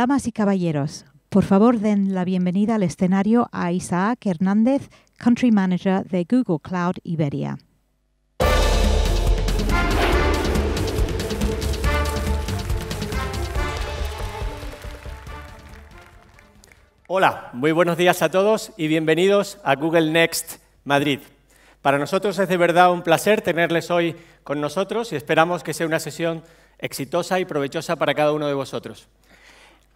Damas y caballeros, por favor den la bienvenida al escenario a Isaac Hernández, Country Manager de Google Cloud Iberia. Hola, muy buenos días a todos y bienvenidos a Google Next Madrid. Para nosotros es de verdad un placer tenerles hoy con nosotros y esperamos que sea una sesión exitosa y provechosa para cada uno de vosotros.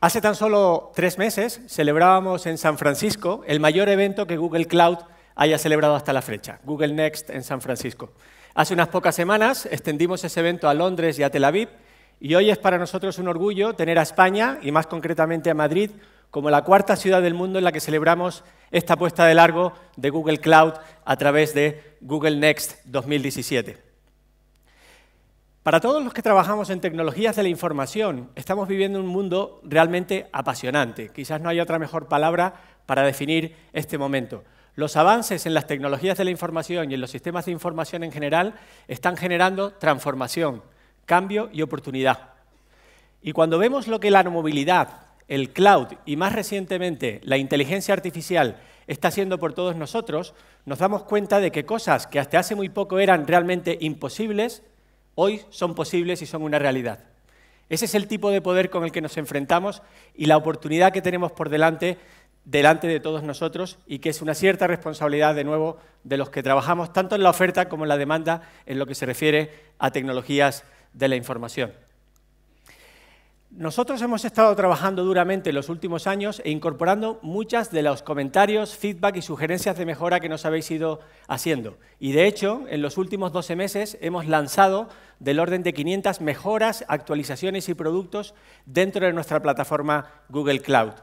Hace tan solo tres meses celebrábamos en San Francisco el mayor evento que Google Cloud haya celebrado hasta la fecha, Google Next en San Francisco. Hace unas pocas semanas extendimos ese evento a Londres y a Tel Aviv y hoy es para nosotros un orgullo tener a España y más concretamente a Madrid como la cuarta ciudad del mundo en la que celebramos esta puesta de largo de Google Cloud a través de Google Next 2017. Para todos los que trabajamos en tecnologías de la información, estamos viviendo un mundo realmente apasionante. Quizás no hay otra mejor palabra para definir este momento. Los avances en las tecnologías de la información y en los sistemas de información en general están generando transformación, cambio y oportunidad. Y cuando vemos lo que la movilidad, el cloud y más recientemente la inteligencia artificial está haciendo por todos nosotros, nos damos cuenta de que cosas que hasta hace muy poco eran realmente imposibles hoy son posibles y son una realidad. Ese es el tipo de poder con el que nos enfrentamos y la oportunidad que tenemos por delante, delante de todos nosotros, y que es una cierta responsabilidad, de nuevo, de los que trabajamos tanto en la oferta como en la demanda en lo que se refiere a tecnologías de la información. Nosotros hemos estado trabajando duramente en los últimos años e incorporando muchas de los comentarios, feedback y sugerencias de mejora que nos habéis ido haciendo. Y de hecho, en los últimos 12 meses hemos lanzado del orden de 500 mejoras, actualizaciones y productos dentro de nuestra plataforma Google Cloud.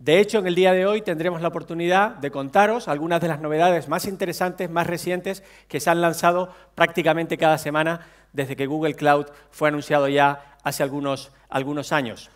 De hecho, en el día de hoy tendremos la oportunidad de contaros algunas de las novedades más interesantes, más recientes, que se han lanzado prácticamente cada semana desde que Google Cloud fue anunciado ya hace algunos, años.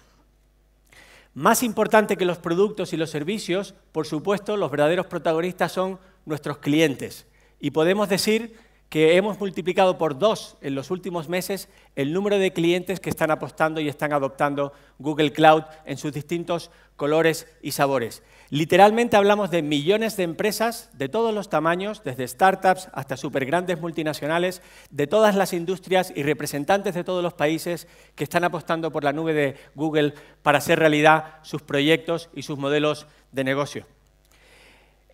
Más importante que los productos y los servicios, por supuesto, los verdaderos protagonistas son nuestros clientes. Y podemos decir que hemos multiplicado por dos en los últimos meses el número de clientes que están apostando y están adoptando Google Cloud en sus distintos colores y sabores. Literalmente hablamos de millones de empresas de todos los tamaños, desde startups hasta supergrandes multinacionales, de todas las industrias y representantes de todos los países que están apostando por la nube de Google para hacer realidad sus proyectos y sus modelos de negocio.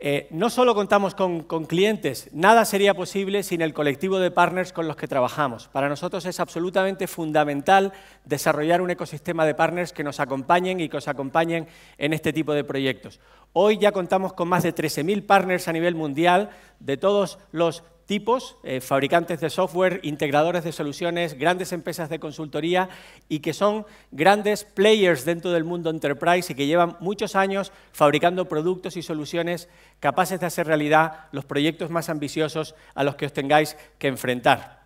Eh, no solo contamos con, con, clientes, nada sería posible sin el colectivo de partners con los que trabajamos. Para nosotros es absolutamente fundamental desarrollar un ecosistema de partners que nos acompañen y que os acompañen en este tipo de proyectos. Hoy ya contamos con más de 13.000 partners a nivel mundial de todos los tipos, eh, fabricantes de software, integradores de soluciones, grandes empresas de consultoría y que son grandes players dentro del mundo enterprise y que llevan muchos años fabricando productos y soluciones capaces de hacer realidad los proyectos más ambiciosos a los que os tengáis que enfrentar.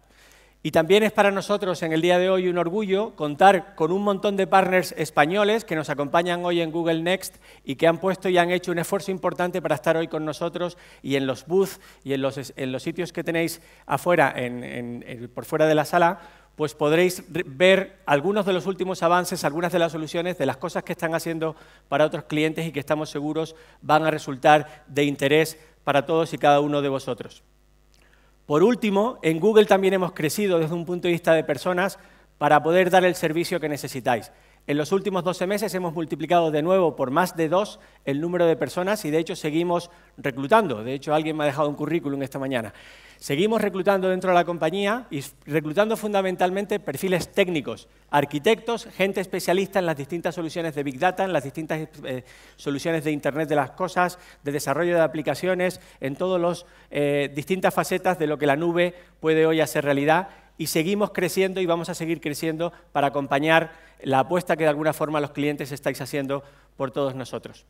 Y también es para nosotros en el día de hoy un orgullo contar con un montón de partners españoles que nos acompañan hoy en Google Next y que han puesto y han hecho un esfuerzo importante para estar hoy con nosotros y en los booths y en los, sitios que tenéis afuera, por fuera de la sala, pues podréis ver algunos de los últimos avances, algunas de las soluciones, de las cosas que están haciendo para otros clientes y que estamos seguros van a resultar de interés para todos y cada uno de vosotros. Por último, en Google también hemos crecido desde un punto de vista de personas para poder dar el servicio que necesitáis. En los últimos 12 meses hemos multiplicado de nuevo por más de dos el número de personas y de hecho seguimos reclutando. De hecho, alguien me ha dejado un currículum esta mañana. Seguimos reclutando dentro de la compañía y reclutando fundamentalmente perfiles técnicos, arquitectos, gente especialista en las distintas soluciones de Big Data, en las distintas eh, soluciones de Internet de las Cosas, de desarrollo de aplicaciones, en todas las eh, distintas facetas de lo que la nube puede hoy hacer realidad y seguimos creciendo y vamos a seguir creciendo para acompañar la apuesta que de alguna forma los clientes estáis haciendo por todos nosotros.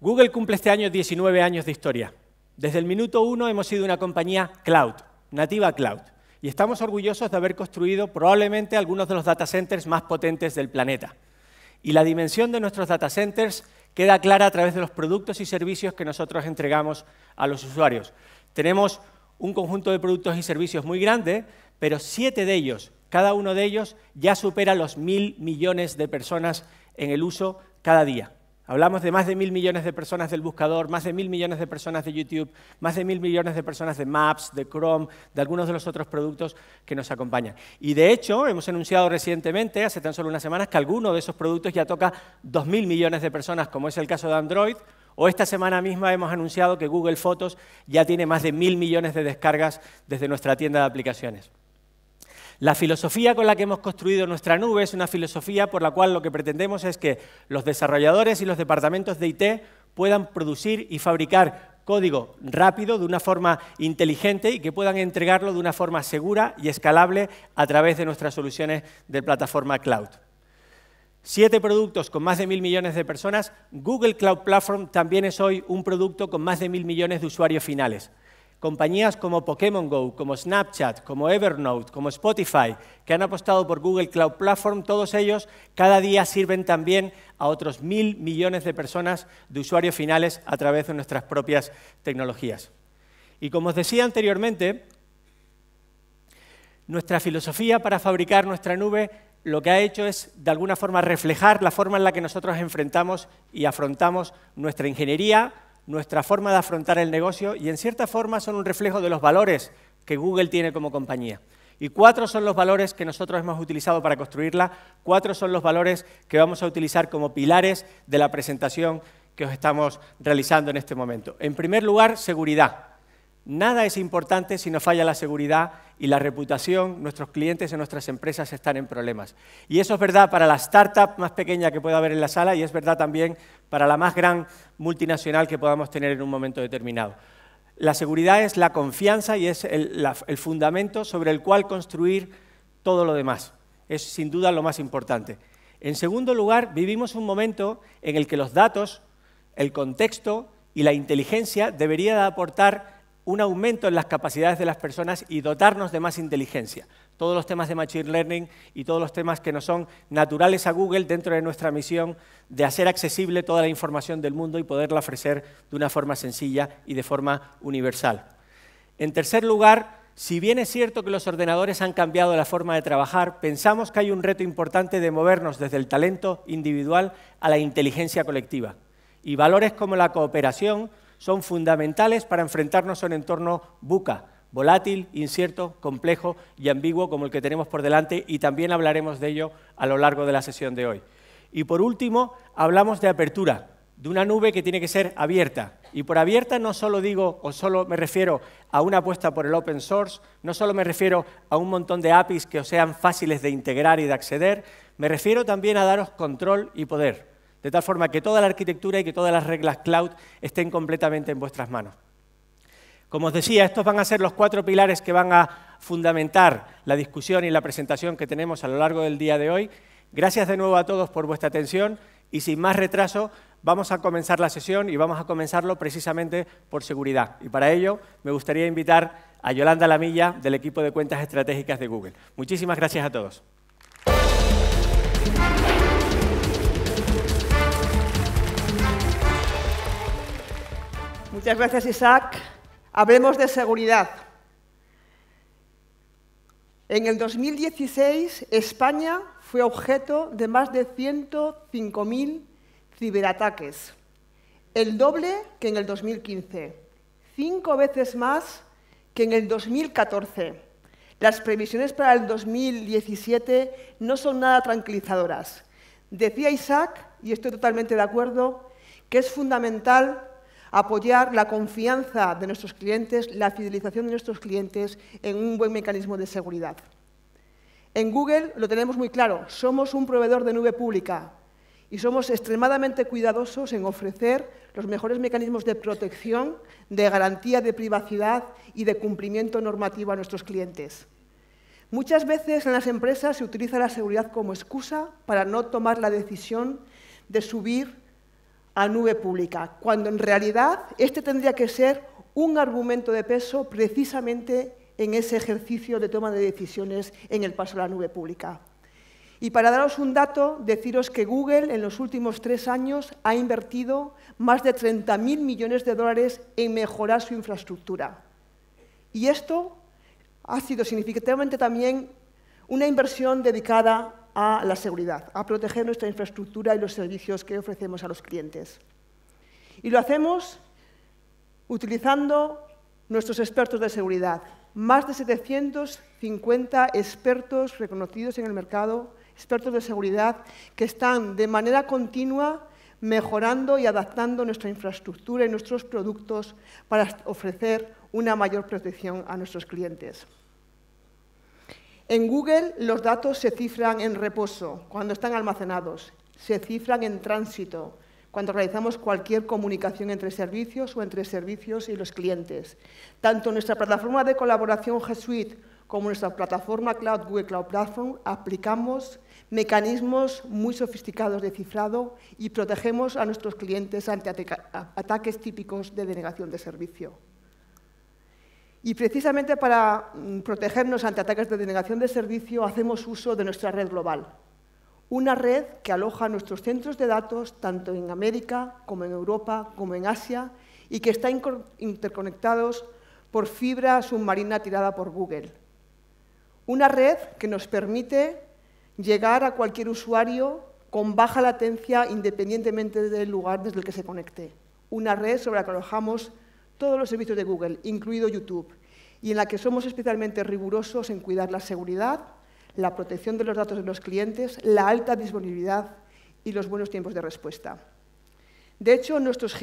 Google cumple este año 19 años de historia. Desde el minuto uno hemos sido una compañía cloud, nativa cloud, y estamos orgullosos de haber construido probablemente algunos de los data centers más potentes del planeta. Y la dimensión de nuestros data centers queda clara a través de los productos y servicios que nosotros entregamos a los usuarios. Tenemos un conjunto de productos y servicios muy grande, pero siete de ellos, cada uno de ellos ya supera los mil millones de personas en el uso cada día. Hablamos de más de mil millones de personas del buscador, más de mil millones de personas de YouTube, más de mil millones de personas de Maps, de Chrome, de algunos de los otros productos que nos acompañan. Y de hecho, hemos anunciado recientemente, hace tan solo unas semanas, que alguno de esos productos ya toca dos mil millones de personas, como es el caso de Android, o esta semana misma hemos anunciado que Google Fotos ya tiene más de mil millones de descargas desde nuestra tienda de aplicaciones. La filosofía con la que hemos construido nuestra nube es una filosofía por la cual lo que pretendemos es que los desarrolladores y los departamentos de IT puedan producir y fabricar código rápido, de una forma inteligente y que puedan entregarlo de una forma segura y escalable a través de nuestras soluciones de plataforma cloud siete productos con más de mil millones de personas, Google Cloud Platform también es hoy un producto con más de mil millones de usuarios finales. Compañías como Pokémon Go, como Snapchat, como Evernote, como Spotify, que han apostado por Google Cloud Platform, todos ellos cada día sirven también a otros mil millones de personas, de usuarios finales, a través de nuestras propias tecnologías. Y como os decía anteriormente, nuestra filosofía para fabricar nuestra nube lo que ha hecho es, de alguna forma, reflejar la forma en la que nosotros enfrentamos y afrontamos nuestra ingeniería, nuestra forma de afrontar el negocio y, en cierta forma, son un reflejo de los valores que Google tiene como compañía. Y cuatro son los valores que nosotros hemos utilizado para construirla, cuatro son los valores que vamos a utilizar como pilares de la presentación que os estamos realizando en este momento. En primer lugar, seguridad. Nada es importante si no falla la seguridad y la reputación, nuestros clientes y nuestras empresas están en problemas. Y eso es verdad para la startup más pequeña que pueda haber en la sala y es verdad también para la más gran multinacional que podamos tener en un momento determinado. La seguridad es la confianza y es el, el fundamento sobre el cual construir todo lo demás. Es sin duda lo más importante. En segundo lugar, vivimos un momento en el que los datos, el contexto y la inteligencia deberían aportar un aumento en las capacidades de las personas y dotarnos de más inteligencia. Todos los temas de Machine Learning y todos los temas que nos son naturales a Google dentro de nuestra misión de hacer accesible toda la información del mundo y poderla ofrecer de una forma sencilla y de forma universal. En tercer lugar, si bien es cierto que los ordenadores han cambiado la forma de trabajar, pensamos que hay un reto importante de movernos desde el talento individual a la inteligencia colectiva. Y valores como la cooperación, son fundamentales para enfrentarnos a un entorno buca, volátil, incierto, complejo y ambiguo como el que tenemos por delante y también hablaremos de ello a lo largo de la sesión de hoy. Y por último, hablamos de apertura, de una nube que tiene que ser abierta. Y por abierta no solo digo o solo me refiero a una apuesta por el open source, no solo me refiero a un montón de APIs que sean fáciles de integrar y de acceder, me refiero también a daros control y poder de tal forma que toda la arquitectura y que todas las reglas cloud estén completamente en vuestras manos. Como os decía, estos van a ser los cuatro pilares que van a fundamentar la discusión y la presentación que tenemos a lo largo del día de hoy. Gracias de nuevo a todos por vuestra atención y sin más retraso vamos a comenzar la sesión y vamos a comenzarlo precisamente por seguridad. Y para ello me gustaría invitar a Yolanda Lamilla del equipo de cuentas estratégicas de Google. Muchísimas gracias a todos. Muchas gracias, Isaac. Hablemos de seguridad. En el 2016, España fue objeto de más de 105.000 ciberataques, el doble que en el 2015, cinco veces más que en el 2014. Las previsiones para el 2017 no son nada tranquilizadoras. Decía Isaac, y estoy totalmente de acuerdo, que es fundamental apoyar la confianza de nuestros clientes, la fidelización de nuestros clientes en un buen mecanismo de seguridad. En Google lo tenemos muy claro, somos un proveedor de nube pública y somos extremadamente cuidadosos en ofrecer los mejores mecanismos de protección, de garantía de privacidad y de cumplimiento normativo a nuestros clientes. Muchas veces en las empresas se utiliza la seguridad como excusa para no tomar la decisión de subir a nube pública, cuando en realidad este tendría que ser un argumento de peso precisamente en ese ejercicio de toma de decisiones en el paso a la nube pública. Y para daros un dato, deciros que Google en los últimos tres años ha invertido más de 30.000 millones de dólares en mejorar su infraestructura. Y esto ha sido significativamente también una inversión dedicada a la seguridad, a proteger nuestra infraestructura y los servicios que ofrecemos a los clientes. Y lo hacemos utilizando nuestros expertos de seguridad, más de 750 expertos reconocidos en el mercado, expertos de seguridad, que están de manera continua mejorando y adaptando nuestra infraestructura y nuestros productos para ofrecer una mayor protección a nuestros clientes. En Google los datos se cifran en reposo, cuando están almacenados, se cifran en tránsito, cuando realizamos cualquier comunicación entre servicios o entre servicios y los clientes. Tanto nuestra plataforma de colaboración G Suite como nuestra plataforma Cloud Google Cloud Platform aplicamos mecanismos muy sofisticados de cifrado y protegemos a nuestros clientes ante ataques típicos de denegación de servicio. Y precisamente para mm, protegernos ante ataques de denegación de servicio hacemos uso de nuestra red global, una red que aloja nuestros centros de datos tanto en América como en Europa como en Asia y que está interconectados por fibra submarina tirada por Google. Una red que nos permite llegar a cualquier usuario con baja latencia independientemente del lugar desde el que se conecte. Una red sobre la que alojamos todos los servicios de Google, incluido YouTube, y en la que somos especialmente rigurosos en cuidar la seguridad, la protección de los datos de los clientes, la alta disponibilidad y los buenos tiempos de respuesta. De hecho, nuestros,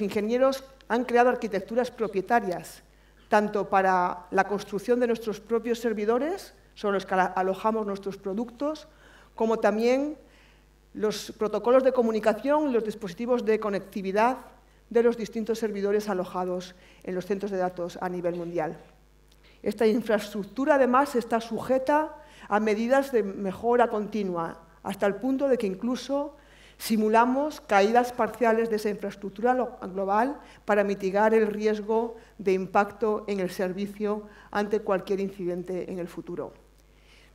ingenieros han creado arquitecturas propietarias, tanto para la construcción de nuestros propios servidores, sobre los que alojamos nuestros productos, como también los protocolos de comunicación los dispositivos de conectividad de los distintos servidores alojados en los centros de datos a nivel mundial. Esta infraestructura, además, está sujeta a medidas de mejora continua, hasta el punto de que incluso simulamos caídas parciales de esa infraestructura global para mitigar el riesgo de impacto en el servicio ante cualquier incidente en el futuro.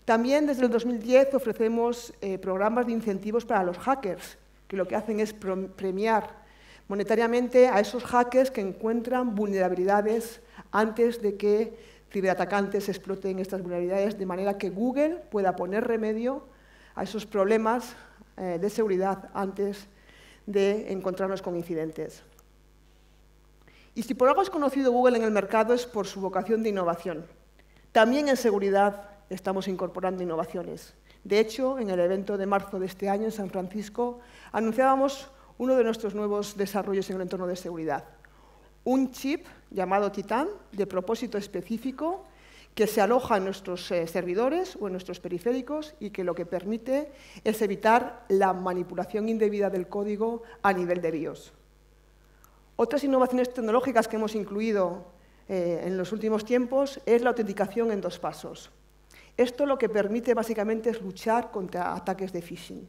También desde el 2010 ofrecemos eh, programas de incentivos para los hackers, que lo que hacen es premiar monetariamente a esos hackers que encuentran vulnerabilidades antes de que ciberatacantes exploten estas vulnerabilidades, de manera que Google pueda poner remedio a esos problemas eh, de seguridad antes de encontrarnos con incidentes. Y si por algo es conocido Google en el mercado es por su vocación de innovación. También en seguridad estamos incorporando innovaciones. De hecho, en el evento de marzo de este año en San Francisco anunciábamos uno de nuestros nuevos desarrollos en el entorno de seguridad. Un chip llamado Titan, de propósito específico, que se aloja en nuestros eh, servidores o en nuestros periféricos y que lo que permite es evitar la manipulación indebida del código a nivel de BIOS. Otras innovaciones tecnológicas que hemos incluido eh, en los últimos tiempos es la autenticación en dos pasos. Esto lo que permite básicamente es luchar contra ataques de phishing.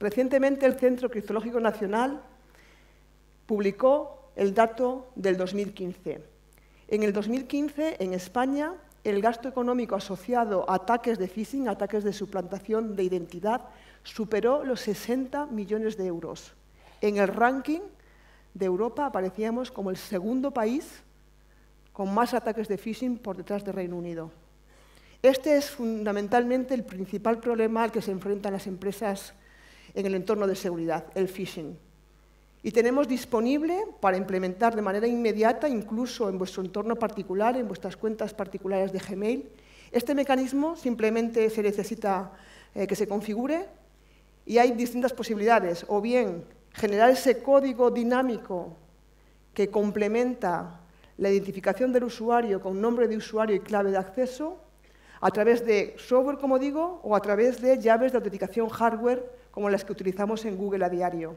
Recientemente el Centro Cristológico Nacional publicó el dato del 2015. En el 2015, en España, el gasto económico asociado a ataques de phishing, ataques de suplantación de identidad, superó los 60 millones de euros. En el ranking de Europa aparecíamos como el segundo país con más ataques de phishing por detrás del Reino Unido. Este es fundamentalmente el principal problema al que se enfrentan las empresas en el entorno de seguridad, el phishing. Y tenemos disponible para implementar de manera inmediata, incluso en vuestro entorno particular, en vuestras cuentas particulares de Gmail, este mecanismo simplemente se necesita eh, que se configure y hay distintas posibilidades. O bien generar ese código dinámico que complementa la identificación del usuario con nombre de usuario y clave de acceso a través de software, como digo, o a través de llaves de autenticación hardware como las que utilizamos en Google a diario.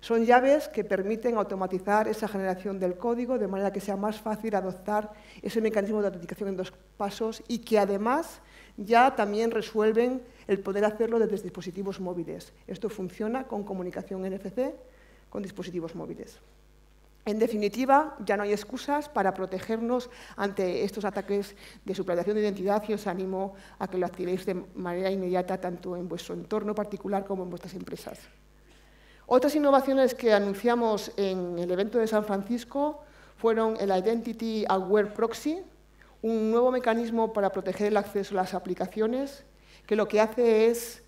Son llaves que permiten automatizar esa generación del código de manera que sea más fácil adoptar ese mecanismo de autenticación en dos pasos y que además ya también resuelven el poder hacerlo desde dispositivos móviles. Esto funciona con comunicación NFC con dispositivos móviles. En definitiva, ya no hay excusas para protegernos ante estos ataques de suplantación de identidad y os animo a que lo activéis de manera inmediata tanto en vuestro entorno particular como en vuestras empresas. Otras innovaciones que anunciamos en el evento de San Francisco fueron el Identity Aware Proxy, un nuevo mecanismo para proteger el acceso a las aplicaciones, que lo que hace es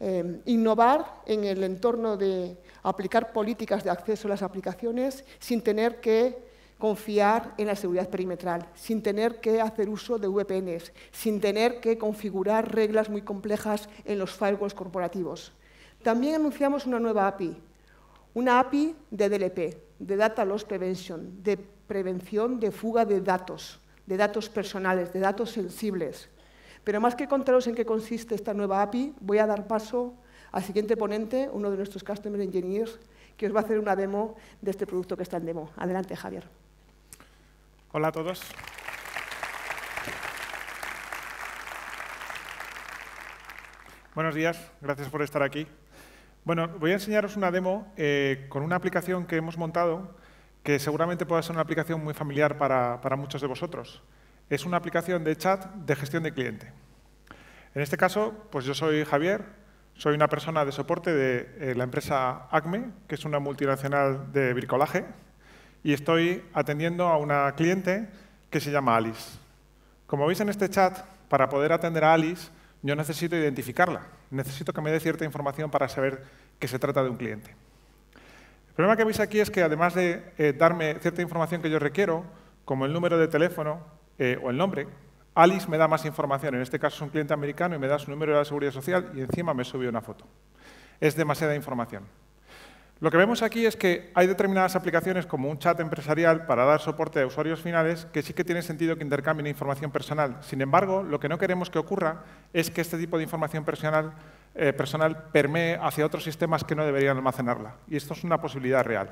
eh, innovar en el entorno de, aplicar políticas de acceso a las aplicaciones sin tener que confiar en la seguridad perimetral, sin tener que hacer uso de VPNs, sin tener que configurar reglas muy complejas en los firewalls corporativos. También anunciamos una nueva API, una API de DLP, de Data Loss Prevention, de prevención de fuga de datos, de datos personales, de datos sensibles. Pero más que contaros en qué consiste esta nueva API, voy a dar paso al siguiente ponente, uno de nuestros Customer Engineers, que os va a hacer una demo de este producto que está en demo. Adelante, Javier. Hola a todos. Buenos días, gracias por estar aquí. Bueno, voy a enseñaros una demo eh, con una aplicación que hemos montado que seguramente pueda ser una aplicación muy familiar para muchos de vosotros. Es una aplicación de chat de gestión de cliente. En este caso, pues yo soy Javier, soy una persona de soporte de eh, la empresa ACME, que es una multinacional de bricolaje, y estoy atendiendo a una cliente que se llama Alice. Como veis en este chat, para poder atender a Alice, yo necesito identificarla. Necesito que me dé cierta información para saber que se trata de un cliente. El problema que veis aquí es que además de eh, darme cierta información que yo requiero, como el número de teléfono eh, o el nombre, Alice me da más información, en este caso es un cliente americano y me da su número de la seguridad social y encima me subió una foto. Es demasiada información. Lo que vemos aquí es que hay determinadas aplicaciones como un chat empresarial para dar soporte a usuarios finales que sí que tiene sentido que intercambien información personal. Sin embargo, lo que no queremos que ocurra es que este tipo de información personal, eh, personal permee hacia otros sistemas que no deberían almacenarla. Y esto es una posibilidad real.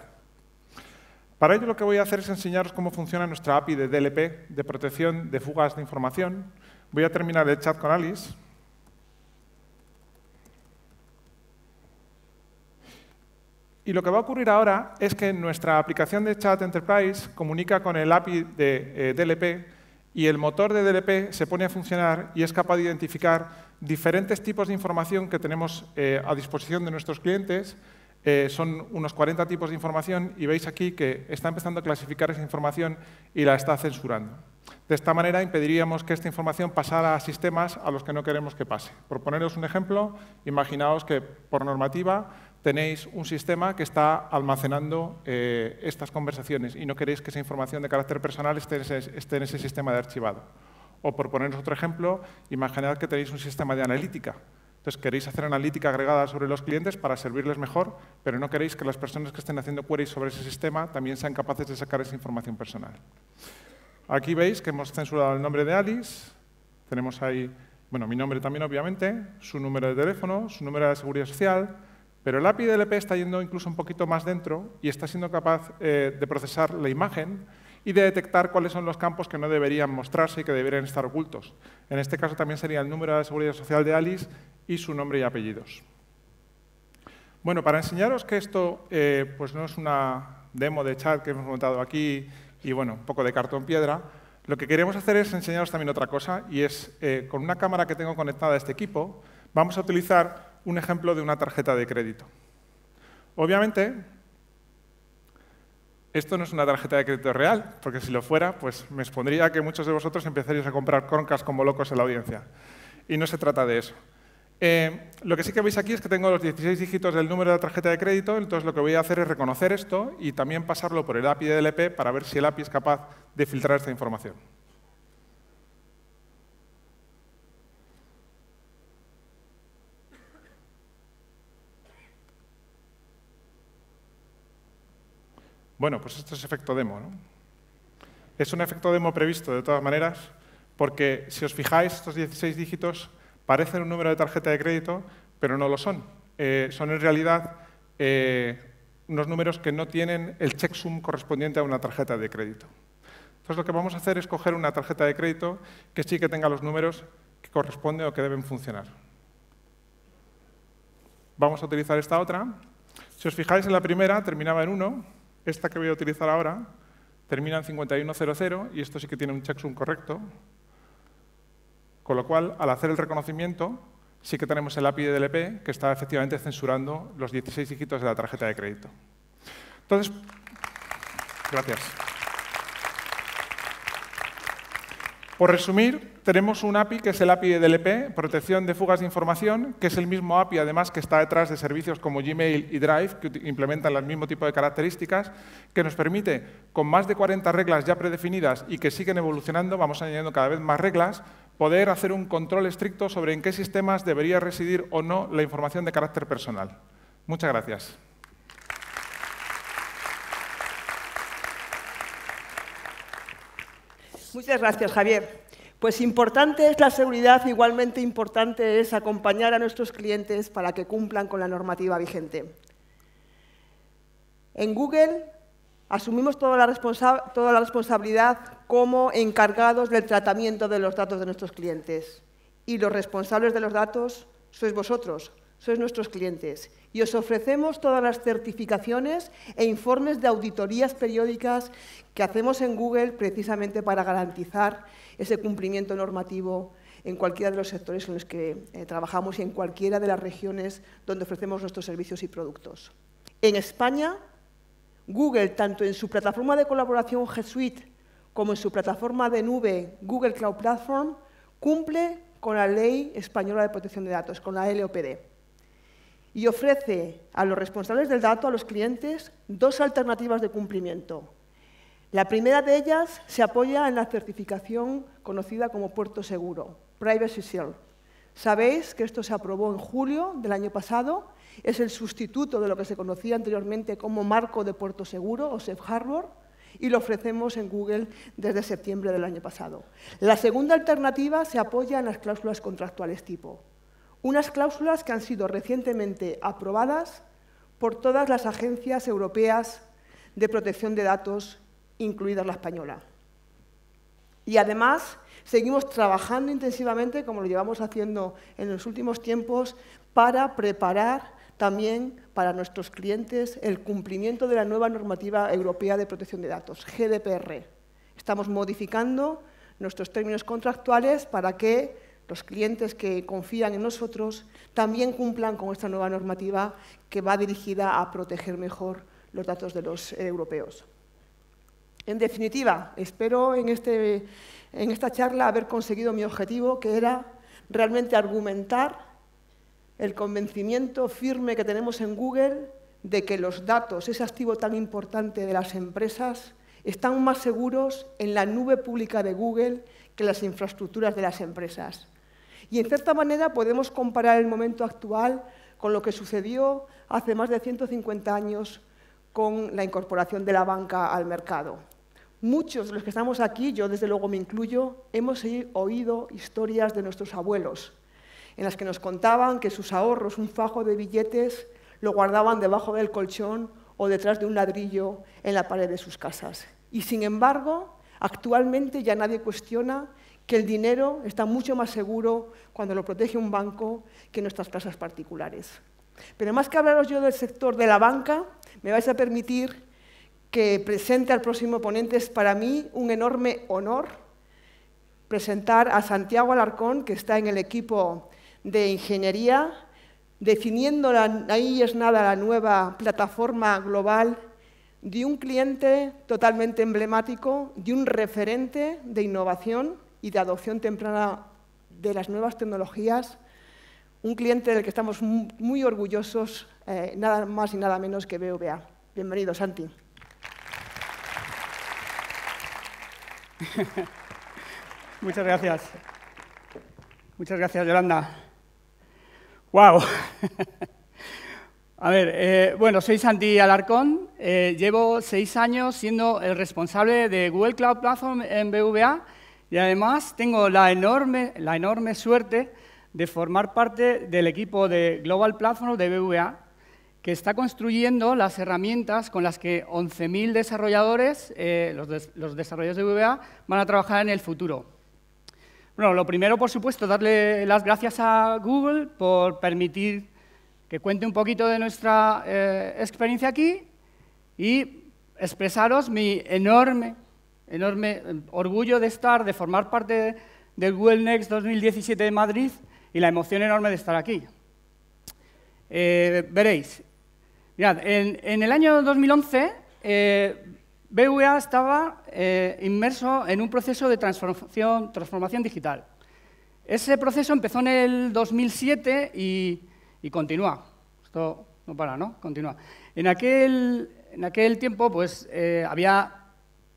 Para ello lo que voy a hacer es enseñaros cómo funciona nuestra API de DLP, de protección de fugas de información. Voy a terminar el chat con Alice. Y lo que va a ocurrir ahora es que nuestra aplicación de Chat Enterprise comunica con el API de eh, DLP y el motor de DLP se pone a funcionar y es capaz de identificar diferentes tipos de información que tenemos eh, a disposición de nuestros clientes eh, son unos 40 tipos de información y veis aquí que está empezando a clasificar esa información y la está censurando. De esta manera impediríamos que esta información pasara a sistemas a los que no queremos que pase. Por poneros un ejemplo, imaginaos que por normativa tenéis un sistema que está almacenando eh, estas conversaciones y no queréis que esa información de carácter personal esté en ese, sistema de archivado. O por poneros otro ejemplo, imaginad que tenéis un sistema de analítica entonces, queréis hacer analítica agregada sobre los clientes para servirles mejor, pero no queréis que las personas que estén haciendo queries sobre ese sistema también sean capaces de sacar esa información personal. Aquí veis que hemos censurado el nombre de Alice, tenemos ahí, bueno, mi nombre también obviamente, su número de teléfono, su número de seguridad social, pero el API DLP está yendo incluso un poquito más dentro y está siendo capaz eh, de procesar la imagen y de detectar cuáles son los campos que no deberían mostrarse y que deberían estar ocultos. En este caso también sería el número de seguridad social de Alice y su nombre y apellidos. Bueno, para enseñaros que esto eh, pues no es una demo de chat que hemos montado aquí y bueno, un poco de cartón piedra, lo que queremos hacer es enseñaros también otra cosa y es eh, con una cámara que tengo conectada a este equipo vamos a utilizar un ejemplo de una tarjeta de crédito. Obviamente, esto no es una tarjeta de crédito real, porque si lo fuera, pues me expondría a que muchos de vosotros empezaríais a comprar croncas como locos en la audiencia. Y no se trata de eso. Eh, lo que sí que veis aquí es que tengo los 16 dígitos del número de la tarjeta de crédito, entonces lo que voy a hacer es reconocer esto y también pasarlo por el API de DLP para ver si el API es capaz de filtrar esta información. Bueno, pues esto es efecto demo. ¿no? Es un efecto demo previsto, de todas maneras, porque si os fijáis, estos 16 dígitos parecen un número de tarjeta de crédito, pero no lo son. Eh, son en realidad eh, unos números que no tienen el checksum correspondiente a una tarjeta de crédito. Entonces lo que vamos a hacer es coger una tarjeta de crédito que sí que tenga los números que corresponden o que deben funcionar. Vamos a utilizar esta otra. Si os fijáis en la primera, terminaba en 1, esta que voy a utilizar ahora termina en 5100 y esto sí que tiene un checksum correcto. Con lo cual, al hacer el reconocimiento, sí que tenemos el API de DLP que está efectivamente censurando los 16 dígitos de la tarjeta de crédito. Entonces, gracias. Por resumir, tenemos un API que es el API de DLP, e protección de fugas de información, que es el mismo API además que está detrás de servicios como Gmail y Drive, que implementan el mismo tipo de características, que nos permite, con más de 40 reglas ya predefinidas y que siguen evolucionando, vamos añadiendo cada vez más reglas, poder hacer un control estricto sobre en qué sistemas debería residir o no la información de carácter personal. Muchas gracias. Muchas gracias, Javier. Pues importante es la seguridad, igualmente importante es acompañar a nuestros clientes para que cumplan con la normativa vigente. En Google asumimos toda la, responsabilidad como encargados del tratamiento de los datos de nuestros clientes. Y los responsables de los datos sois vosotros, sois nuestros clientes y os ofrecemos todas las certificaciones e informes de auditorías periódicas que hacemos en Google precisamente para garantizar ese cumplimiento normativo en cualquiera de los sectores en los que eh, trabajamos y en cualquiera de las regiones donde ofrecemos nuestros servicios y productos. En España, Google, tanto en su plataforma de colaboración G Suite como en su plataforma de nube Google Cloud Platform, cumple con la Ley Española de Protección de Datos, con la LOPD y ofrece a los responsables del dato, a los clientes, dos alternativas de cumplimiento. La primera de ellas se apoya en la certificación conocida como Puerto Seguro, Privacy Shield. Sabéis que esto se aprobó en julio del año pasado, es el sustituto de lo que se conocía anteriormente como marco de Puerto Seguro o Safe Harbor, y lo ofrecemos en Google desde septiembre del año pasado. La segunda alternativa se apoya en las cláusulas contractuales tipo unas cláusulas que han sido recientemente aprobadas por todas las agencias europeas de protección de datos, incluida la española. Y además, seguimos trabajando intensivamente, como lo llevamos haciendo en los últimos tiempos, para preparar también para nuestros clientes el cumplimiento de la nueva normativa europea de protección de datos, GDPR. Estamos modificando nuestros términos contractuales para que los clientes que confían en nosotros también cumplan con esta nueva normativa que va dirigida a proteger mejor los datos de los eh, europeos. En definitiva, espero este, en, esta charla haber conseguido mi objetivo, que era realmente argumentar el convencimiento firme que tenemos en Google de que los datos, ese activo tan importante de las empresas, están más seguros en la nube pública de Google que las infraestructuras de las empresas. Y en cierta manera podemos comparar el momento actual con lo que sucedió hace más de 150 años con la incorporación de la banca al mercado. Muchos de los que estamos aquí, yo desde luego me incluyo, hemos oído historias de nuestros abuelos, en las que nos contaban que sus ahorros, un fajo de billetes, lo guardaban debajo del colchón o detrás de un ladrillo en la pared de sus casas. Y sin embargo, actualmente ya nadie cuestiona que el dinero está mucho más seguro cuando lo protege un banco que nuestras casas particulares. Pero más que hablaros yo del sector de la banca, me vais a permitir que presente al próximo ponente. Es para mí un enorme honor presentar a Santiago Alarcón, que está en el equipo de ingeniería, definiendo ahí es nada la nueva plataforma global de un cliente totalmente emblemático, de un referente de innovación y de adopción temprana de las nuevas tecnologías, un cliente del que estamos muy orgullosos, eh, nada más y nada menos que BVA. Bienvenido, Santi. Muchas gracias. Muchas gracias, Yolanda. ¡Wow! A ver, eh, bueno, soy Santi Alarcón, eh, llevo seis años siendo el responsable de Google Cloud Platform en BVA y además tengo la enorme, la enorme suerte de formar parte del equipo de Global Platform de BVA, que está construyendo las herramientas con las que 11.000 desarrolladores, eh, los, los, desarrolladores de BVA, van a trabajar en el futuro. Bueno, lo primero, por supuesto, darle las gracias a Google por permitir que cuente un poquito de nuestra eh, experiencia aquí y expresaros mi enorme enorme eh, orgullo de estar, de formar parte del Google Next 2017 de Madrid y la emoción enorme de estar aquí. Eh, veréis, mirad, en, el año 2011 eh, BVA estaba eh, inmerso en un proceso de transformación, digital. Ese proceso empezó en el 2007 y, y continúa. Esto no para, ¿no? Continúa. En aquel, en aquel tiempo pues, había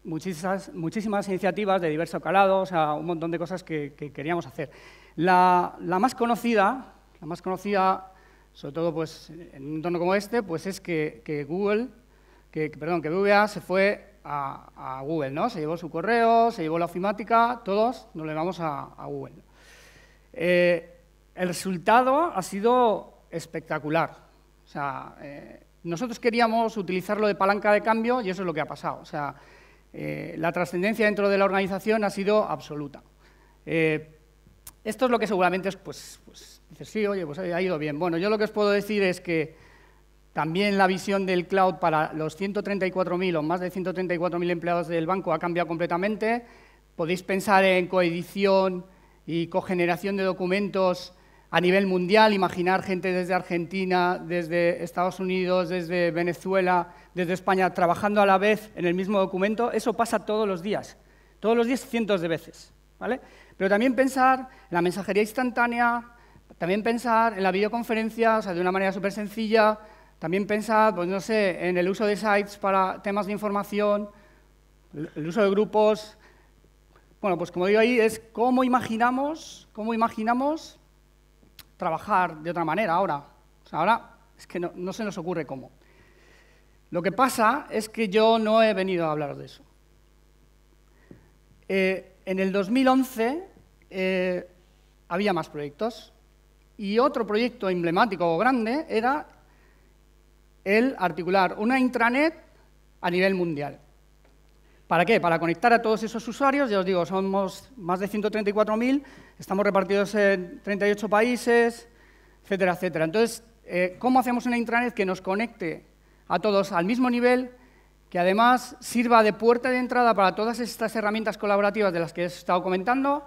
muchísimas, iniciativas de diverso calado, o sea, un montón de cosas que, queríamos hacer. La, más conocida, la más conocida, sobre todo pues, en un entorno como este, pues es que, Google, que, perdón, que BVA se fue a, Google, ¿no? Se llevó su correo, se llevó la ofimática, todos nos le vamos a, Google. Eh, el resultado ha sido espectacular. O sea, eh, nosotros queríamos utilizarlo de palanca de cambio y eso es lo que ha pasado. O sea, eh, la trascendencia dentro de la organización ha sido absoluta. Eh, esto es lo que seguramente, es, pues, pues dices, sí, oye, pues eh, ha ido bien. Bueno, yo lo que os puedo decir es que también la visión del cloud para los 134.000 o más de 134.000 empleados del banco ha cambiado completamente. Podéis pensar en coedición y cogeneración de documentos a nivel mundial, imaginar gente desde Argentina, desde Estados Unidos, desde Venezuela, desde España trabajando a la vez en el mismo documento, eso pasa todos los días, todos los días cientos de veces. ¿vale? Pero también pensar en la mensajería instantánea, también pensar en la videoconferencia, o sea, de una manera súper sencilla, también pensar, pues no sé, en el uso de sites para temas de información, el uso de grupos. Bueno, pues como digo ahí, es cómo imaginamos, cómo imaginamos trabajar de otra manera ahora. ahora es que no se nos ocurre cómo. Lo que pasa es que yo no he venido a hablar de eso. Eh, en el 2011 eh, había más proyectos y otro proyecto emblemático o grande era el articular una intranet a nivel mundial. ¿Para qué? Para conectar a todos esos usuarios, ya os digo, somos más de 134.000, estamos repartidos en 38 países, etcétera, etcétera. Entonces, eh, ¿cómo hacemos una intranet que nos conecte a todos al mismo nivel, que además sirva de puerta de entrada para todas estas herramientas colaborativas de las que he estado comentando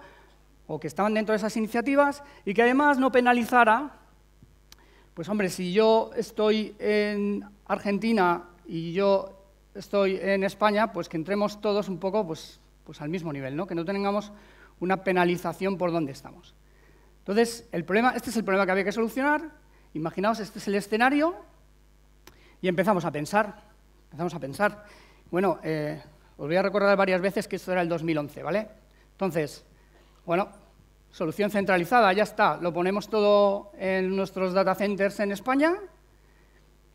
o que estaban dentro de esas iniciativas y que además no penalizara, pues hombre, si yo estoy en Argentina y yo estoy en España, pues que entremos todos un poco pues, pues al mismo nivel, ¿no? que no tengamos una penalización por donde estamos. Entonces, el problema, este es el problema que había que solucionar. Imaginaos, este es el escenario y empezamos a pensar, empezamos a pensar. Bueno, eh, os voy a recordar varias veces que esto era el 2011, ¿vale? Entonces, bueno, solución centralizada, ya está. Lo ponemos todo en nuestros data centers en España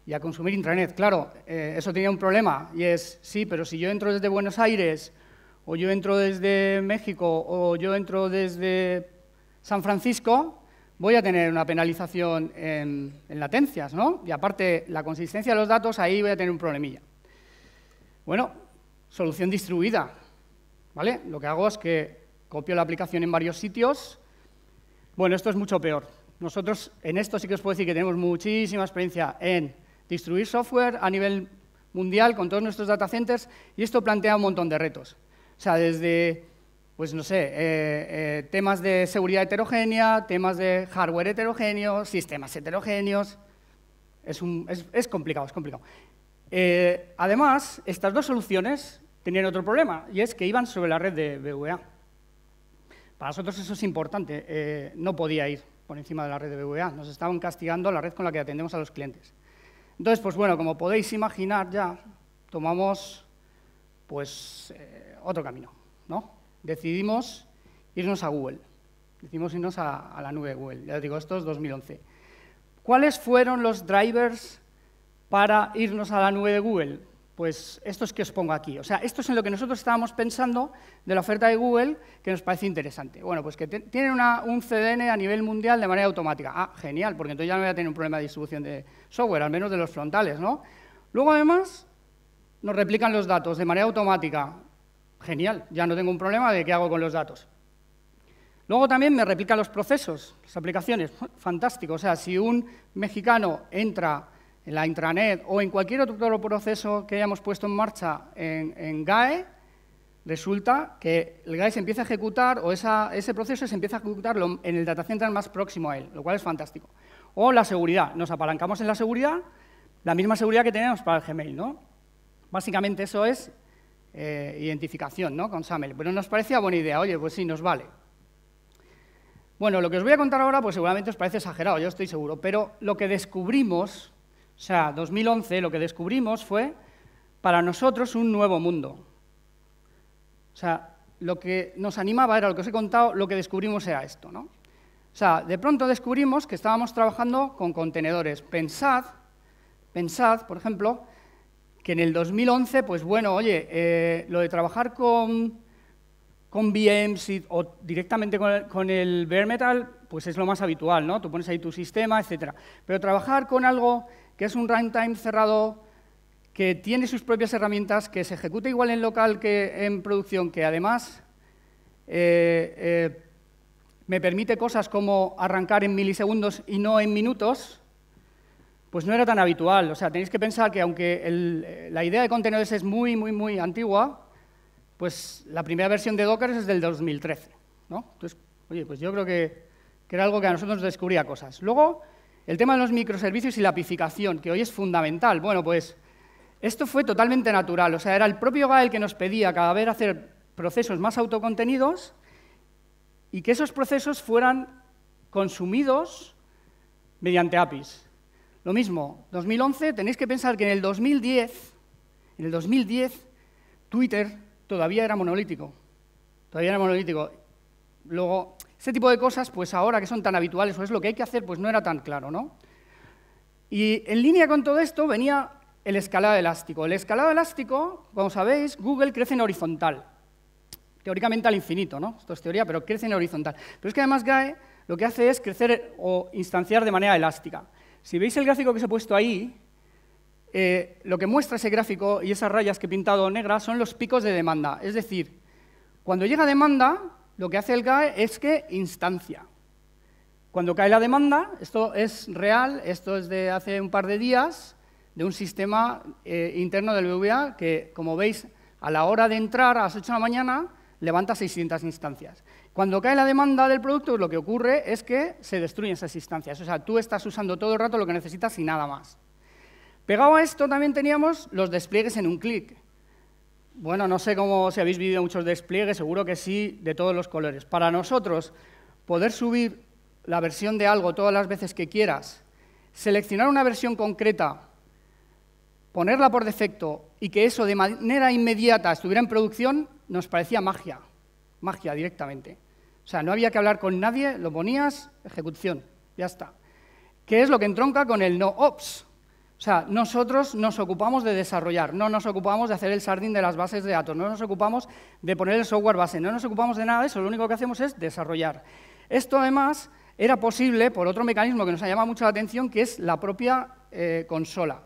y a consumir intranet. Claro, eh, eso tenía un problema y es, sí, pero si yo entro desde Buenos Aires o yo entro desde México o yo entro desde San Francisco, voy a tener una penalización en, latencias, ¿no? Y aparte, la consistencia de los datos, ahí voy a tener un problemilla. Bueno, solución distribuida, ¿vale? Lo que hago es que copio la aplicación en varios sitios. Bueno, esto es mucho peor. Nosotros, en esto sí que os puedo decir que tenemos muchísima experiencia en distribuir software a nivel mundial con todos nuestros data centers y esto plantea un montón de retos. O sea, desde pues no sé, eh, eh, temas de seguridad heterogénea, temas de hardware heterogéneo, sistemas heterogéneos. Es, complicado, es complicado. Eh, además, estas dos soluciones tenían otro problema, y es que iban sobre la red de BVA. Para nosotros eso es importante, no podía ir por encima de la red de BVA, nos estaban castigando la red con la que atendemos a los clientes. Entonces, pues bueno, como podéis imaginar ya, tomamos pues otro camino, ¿no? decidimos irnos a Google. Decidimos irnos a, la nube de Google. Ya digo, esto es 2011. ¿Cuáles fueron los drivers para irnos a la nube de Google? Pues esto es que os pongo aquí. O sea, esto es en lo que nosotros estábamos pensando de la oferta de Google que nos parece interesante. Bueno, pues que tienen un CDN a nivel mundial de manera automática. Ah, genial, porque entonces ya no voy a tener un problema de distribución de software, al menos de los frontales, ¿no? Luego, además, nos replican los datos de manera automática. Genial, ya no tengo un problema de qué hago con los datos. Luego también me replica los procesos, las aplicaciones. Fantástico. O sea, si un mexicano entra en la intranet o en cualquier otro proceso que hayamos puesto en marcha en, GAE, resulta que el GAE se empieza a ejecutar o ese proceso se empieza a ejecutar en el data center más próximo a él, lo cual es fantástico. O la seguridad. Nos apalancamos en la seguridad, la misma seguridad que tenemos para el Gmail. ¿no? Básicamente eso es eh, identificación con SAML. Pero nos parecía buena idea, oye, pues sí, nos vale. Bueno, lo que os voy a contar ahora, pues seguramente os parece exagerado, yo estoy seguro, pero lo que descubrimos, o sea, 2011, lo que descubrimos fue para nosotros un nuevo mundo. O sea, lo que nos animaba era lo que os he contado, lo que descubrimos era esto, ¿no? O sea, de pronto descubrimos que estábamos trabajando con contenedores. Pensad, pensad, por ejemplo, que en el 2011, pues bueno, oye, eh, lo de trabajar con, con VMs o directamente con el, bare metal, pues es lo más habitual, ¿no? Tú pones ahí tu sistema, etc. Pero trabajar con algo que es un runtime cerrado, que tiene sus propias herramientas, que se ejecuta igual en local que en producción, que además eh, eh, me permite cosas como arrancar en milisegundos y no en minutos, pues no era tan habitual. O sea, tenéis que pensar que aunque eh, la idea de contenedores es muy, muy, muy antigua, pues la primera versión de Docker es del 2013. ¿no? Entonces, oye, pues yo creo que, que, era algo que a nosotros nos descubría cosas. Luego, el tema de los microservicios y la apificación, que hoy es fundamental. Bueno, pues esto fue totalmente natural. O sea, era el propio Gael que nos pedía cada vez hacer procesos más autocontenidos y que esos procesos fueran consumidos mediante APIs. Lo mismo, 2011, tenéis que pensar que en el 2010, en el 2010, Twitter todavía era monolítico. Todavía era monolítico. Luego, ese tipo de cosas, pues ahora que son tan habituales o es lo que hay que hacer, pues no era tan claro, ¿no? Y en línea con todo esto venía el escalado elástico. El escalado elástico, como sabéis, Google crece en horizontal. Teóricamente al infinito, ¿no? Esto es teoría, pero crece en horizontal. Pero es que además GAE lo que hace es crecer o instanciar de manera elástica. Si veis el gráfico que se ha puesto ahí, eh, lo que muestra ese gráfico y esas rayas que he pintado negras son los picos de demanda. Es decir, cuando llega demanda, lo que hace el GAE es que instancia. Cuando cae la demanda, esto es real, esto es de hace un par de días, de un sistema eh, interno del BVA que, como veis, a la hora de entrar, a las 8 de la mañana, levanta 600 instancias. Cuando cae la demanda del producto, lo que ocurre es que se destruyen esas instancias. O sea, tú estás usando todo el rato lo que necesitas y nada más. Pegado a esto también teníamos los despliegues en un clic. Bueno, no sé cómo si habéis vivido muchos despliegues, seguro que sí, de todos los colores. Para nosotros, poder subir la versión de algo todas las veces que quieras, seleccionar una versión concreta, ponerla por defecto y que eso de manera inmediata estuviera en producción, nos parecía magia, magia directamente. O sea, no había que hablar con nadie, lo ponías, ejecución, ya está. ¿Qué es lo que entronca con el no ops? O sea, nosotros nos ocupamos de desarrollar, no nos ocupamos de hacer el sardín de las bases de datos, no nos ocupamos de poner el software base, no nos ocupamos de nada de eso, lo único que hacemos es desarrollar. Esto además era posible por otro mecanismo que nos ha llamado mucho la atención, que es la propia eh, consola.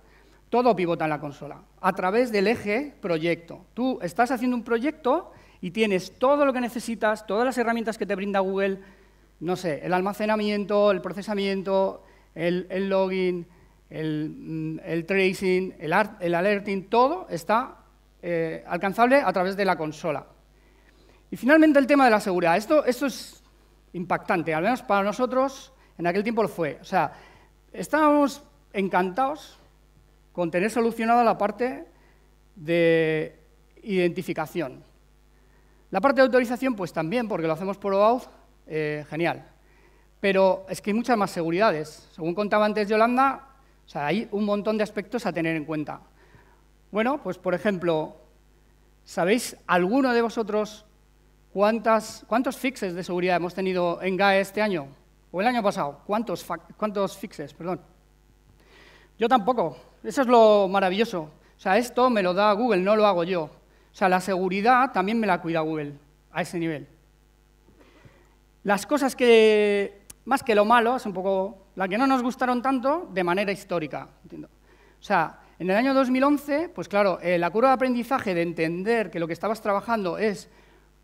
Todo pivota en la consola, a través del eje proyecto. Tú estás haciendo un proyecto y tienes todo lo que necesitas, todas las herramientas que te brinda Google, no sé, el almacenamiento, el procesamiento, el, login, el, mm, tracing, el, alerting, todo está eh, alcanzable a través de la consola. Y finalmente el tema de la seguridad. Esto, esto es impactante, al menos para nosotros en aquel tiempo lo fue. O sea, estábamos encantados con tener solucionada la parte de identificación. La parte de autorización, pues también, porque lo hacemos por OAuth, eh, genial. Pero es que hay muchas más seguridades. Según contaba antes Yolanda, o hay un montón de aspectos a tener en cuenta. Bueno, pues por ejemplo, ¿sabéis alguno de vosotros cuántos fixes de seguridad hemos tenido en GAE este año? ¿O el año pasado? ¿Cuántos, cuántos fixes? Perdón. Yo tampoco. Eso es lo maravilloso. O sea, esto me lo da Google, no lo hago yo. O sea, la seguridad también me la cuida Google a ese nivel. Las cosas que, más que lo malo, es un poco la que no nos gustaron tanto de manera histórica. O sea, en el año 2011, pues claro, eh, la curva de aprendizaje de entender que lo que estabas trabajando es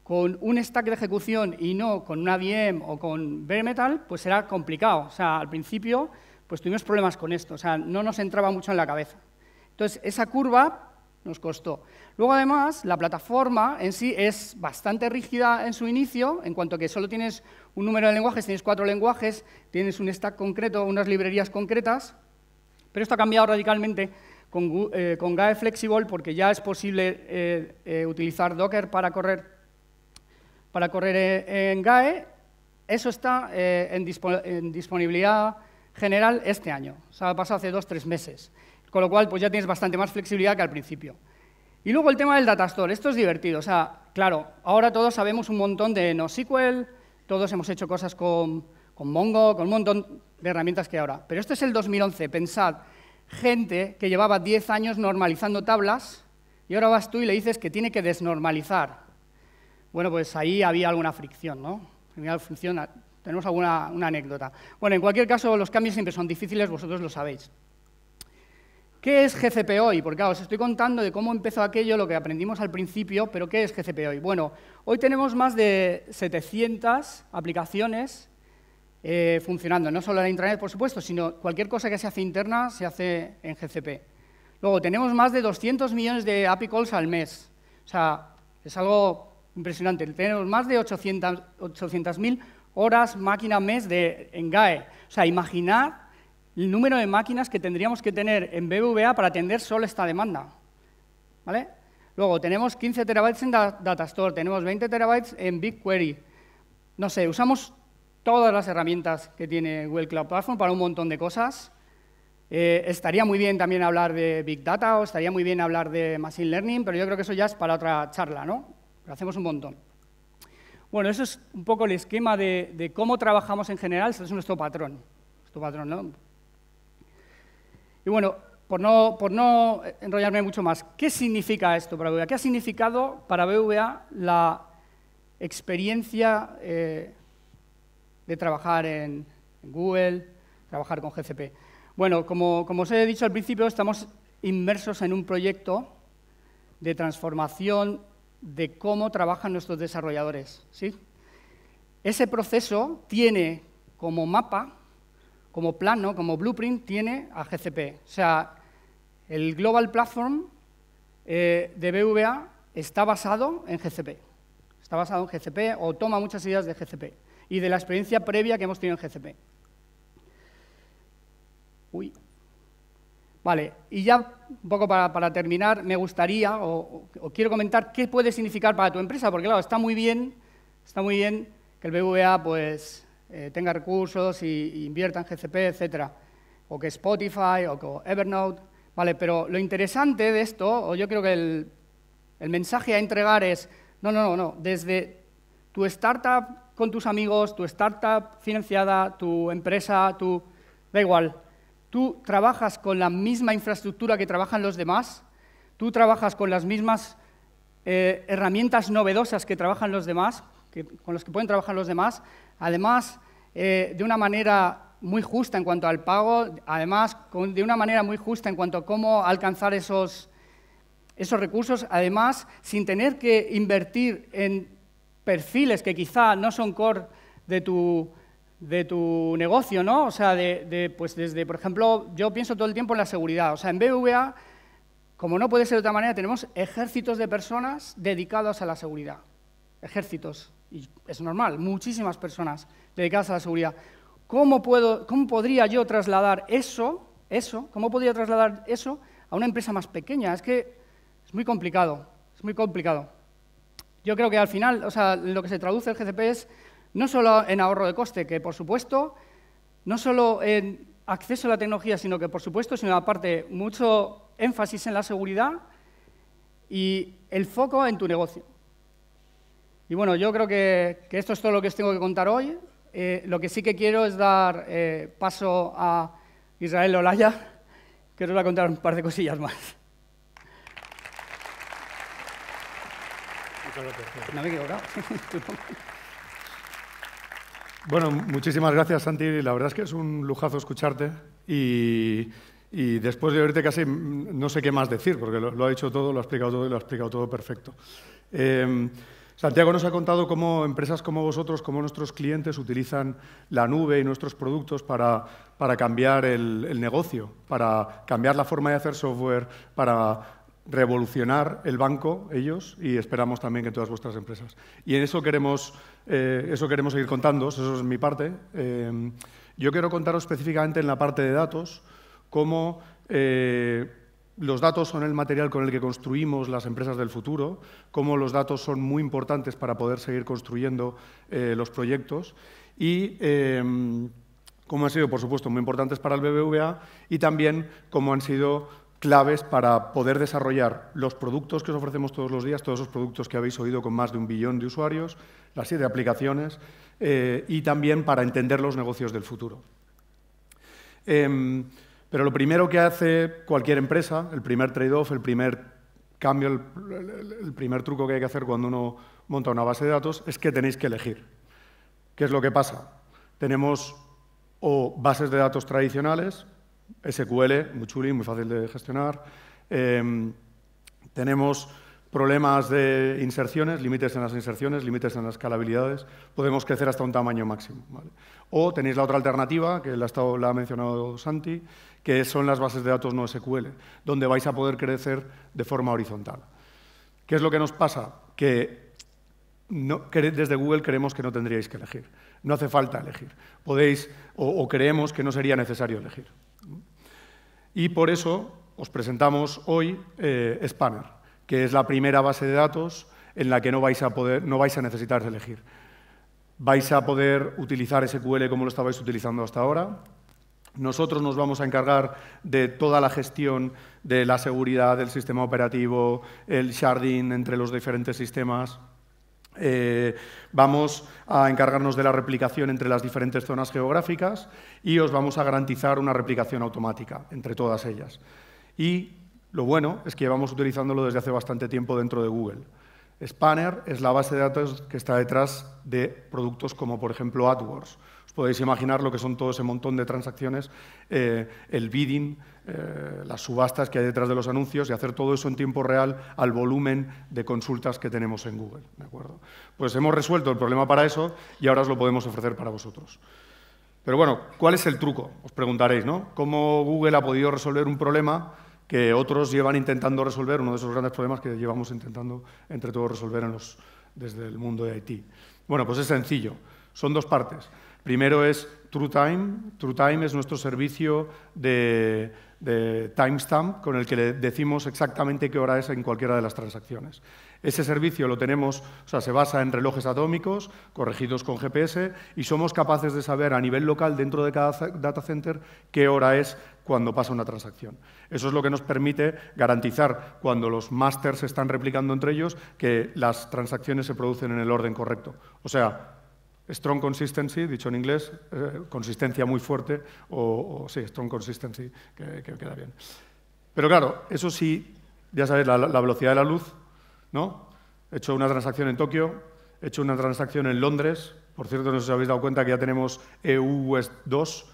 con un stack de ejecución y no con una VM o con bare metal, pues era complicado. O sea, al principio pues tuvimos problemas con esto, o sea, no nos entraba mucho en la cabeza. Entonces, esa curva nos costó. Luego, además, la plataforma en sí es bastante rígida en su inicio, en cuanto a que solo tienes un número de lenguajes, tienes cuatro lenguajes, tienes un stack concreto, unas librerías concretas, pero esto ha cambiado radicalmente con, eh, GAE Flexible porque ya es posible eh, eh, utilizar Docker para correr, para correr en GAE. Eso está en, disponibilidad general este año, o sea, pasado hace dos o tres meses, con lo cual pues ya tienes bastante más flexibilidad que al principio. Y luego el tema del datastore. Esto es divertido. O sea, claro, ahora todos sabemos un montón de NoSQL, todos hemos hecho cosas con, Mongo, con un montón de herramientas que ahora. Pero esto es el 2011. Pensad, gente que llevaba 10 años normalizando tablas y ahora vas tú y le dices que tiene que desnormalizar. Bueno, pues ahí había alguna fricción, ¿no? tenemos alguna una anécdota. Bueno, en cualquier caso, los cambios siempre son difíciles, vosotros lo sabéis. ¿Qué es GCP hoy? Porque os estoy contando de cómo empezó aquello, lo que aprendimos al principio, pero ¿qué es GCP hoy? Bueno, hoy tenemos más de 700 aplicaciones eh, funcionando, no solo la intranet, por supuesto, sino cualquier cosa que se hace interna se hace en GCP. Luego, tenemos más de 200 millones de API calls al mes. O sea, es algo impresionante. Tenemos más de 800.000 horas máquina mes de, en GAE. O sea, imaginar el número de máquinas que tendríamos que tener en BBVA para atender solo esta demanda. ¿Vale? Luego, tenemos 15 terabytes en Datastore, tenemos 20 terabytes en BigQuery. No sé, usamos todas las herramientas que tiene Google Cloud Platform para un montón de cosas. Eh, estaría muy bien también hablar de Big Data o estaría muy bien hablar de Machine Learning, pero yo creo que eso ya es para otra charla, ¿no? Lo hacemos un montón. Bueno, eso es un poco el esquema de, cómo trabajamos en general, ese es nuestro patrón. Nuestro patrón, ¿no? Y bueno, por no, enrollarme mucho más, ¿qué significa esto para BVA? ¿Qué ha significado para BVA la experiencia eh, de trabajar en, Google, trabajar con GCP? Bueno, como, os he dicho al principio, estamos inmersos en un proyecto de transformación de cómo trabajan nuestros desarrolladores. Ese proceso tiene como mapa como plano, como blueprint, tiene a GCP. O sea, el Global Platform eh, de BVA está basado en GCP. Está basado en GCP o toma muchas ideas de GCP y de la experiencia previa que hemos tenido en GCP. Uy. Vale, y ya un poco para, terminar, me gustaría o, quiero comentar qué puede significar para tu empresa, porque claro, está muy bien, está muy bien que el BVA pues, eh, tenga recursos e invierta en GCP, etcétera, o que Spotify o Evernote, ¿vale? Pero lo interesante de esto, o yo creo que el, el mensaje a entregar es, no, no, no, no, desde tu startup con tus amigos, tu startup financiada, tu empresa, tu... da igual, tú trabajas con la misma infraestructura que trabajan los demás, tú trabajas con las mismas eh, herramientas novedosas que trabajan los demás, con las que pueden trabajar los demás, Además, eh, de una manera muy justa en cuanto al pago, además, de una manera muy justa en cuanto a cómo alcanzar esos, esos recursos, además, sin tener que invertir en perfiles que quizá no son core de tu, de tu negocio, ¿no? O sea, pues desde, por ejemplo, yo pienso todo el tiempo en la seguridad. O sea, en BVA, como no puede ser de otra manera, tenemos ejércitos de personas dedicados a la seguridad. Ejércitos y es normal, muchísimas personas dedicadas a la seguridad. ¿Cómo, puedo, ¿Cómo podría yo trasladar eso, eso, cómo podría trasladar eso a una empresa más pequeña? Es que es muy complicado, es muy complicado. Yo creo que al final, o sea, lo que se traduce el GCP es no solo en ahorro de coste, que por supuesto, no solo en acceso a la tecnología, sino que por supuesto, sino aparte, mucho énfasis en la seguridad y el foco en tu negocio. Y bueno, yo creo que, esto es todo lo que os tengo que contar hoy. Eh, lo que sí que quiero es dar eh, paso a Israel Olaya, que os va a contar un par de cosillas más. No me he equivocado. Bueno, muchísimas gracias, Santi. La verdad es que es un lujazo escucharte y, después de oírte casi mm, no sé qué más decir, porque lo, ha dicho todo, lo ha explicado todo y lo ha explicado todo perfecto. Eh, Santiago nos ha contado cómo empresas como vosotros, como nuestros clientes, utilizan la nube y nuestros productos para, para cambiar el, negocio, para cambiar la forma de hacer software, para revolucionar el banco, ellos, y esperamos también que todas vuestras empresas. Y en eso queremos, eh, eso queremos seguir contando, eso es mi parte. Eh, yo quiero contaros específicamente en la parte de datos cómo... Eh, los datos son el material con el que construimos las empresas del futuro, cómo los datos son muy importantes para poder seguir construyendo eh, los proyectos y em, cómo han sido, por supuesto, muy importantes para el BBVA y también cómo han sido claves para poder desarrollar los productos que os ofrecemos todos los días, todos esos productos que habéis oído con más de un billón de usuarios, las siete aplicaciones, eh, y también para entender los negocios del futuro. Em, pero lo primero que hace cualquier empresa, el primer trade-off, el primer cambio, el, primer truco que hay que hacer cuando uno monta una base de datos es que tenéis que elegir. ¿Qué es lo que pasa? Tenemos o bases de datos tradicionales, SQL, muy chuli, muy fácil de gestionar. Eh, tenemos problemas de inserciones, límites en las inserciones, límites en las escalabilidades, podemos crecer hasta un tamaño máximo. O tenéis la otra alternativa, que la ha, ha mencionado Santi, que son las bases de datos no SQL, donde vais a poder crecer de forma horizontal. ¿Qué es lo que nos pasa? Que desde Google creemos que no tendríais que elegir. No hace falta elegir. Podéis, o, creemos que no sería necesario elegir. Y por eso os presentamos hoy eh, Spanner que es la primera base de datos en la que no vais a, poder, no vais a necesitar elegir. Vais a poder utilizar SQL como lo estabais utilizando hasta ahora. Nosotros nos vamos a encargar de toda la gestión de la seguridad del sistema operativo, el sharding entre los diferentes sistemas, eh, vamos a encargarnos de la replicación entre las diferentes zonas geográficas y os vamos a garantizar una replicación automática entre todas ellas. Y lo bueno es que llevamos utilizándolo desde hace bastante tiempo dentro de Google. Spanner es la base de datos que está detrás de productos como, por ejemplo, AdWords. Os podéis imaginar lo que son todo ese montón de transacciones, eh, el bidding, eh, las subastas que hay detrás de los anuncios y hacer todo eso en tiempo real al volumen de consultas que tenemos en Google. ¿de acuerdo? Pues hemos resuelto el problema para eso y ahora os lo podemos ofrecer para vosotros. Pero bueno, ¿cuál es el truco? Os preguntaréis, ¿no? ¿Cómo Google ha podido resolver un problema que otros llevan intentando resolver, uno de esos grandes problemas que llevamos intentando entre todos resolver en los, desde el mundo de Haití. Bueno, pues es sencillo, son dos partes. Primero es TrueTime, TrueTime es nuestro servicio de, timestamp con el que le decimos exactamente qué hora es en cualquiera de las transacciones. Ese servicio lo tenemos, o sea, se basa en relojes atómicos corregidos con GPS y somos capaces de saber a nivel local dentro de cada data center qué hora es cuando pasa una transacción. Eso es lo que nos permite garantizar cuando los masters se están replicando entre ellos que las transacciones se producen en el orden correcto. O sea, strong consistency, dicho en inglés, eh, consistencia muy fuerte, o, sí, strong consistency, que, queda bien. Pero claro, eso sí, ya sabéis, la, velocidad de la luz, ¿no? He hecho una transacción en Tokio, he hecho una transacción en Londres, por cierto, no os habéis dado cuenta que ya tenemos West 2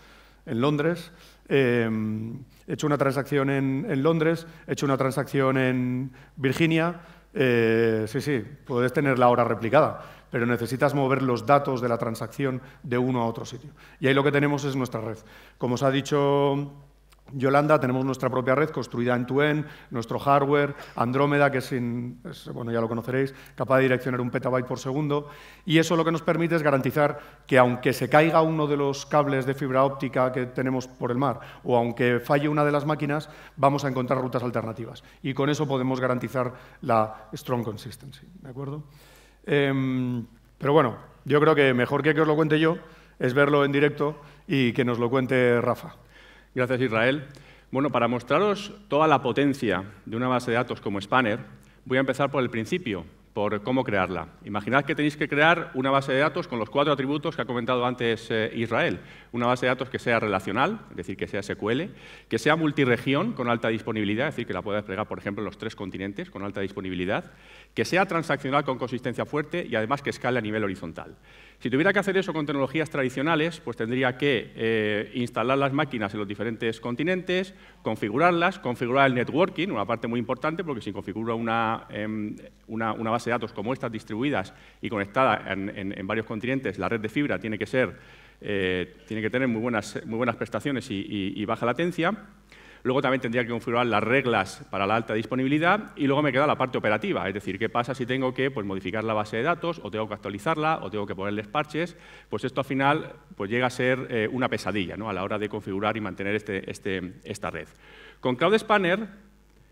en Londres, Em, he hecho una transacción en, Londres, he hecho una transacción en Virginia. Eh, sí, sí, puedes tener la hora replicada, pero necesitas mover los datos de la transacción de uno a otro sitio. Y ahí lo que tenemos es nuestra red. Como os ha dicho Yolanda, tenemos nuestra propia red construida en Tuen, nuestro hardware, Andrómeda, que es, bueno, ya lo conoceréis, capaz de direccionar un petabyte por segundo, y eso lo que nos permite es garantizar que aunque se caiga uno de los cables de fibra óptica que tenemos por el mar, o aunque falle una de las máquinas, vamos a encontrar rutas alternativas, y con eso podemos garantizar la strong consistency, ¿de acuerdo? Em, pero bueno, yo creo que mejor que os lo cuente yo es verlo en directo y que nos lo cuente Rafa. Gracias, Israel. Bueno, para mostraros toda la potencia de una base de datos como Spanner, voy a empezar por el principio, por cómo crearla. Imaginad que tenéis que crear una base de datos con los cuatro atributos que ha comentado antes eh, Israel. Una base de datos que sea relacional, es decir, que sea SQL, que sea multiregión con alta disponibilidad, es decir, que la pueda desplegar, por ejemplo, en los tres continentes con alta disponibilidad, que sea transaccional con consistencia fuerte y además que escale a nivel horizontal. Si tuviera que hacer eso con tecnologías tradicionales, pues tendría que eh, instalar las máquinas en los diferentes continentes, configurarlas, configurar el networking, una parte muy importante, porque si configura em, una, base de datos como estas distribuidas y conectada en, varios continentes, la red de fibra tiene que ser eh, tiene que tener muy buenas, prestaciones y, baja latencia. Luego también tendría que configurar las reglas para la alta disponibilidad y luego me queda la parte operativa, es decir, qué pasa si tengo que pues, modificar la base de datos o tengo que actualizarla o tengo que ponerles parches. Pues esto al final pues, llega a ser eh, una pesadilla ¿no? a la hora de configurar y mantener este, este, esta red. Con Cloud Spanner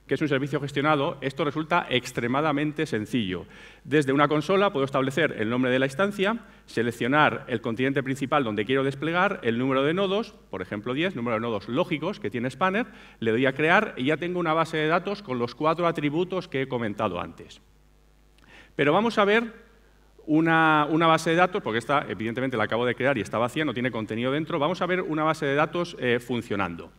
que es un servicio gestionado, esto resulta extremadamente sencillo. Desde una consola puedo establecer el nombre de la instancia, seleccionar el continente principal donde quiero desplegar, el número de nodos, por ejemplo 10, número de nodos lógicos que tiene Spanner, le doy a crear y ya tengo una base de datos con los cuatro atributos que he comentado antes. Pero vamos a ver una, base de datos, porque esta evidentemente la acabo de crear y está vacía, no tiene contenido dentro, vamos a ver una base de datos eh, funcionando.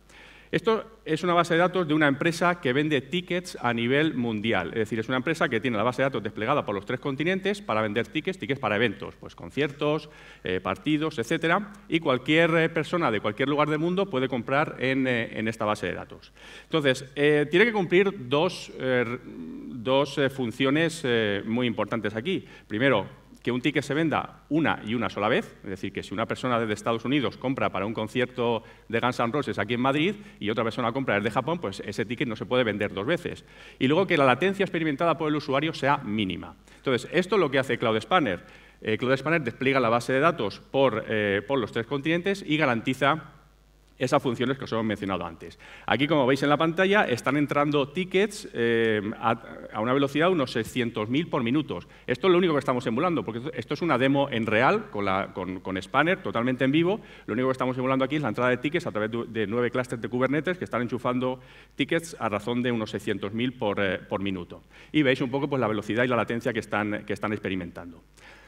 Esto es una base de datos de una empresa que vende tickets a nivel mundial. Es decir, es una empresa que tiene la base de datos desplegada por los tres continentes para vender tickets, tickets para eventos, pues conciertos, eh, partidos, etcétera. Y cualquier eh, persona de cualquier lugar del mundo puede comprar en, eh, esta base de datos. Entonces, tiene que cumplir dos, dos funciones muy importantes aquí. Primero, que un ticket se venda una y una sola vez, es decir, que si una persona desde Estados Unidos compra para un concierto de Guns N' Roses aquí en Madrid y otra persona compra desde Japón, pues ese ticket no se puede vender dos veces. Y luego que la latencia experimentada por el usuario sea mínima. Entonces, esto es lo que hace Cloud Spanner. Eh, Cloud Spanner despliega la base de datos por eh, los tres continentes y garantiza esas funciones que os hemos mencionado antes. Aquí, como veis en la pantalla, están entrando tickets eh, a, una velocidad de unos 600.000 por minuto. Esto es lo único que estamos emulando, porque esto es una demo en real, con, con, con Spanner, totalmente en vivo. Lo único que estamos emulando aquí es la entrada de tickets a través de, nueve clústeres de Kubernetes que están enchufando tickets a razón de unos 600.000 por, eh, por, minuto. Y veis un poco pues, la velocidad y la latencia que están, que están experimentando.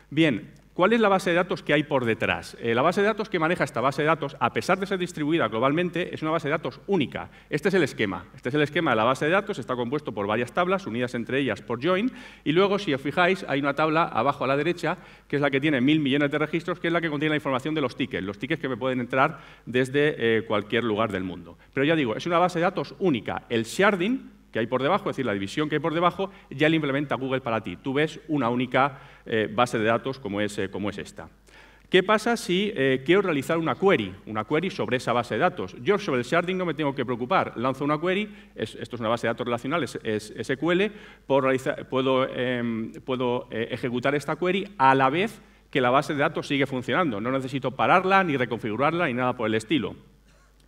Bien, ¿Cuál es la base de datos que hay por detrás? Eh, la base de datos que maneja esta base de datos, a pesar de ser distribuida globalmente, es una base de datos única. Este es el esquema. Este es el esquema de la base de datos. Está compuesto por varias tablas, unidas entre ellas por join. Y luego, si os fijáis, hay una tabla abajo a la derecha, que es la que tiene mil millones de registros, que es la que contiene la información de los tickets, los tickets que me pueden entrar desde eh, cualquier lugar del mundo. Pero ya digo, es una base de datos única. El sharding que hay por debajo, es decir, la división que hay por debajo, ya la implementa Google para ti. Tú ves una única eh, base de datos eh, como es, esta. ¿Qué pasa si eh, quiero realizar una query, una query sobre esa base de datos? Yo sobre el sharding no me tengo que preocupar. Lanzo una query, esto es una base de datos relacional, es, SQL, puedo, em, ejecutar esta query a la vez que la base de datos sigue funcionando. No necesito pararla, ni reconfigurarla, ni nada por el estilo.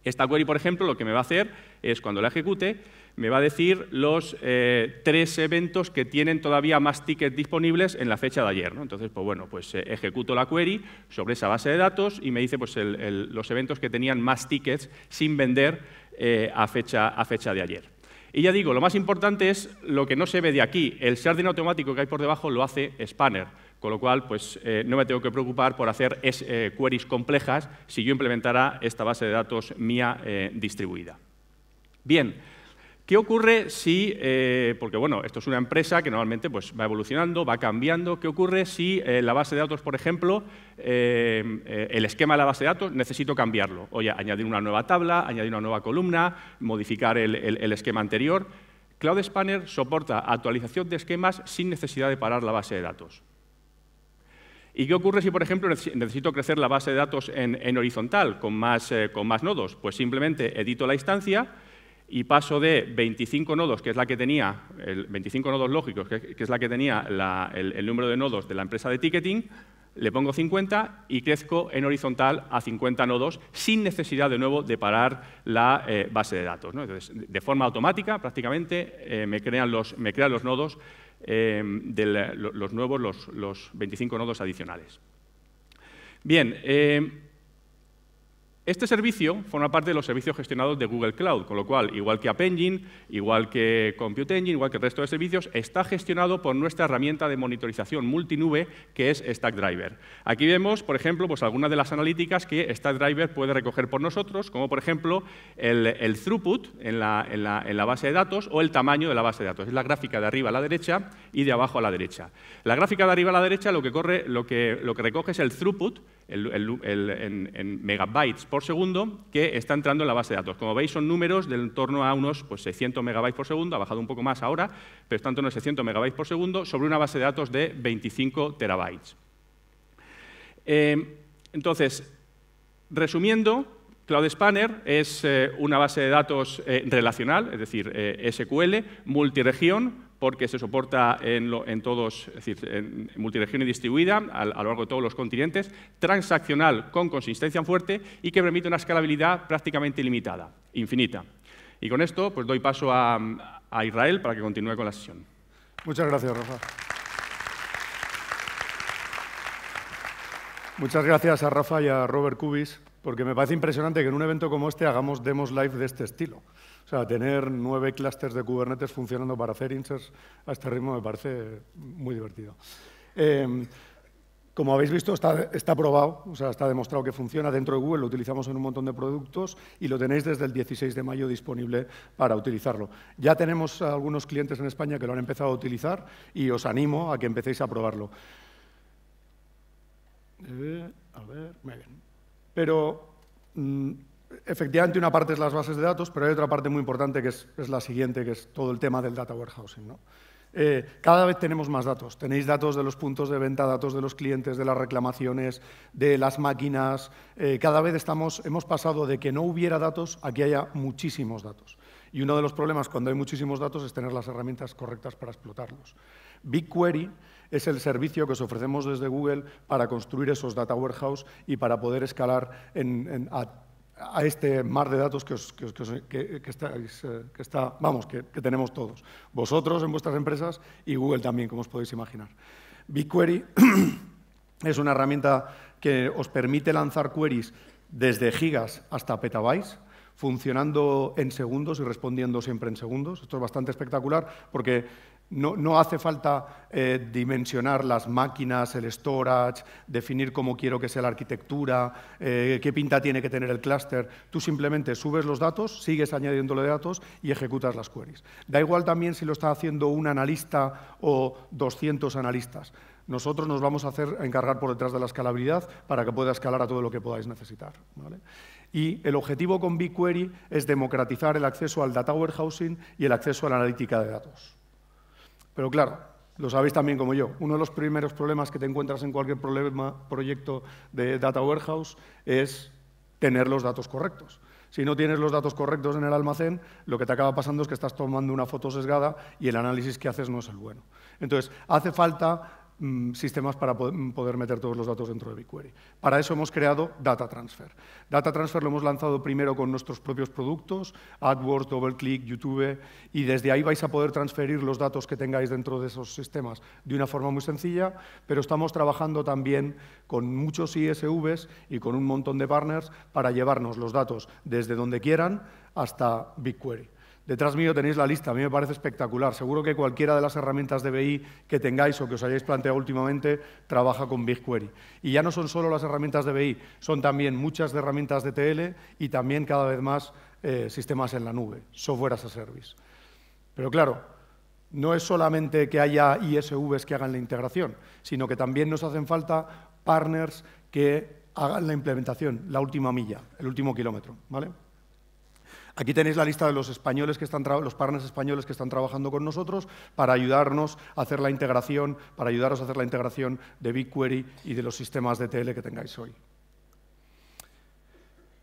Esta query, por ejemplo, lo que me va a hacer es, cuando la ejecute, me va a decir los eh, tres eventos que tienen todavía más tickets disponibles en la fecha de ayer. Entonces, pues bueno, pues eh, ejecuto la query sobre esa base de datos y me dice pues, los eventos que tenían más tickets sin vender eh, a, fecha, a fecha de ayer. Y ya digo, lo más importante es lo que no se ve de aquí. El sharding automático que hay por debajo lo hace Spanner, con lo cual pues, no me tengo que preocupar por hacer queries complejas si yo implementara esta base de datos mía distribuida. Bien. ¿Qué ocurre si, eh, porque bueno, esto es una empresa que normalmente pues, va evolucionando, va cambiando, ¿qué ocurre si eh, la base de datos, por ejemplo, eh, el esquema de la base de datos, necesito cambiarlo? Oye, añadir una nueva tabla, añadir una nueva columna, modificar el, esquema anterior. Cloud Spanner soporta actualización de esquemas sin necesidad de parar la base de datos. ¿Y qué ocurre si, por ejemplo, necesito crecer la base de datos en, horizontal con más, con más nodos? Pues simplemente edito la instancia, y paso de 25 nodos, que es la que tenía, 25 nodos lógicos, que, es la que tenía el, número de nodos de la empresa de ticketing, le pongo 50 y crezco en horizontal a 50 nodos sin necesidad de nuevo de parar la eh, base de datos. de forma automática prácticamente eh, me, crean los, me crean los nodos, eh, de los nuevos, los, los, 25 nodos adicionales. Bien, este servicio forma parte de los servicios gestionados de Google Cloud, con lo cual, igual que App Engine, igual que Compute Engine, igual que el resto de servicios, está gestionado por nuestra herramienta de monitorización multinube, que es Stackdriver. Aquí vemos, por ejemplo, pues algunas de las analíticas que Stackdriver puede recoger por nosotros, como por ejemplo el, throughput en la, base de datos o el tamaño de la base de datos. Es la gráfica de arriba a la derecha y de abajo a la derecha. La gráfica de arriba a la derecha lo que, corre, lo que recoge es el throughput en, megabytes por segundo que está entrando en la base de datos. Como veis, son números del torno a unos 600 pues, megabytes por segundo, ha bajado un poco más ahora, pero está en torno a 600 megabytes por segundo sobre una base de datos de 25 terabytes. Eh, entonces, resumiendo, Cloud Spanner es eh, una base de datos eh, relacional, es decir, SQL, multiregión, porque se soporta en, todos, es decir, en multiregión y distribuida a, lo largo de todos los continentes, transaccional con consistencia fuerte y que permite una escalabilidad prácticamente ilimitada, infinita. Y con esto pues doy paso a, a Israel para que continúe con la sesión. Muchas gracias, Rafa. Muchas gracias a Rafa y a Robert Cubis, porque me parece impresionante que en un evento como este hagamos demos live de este estilo. O sea, tener nueve clústeres de Kubernetes funcionando para hacer inserts a este ritmo me parece muy divertido. Em, como habéis visto, está, probado, o sea, está demostrado que funciona. Dentro de Google lo utilizamos en un montón de productos y lo tenéis desde el 16 de mayo disponible para utilizarlo. Ya tenemos algunos clientes en España que lo han empezado a utilizar y os animo a que empecéis a probarlo. Eh, a ver, Pero mm, efectivamente una parte es las bases de datos, pero hay otra parte muy importante que es, la siguiente, que es todo el tema del data warehousing. Eh, cada vez tenemos más datos. Tenéis datos de los puntos de venta, datos de los clientes, de las reclamaciones, de las máquinas. Eh, cada vez estamos, hemos pasado de que no hubiera datos a que haya muchísimos datos. Y uno de los problemas cuando hay muchísimos datos es tener las herramientas correctas para explotarlos. BigQuery es el servicio que os ofrecemos desde Google para construir esos data warehouse y para poder escalar en, en, a a este mar de datos que, eh, que, está, vamos, que, tenemos todos, vosotros en vuestras empresas y Google también, como os podéis imaginar. BigQuery es una herramienta que os permite lanzar queries desde gigas hasta petabytes, funcionando en segundos y respondiendo siempre en segundos. Esto es bastante espectacular porque no, hace falta eh, dimensionar las máquinas, el storage, definir cómo quiero que sea la arquitectura, eh, qué pinta tiene que tener el clúster. Tú simplemente subes los datos, sigues los datos y ejecutas las queries. Da igual también si lo está haciendo un analista o 200 analistas. Nosotros nos vamos a hacer encargar por detrás de la escalabilidad para que pueda escalar a todo lo que podáis necesitar. Y el objetivo con BigQuery es democratizar el acceso al data warehousing y el acceso a la analítica de datos. Pero claro, lo sabéis también como yo, uno de los primeros problemas que te encuentras en cualquier problema, proyecto de Data Warehouse es tener los datos correctos. Si no tienes los datos correctos en el almacén, lo que te acaba pasando es que estás tomando una foto sesgada y el análisis que haces no es el bueno. Entonces, hace falta Mm, sistemas para poder meter todos los datos dentro de BigQuery. Para eso hemos creado Data Transfer. Data Transfer lo hemos lanzado primero con nuestros propios productos, AdWords, DoubleClick, YouTube, y desde ahí vais a poder transferir los datos que tengáis dentro de esos sistemas de una forma muy sencilla, pero estamos trabajando también con muchos ISVs y con un montón de partners para llevarnos los datos desde donde quieran hasta BigQuery. Detrás mío tenéis la lista, a mí me parece espectacular. Seguro que cualquiera de las herramientas de BI que tengáis o que os hayáis planteado últimamente trabaja con BigQuery. Y ya no son solo las herramientas de BI, son también muchas herramientas de TL y también cada vez más eh, sistemas en la nube, software as a service. Pero claro, no es solamente que haya ISVs que hagan la integración, sino que también nos hacen falta partners que hagan la implementación, la última milla, el último kilómetro. ¿vale? Aquí tenéis la lista de los españoles que están los partners españoles que están trabajando con nosotros para ayudarnos a hacer la integración, para ayudaros a hacer la integración de BigQuery y de los sistemas de TL que tengáis hoy.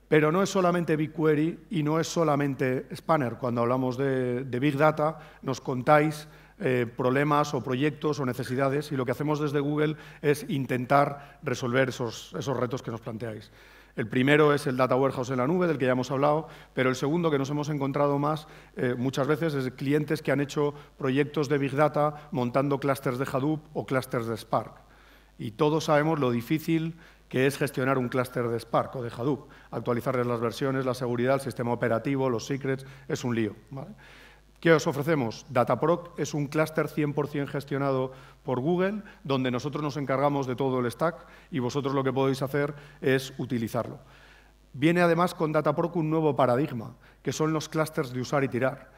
Pero no es solamente BigQuery y no es solamente Spanner. Cuando hablamos de, Big Data, nos contáis eh, problemas o proyectos o necesidades y lo que hacemos desde Google es intentar resolver esos retos que nos planteáis. El primero es el data warehouse en la nube, del que ya hemos hablado, pero el segundo que nos hemos encontrado más eh, muchas veces es clientes que han hecho proyectos de Big Data montando clústeres de Hadoop o clústeres de Spark. Y todos sabemos lo difícil que es gestionar un clúster de Spark o de Hadoop. Actualizarles las versiones, la seguridad, el sistema operativo, los secrets, es un lío. ¿Qué os ofrecemos? Dataproc es un clúster 100% gestionado por Google, donde nosotros nos encargamos de todo el stack y vosotros lo que podéis hacer es utilizarlo. Viene además con Dataproc un nuevo paradigma, que son los clústeres de usar y tirar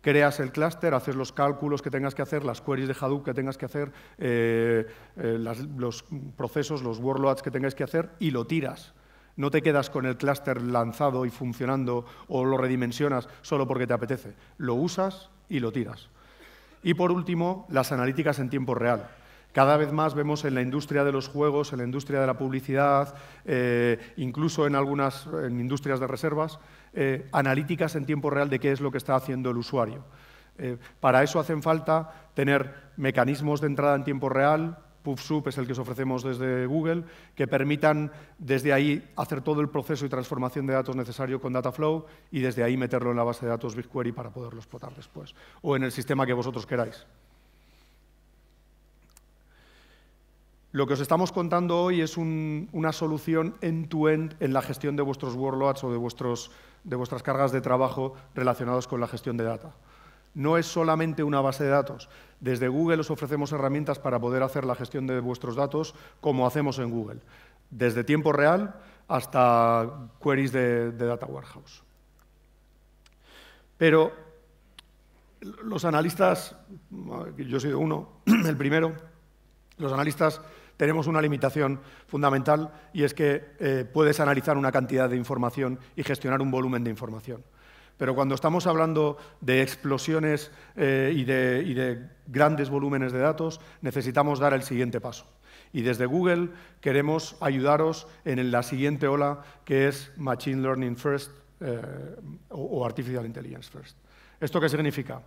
creas el clúster, haces los cálculos que tengas que hacer, las queries de Hadoop que tengas que hacer, eh, eh, los procesos, los workloads que tengas que hacer y lo tiras. No te quedas con el clúster lanzado y funcionando o lo redimensionas solo porque te apetece. Lo usas y lo tiras. Y por último, las analíticas en tiempo real. Cada vez más vemos en la industria de los juegos, en la industria de la publicidad, eh, incluso en algunas industrias de reservas, eh, analíticas en tiempo real de qué es lo que está haciendo el usuario. Eh, para eso hacen falta tener mecanismos de entrada en tiempo real, PubSub es el que os ofrecemos desde Google, que permitan desde ahí hacer todo el proceso y transformación de datos necesario con Dataflow y desde ahí meterlo en la base de datos BigQuery para poderlo explotar después, o en el sistema que vosotros queráis. Lo que os estamos contando hoy es una solución end-to-end en la gestión de vuestros workloads o de, de vuestras cargas de trabajo relacionadas con la gestión de data no es solamente una base de datos. Desde Google os ofrecemos herramientas para poder hacer la gestión de vuestros datos como hacemos en Google, desde tiempo real hasta queries de, Data Warehouse. Pero los analistas, yo he sido uno, el primero, los analistas tenemos una limitación fundamental y es que eh, puedes analizar una cantidad de información y gestionar un volumen de información pero cuando estamos hablando de explosiones eh, y, de, grandes volúmenes de datos, necesitamos dar el siguiente paso. Y desde Google queremos ayudaros en la siguiente ola, que es Machine Learning First eh, o Artificial Intelligence First. ¿Esto qué significa?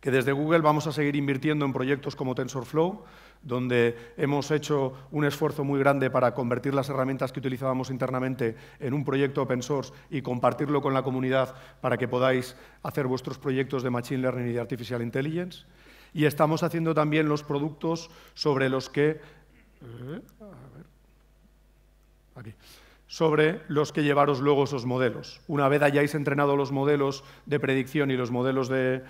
Que desde Google vamos a seguir invirtiendo en proyectos como TensorFlow, donde hemos hecho un esfuerzo muy grande para convertir las herramientas que utilizábamos internamente en un proyecto open source y compartirlo con la comunidad para que podáis hacer vuestros proyectos de Machine Learning y de Artificial Intelligence. Y estamos haciendo también los productos sobre los que... Eh, sobre los que llevaros luego esos modelos. Una vez hayáis entrenado los modelos de predicción y los modelos de,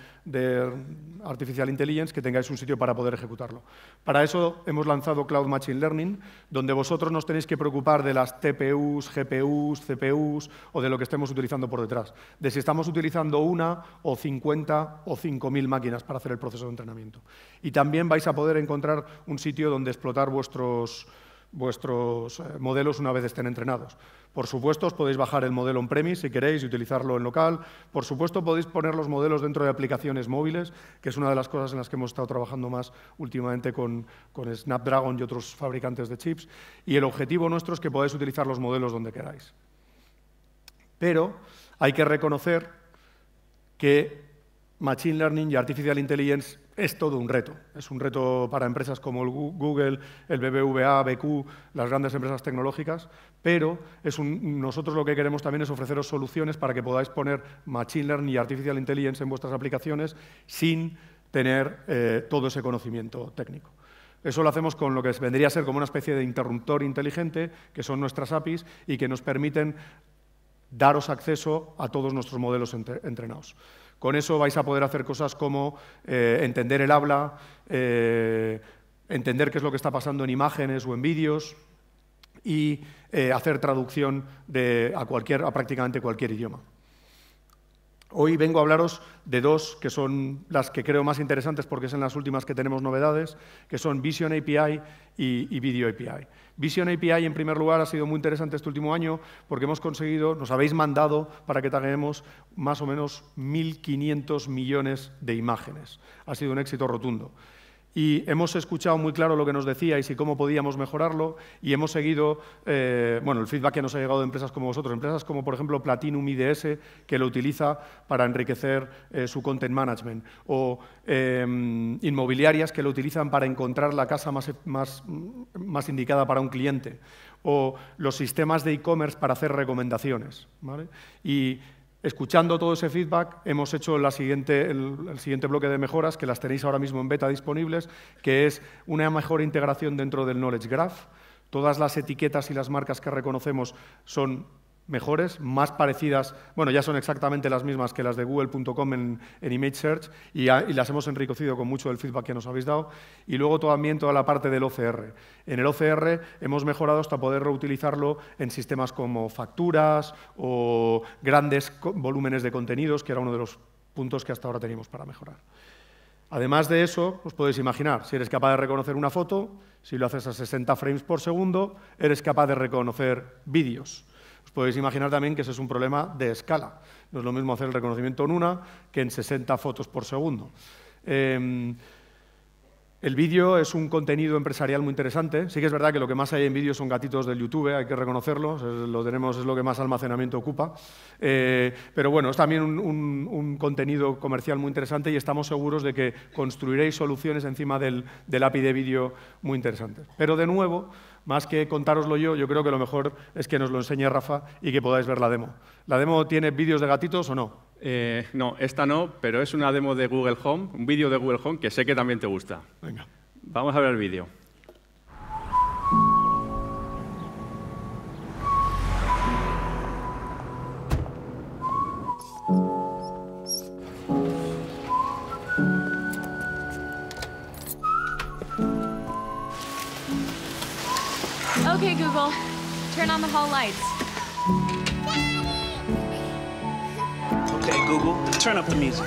Artificial Intelligence, que tengáis un sitio para poder ejecutarlo. Para eso hemos lanzado Cloud Machine Learning, donde vosotros no tenéis que preocupar de las TPUs, GPUs, CPUs o de lo que estemos utilizando por detrás, de si estamos utilizando una o 50 o 5.000 máquinas para hacer el proceso de entrenamiento. Y también vais a poder encontrar un sitio donde explotar vuestros vuestros eh, modelos una vez estén entrenados. Por supuesto, os podéis bajar el modelo on-premise si queréis y utilizarlo en local. Por supuesto, podéis poner los modelos dentro de aplicaciones móviles, que es una de las cosas en las que hemos estado trabajando más últimamente con, con Snapdragon y otros fabricantes de chips. Y el objetivo nuestro es que podáis utilizar los modelos donde queráis. Pero hay que reconocer que Machine Learning y Artificial Intelligence es todo un reto. Es un reto para empresas como Google, el BBVA, BQ, las grandes empresas tecnológicas, pero nosotros lo que queremos también es ofreceros soluciones para que podáis poner Machine Learning y Artificial Intelligence en vuestras aplicaciones sin tener eh, todo ese conocimiento técnico. Eso lo hacemos con lo que vendría a ser como una especie de interruptor inteligente, que son nuestras APIs y que nos permiten daros acceso a todos nuestros modelos entrenados. Con eso vais a poder hacer cosas como eh, entender el habla, eh, entender qué es lo que está pasando en imágenes o en vídeos y eh, hacer traducción a, a prácticamente cualquier idioma. Hoy vengo a hablaros de dos que son las que creo más interesantes porque son las últimas que tenemos novedades, que son Vision API y, Video API. Vision API, en primer lugar, ha sido muy interesante este último año porque hemos conseguido, nos habéis mandado para que taguemos más o menos 1.500 millones de imágenes. Ha sido un éxito rotundo y hemos escuchado muy claro lo que nos decíais y cómo podíamos mejorarlo y hemos seguido, eh, bueno, el feedback que nos ha llegado de empresas como vosotros, empresas como por ejemplo Platinum IDS, que lo utiliza para enriquecer eh, su content management, o em, inmobiliarias que lo utilizan para encontrar la casa más, indicada para un cliente, o los sistemas de e-commerce para hacer recomendaciones. Y Escuchando todo ese feedback, hemos hecho siguiente, el, siguiente bloque de mejoras, que las tenéis ahora mismo en beta disponibles, que es una mejor integración dentro del Knowledge Graph. Todas las etiquetas y las marcas que reconocemos son mejores, más parecidas, bueno, ya son exactamente las mismas que las de google.com en, Image Search ah, y, las hemos enriquecido con mucho del feedback que nos habéis dado. Y luego también toda la parte del OCR. En el OCR hemos mejorado hasta poder reutilizarlo en sistemas como facturas o grandes volúmenes de contenidos, que era uno de los puntos que hasta ahora teníamos para mejorar. Además de eso, os podéis imaginar, si eres capaz de reconocer una foto, si lo haces a 60 frames por segundo, eres capaz de reconocer vídeos podéis imaginar también que ese es un problema de escala. No es lo mismo hacer el reconocimiento en una que en 60 fotos por segundo. Em, el vídeo es un contenido empresarial muy interesante. Sí que es verdad que lo que más hay en vídeo son gatitos del YouTube, hay que reconocerlo, lo tenemos, es lo que más almacenamiento ocupa. Eh, pero bueno, es también un, contenido comercial muy interesante y estamos seguros de que construiréis soluciones encima del, del API de vídeo muy interesantes. Pero de nuevo, más que contároslo yo, yo creo que lo mejor es que nos lo enseñe Rafa y que podáis ver la demo. ¿La demo tiene vídeos de gatitos o no? Eh, no, esta no, pero es una demo de Google Home, un vídeo de Google Home que sé que también te gusta. Venga. Vamos a ver el vídeo. turn on the hall lights. Okay, Google, turn up the music.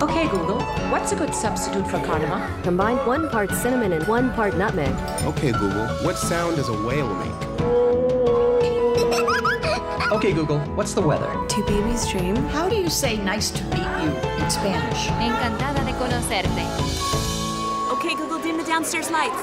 okay, Google, what's a good substitute for cardamom? Combine one part cinnamon and one part nutmeg. Okay, Google, what sound does a whale make? okay, Google, what's the weather? To babies dream. How do you say nice to meet you in Spanish? Encantada de conocerte. Okay, Google, dim the downstairs lights.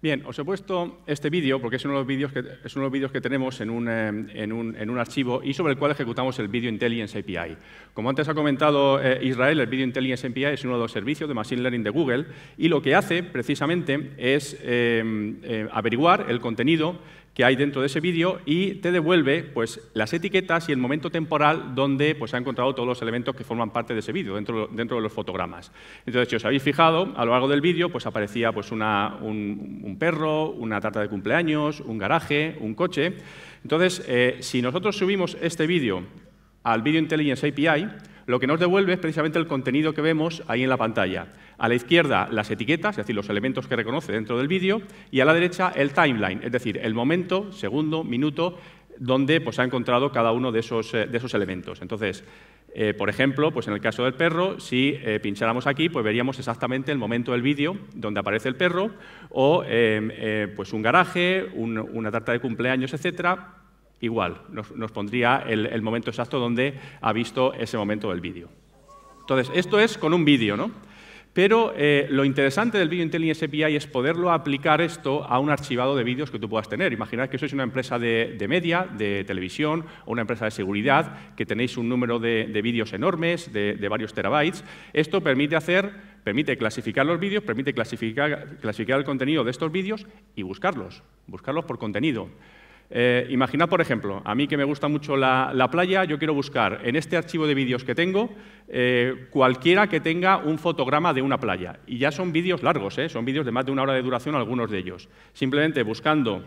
Bien, os he puesto este vídeo porque es uno de los vídeos que, es uno de los vídeos que tenemos en un, em, archivo y sobre el cual ejecutamos el Video Intelligence API. Como antes ha comentado eh, Israel, el Video Intelligence API es uno de los servicios de Machine Learning de Google y lo que hace precisamente es em, eh, averiguar el contenido que hay dentro de ese vídeo y te devuelve pues, las etiquetas y el momento temporal donde pues, ha encontrado todos los elementos que forman parte de ese vídeo, dentro, dentro, de los fotogramas. Entonces, si os habéis fijado, a lo largo del vídeo pues, aparecía pues, una, un, perro, una tarta de cumpleaños, un garaje, un coche. Entonces, eh, si nosotros subimos este vídeo al Video Intelligence API, lo que nos devuelve es precisamente el contenido que vemos ahí en la pantalla. A la izquierda las etiquetas, es decir, los elementos que reconoce dentro del vídeo, y a la derecha el timeline, es decir, el momento, segundo, minuto, donde pues, ha encontrado cada uno de esos, eh, de esos elementos. Entonces, eh, por ejemplo, pues en el caso del perro, si eh, pincháramos aquí, pues veríamos exactamente el momento del vídeo donde aparece el perro, o em, pues un garaje, una tarta de cumpleaños, etcétera. Igual, nos, pondría el, el, momento exacto donde ha visto ese momento del vídeo. Entonces, esto es con un vídeo, ¿no? Pero eh, lo interesante del Video Intelligence API es poderlo aplicar esto a un archivado de vídeos que tú puedas tener. Imaginad que sois una empresa de, media, de televisión, o una empresa de seguridad, que tenéis un número de, vídeos enormes, de, varios terabytes. Esto permite hacer permite clasificar los vídeos, permite clasificar el contenido de estos vídeos y buscarlos, buscarlos por contenido. Eh, imaginad, por ejemplo, a mí que me gusta mucho la, playa, yo quiero buscar en este archivo de vídeos que tengo eh, cualquiera que tenga un fotograma de una playa. Y ya son vídeos largos, eh, son vídeos de más de una hora de duración algunos de ellos. Simplemente buscando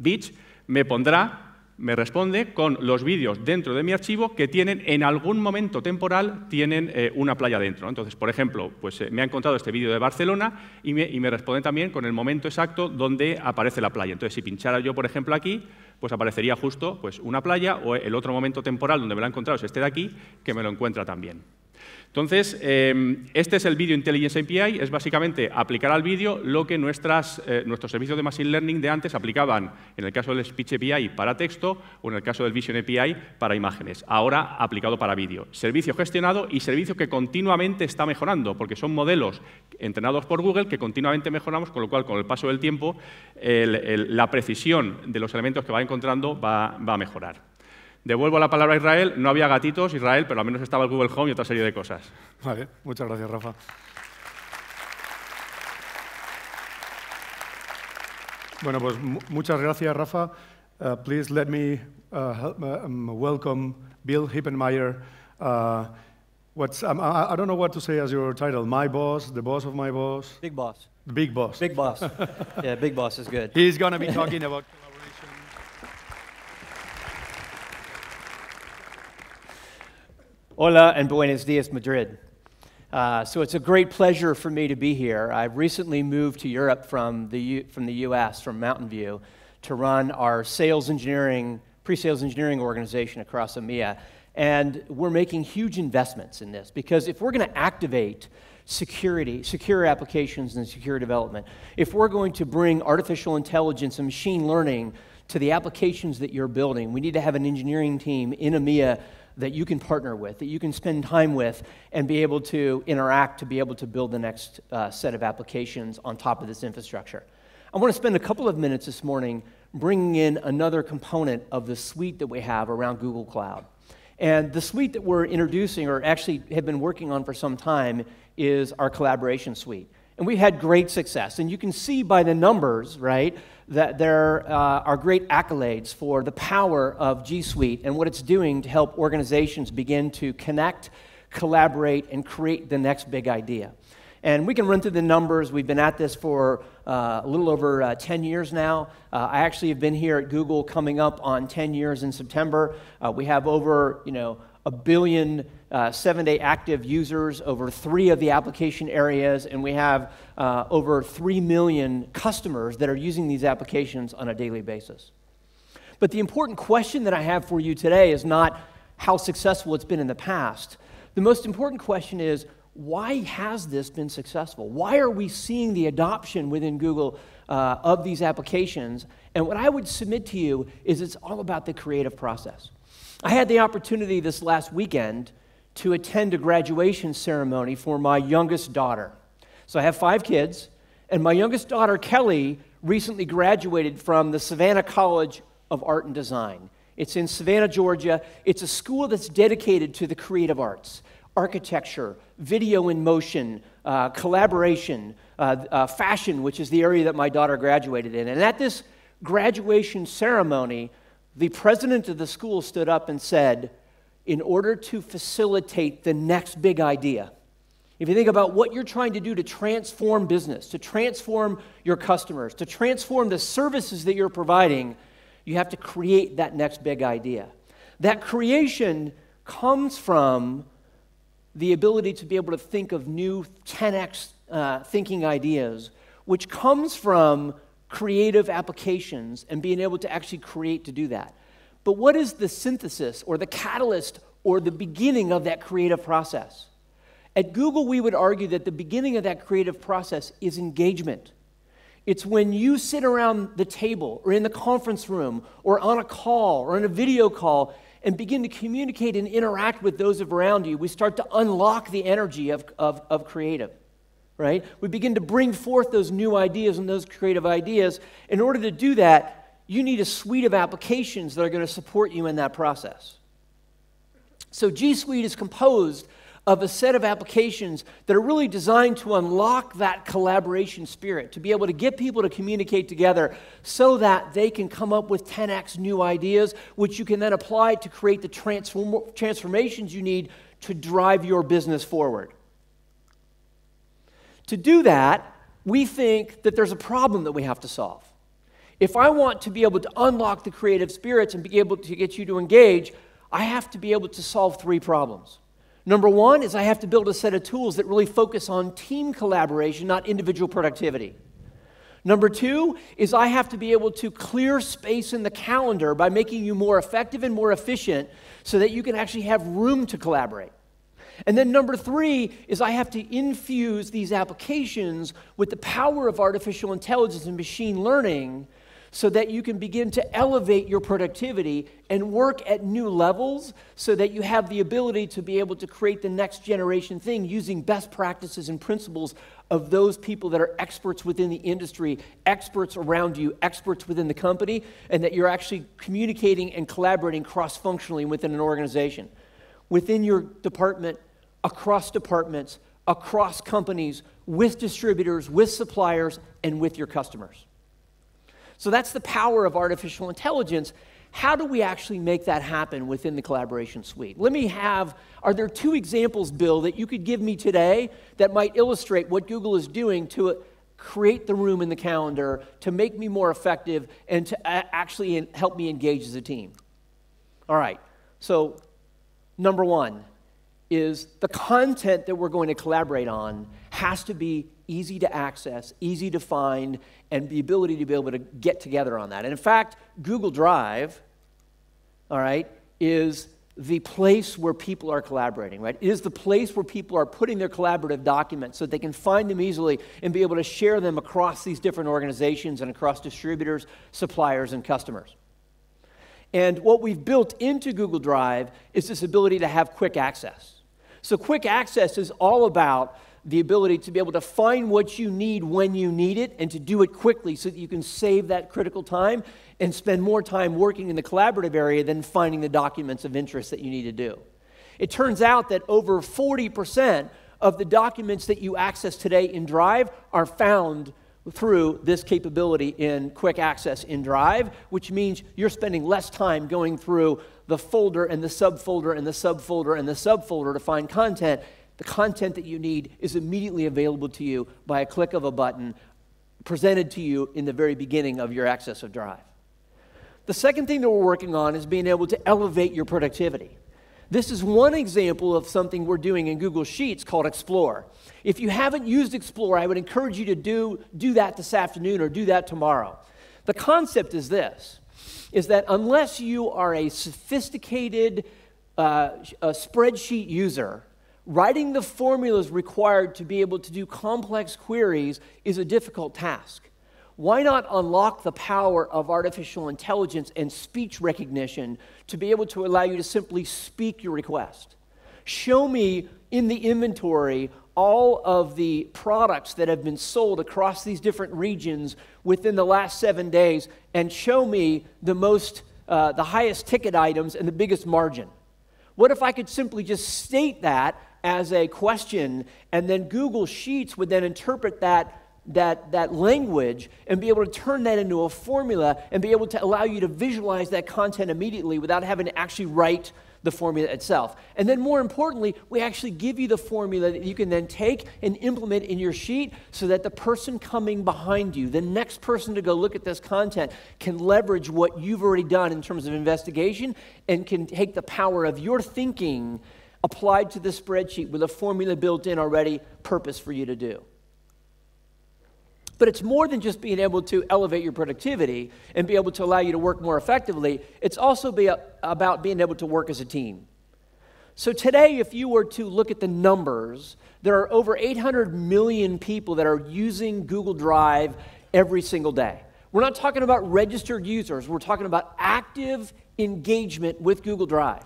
beach me pondrá me responde con los vídeos dentro de mi archivo que tienen en algún momento temporal tienen eh, una playa dentro. Entonces, por ejemplo, pues, eh, me ha encontrado este vídeo de Barcelona y me, responde también con el momento exacto donde aparece la playa. Entonces, si pinchara yo, por ejemplo, aquí, pues aparecería justo pues, una playa o el otro momento temporal donde me lo ha encontrado es este de aquí, que me lo encuentra también. Entonces, em, este es el Video Intelligence API, es básicamente aplicar al vídeo lo que eh, nuestros servicios de Machine Learning de antes aplicaban, en el caso del Speech API para texto o en el caso del Vision API para imágenes, ahora aplicado para vídeo. Servicio gestionado y servicio que continuamente está mejorando, porque son modelos entrenados por Google que continuamente mejoramos, con lo cual con el paso del tiempo la precisión de los elementos que va encontrando va a mejorar. Devuelvo la palabra a Israel, no había gatitos, Israel, pero al menos estaba el Google Home y otra serie de cosas. Vale, muchas gracias, Rafa. Bueno, pues muchas gracias, Rafa. Uh, please let me uh, help, uh, um, welcome Bill Hippenmeyer. Uh, what's, um, I, I, don't know what to say as your title. My boss, the boss of my boss? Big boss. The big boss. Big boss. yeah, big boss is good. He's going to be talking about... Hola and buenos dias, Madrid. Uh, so it's a great pleasure for me to be here. I've recently moved to Europe from the, U- from the US, from Mountain View, to run our sales engineering, pre sales engineering organization across EMEA. And we're making huge investments in this because if we're going to activate security, secure applications and secure development, if we're going to bring artificial intelligence and machine learning to the applications that you're building, we need to have an engineering team in EMEA that you can partner with, that you can spend time with, and be able to interact to be able to build the next uh, set of applications on top of this infrastructure. I want to spend a couple of minutes this morning bringing in another component of the suite that we have around Google Cloud. And the suite that we're introducing, or actually have been working on for some time, is our collaboration suite and we had great success. And you can see by the numbers, right, that there uh, are great accolades for the power of G Suite and what it's doing to help organizations begin to connect, collaborate, and create the next big idea. And we can run through the numbers. We've been at this for uh, a little over uh, 10 years now. Uh, I actually have been here at Google coming up on 10 years in September. Uh, we have over, you know, a billion uh, seven day active users over three of the application areas, and we have uh, over 3 million customers that are using these applications on a daily basis. But the important question that I have for you today is not how successful it's been in the past. The most important question is why has this been successful? Why are we seeing the adoption within Google uh, of these applications? And what I would submit to you is it's all about the creative process. I had the opportunity this last weekend to attend a graduation ceremony for my youngest daughter. So I have five kids, and my youngest daughter, Kelly, recently graduated from the Savannah College of Art and Design. It's in Savannah, Georgia. It's a school that's dedicated to the creative arts architecture, video in motion, uh, collaboration, uh, uh, fashion, which is the area that my daughter graduated in. And at this graduation ceremony, the president of the school stood up and said, in order to facilitate the next big idea. If you think about what you're trying to do to transform business, to transform your customers, to transform the services that you're providing, you have to create that next big idea. That creation comes from the ability to be able to think of new 10x uh, thinking ideas, which comes from creative applications and being able to actually create to do that. But what is the synthesis or the catalyst or the beginning of that creative process? At Google, we would argue that the beginning of that creative process is engagement. It's when you sit around the table or in the conference room or on a call or in a video call and begin to communicate and interact with those around you, we start to unlock the energy of, of, of creative, right? We begin to bring forth those new ideas and those creative ideas. In order to do that, you need a suite of applications that are going to support you in that process. So G Suite is composed of a set of applications that are really designed to unlock that collaboration spirit, to be able to get people to communicate together so that they can come up with 10x new ideas, which you can then apply to create the transform transformations you need to drive your business forward. To do that, we think that there's a problem that we have to solve. If I want to be able to unlock the creative spirits and be able to get you to engage, I have to be able to solve three problems. Number one is I have to build a set of tools that really focus on team collaboration, not individual productivity. Number two is I have to be able to clear space in the calendar by making you more effective and more efficient so that you can actually have room to collaborate. And then number three is I have to infuse these applications with the power of artificial intelligence and machine learning so that you can begin to elevate your productivity and work at new levels so that you have the ability to be able to create the next generation thing using best practices and principles of those people that are experts within the industry, experts around you, experts within the company, and that you're actually communicating and collaborating cross functionally within an organization, within your department, across departments, across companies, with distributors, with suppliers, and with your customers. So that's the power of artificial intelligence. How do we actually make that happen within the collaboration suite? Let me have, are there two examples, Bill, that you could give me today that might illustrate what Google is doing to uh, create the room in the calendar to make me more effective and to uh, actually help me engage as a team? All right, so number one is the content that we're going to collaborate on has to be easy to access, easy to find, and the ability to be able to get together on that. And in fact, Google Drive, all right, is the place where people are collaborating, right? It is the place where people are putting their collaborative documents so that they can find them easily and be able to share them across these different organizations and across distributors, suppliers, and customers. And what we've built into Google Drive is this ability to have quick access. So, quick access is all about the ability to be able to find what you need when you need it and to do it quickly so that you can save that critical time and spend more time working in the collaborative area than finding the documents of interest that you need to do. It turns out that over 40% of the documents that you access today in Drive are found through this capability in quick access in Drive, which means you're spending less time going through the folder and the subfolder and the subfolder and the subfolder to find content the content that you need is immediately available to you by a click of a button presented to you in the very beginning of your access of drive. The second thing that we're working on is being able to elevate your productivity. This is one example of something we're doing in Google Sheets called Explore. If you haven't used Explore, I would encourage you to do, do that this afternoon or do that tomorrow. The concept is this is that unless you are a sophisticated uh, a spreadsheet user, writing the formulas required to be able to do complex queries is a difficult task. Why not unlock the power of artificial intelligence and speech recognition to be able to allow you to simply speak your request? Show me in the inventory all of the products that have been sold across these different regions within the last seven days and show me the most, uh, the highest ticket items and the biggest margin. What if I could simply just state that as a question, and then Google Sheets would then interpret that that, that language and be able to turn that into a formula and be able to allow you to visualize that content immediately without having to actually write the formula itself. And then, more importantly, we actually give you the formula that you can then take and implement in your sheet so that the person coming behind you, the next person to go look at this content, can leverage what you've already done in terms of investigation and can take the power of your thinking applied to the spreadsheet with a formula built in already, purpose for you to do. But it's more than just being able to elevate your productivity and be able to allow you to work more effectively. It's also be about being able to work as a team. So, today, if you were to look at the numbers, there are over 800 million people that are using Google Drive every single day. We're not talking about registered users, we're talking about active engagement with Google Drive.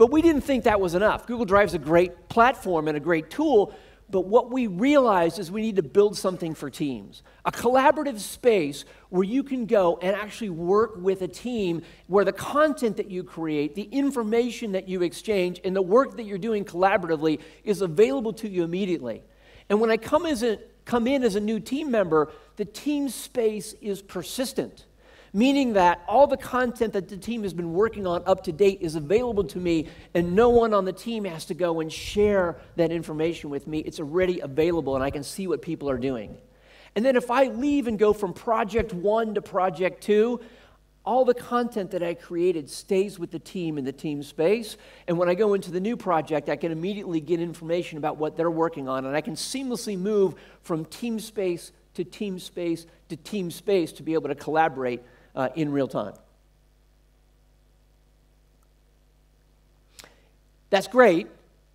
But we didn't think that was enough. Google Drive's a great platform and a great tool, but what we realized is we need to build something for teams a collaborative space where you can go and actually work with a team where the content that you create, the information that you exchange, and the work that you're doing collaboratively is available to you immediately. And when I come, as a, come in as a new team member, the team space is persistent meaning that all the content that the team has been working on up to date is available to me, and no one on the team has to go and share that information with me. It's already available, and I can see what people are doing. And then if I leave and go from project one to project two, all the content that I created stays with the team in the team space. And when I go into the new project, I can immediately get information about what they're working on, and I can seamlessly move from team space to team space to team space to be able to collaborate uh, in real time. That's great.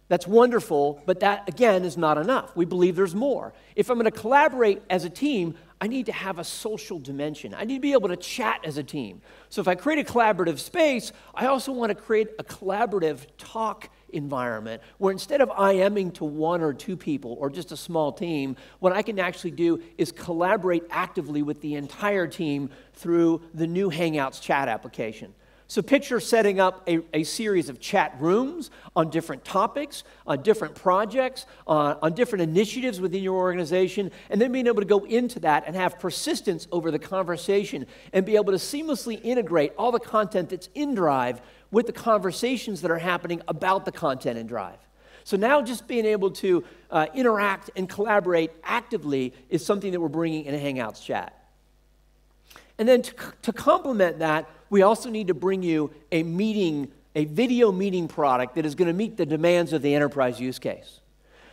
That's wonderful, but that again is not enough. We believe there's more. If I'm going to collaborate as a team, I need to have a social dimension. I need to be able to chat as a team. So if I create a collaborative space, I also want to create a collaborative talk environment where instead of I to one or two people or just a small team, what I can actually do is collaborate actively with the entire team through the new Hangouts chat application. So, picture setting up a, a series of chat rooms on different topics, on different projects, on, uh, on different initiatives within your organization, and then being able to go into that and have persistence over the conversation and be able to seamlessly integrate all the content that's in Drive with the conversations that are happening about the content and drive. So now just being able to uh, interact and collaborate actively is something that we're bringing in a Hangouts chat. And then to, to complement that, we also need to bring you a meeting, a video meeting product that is going to meet the demands of the enterprise use case.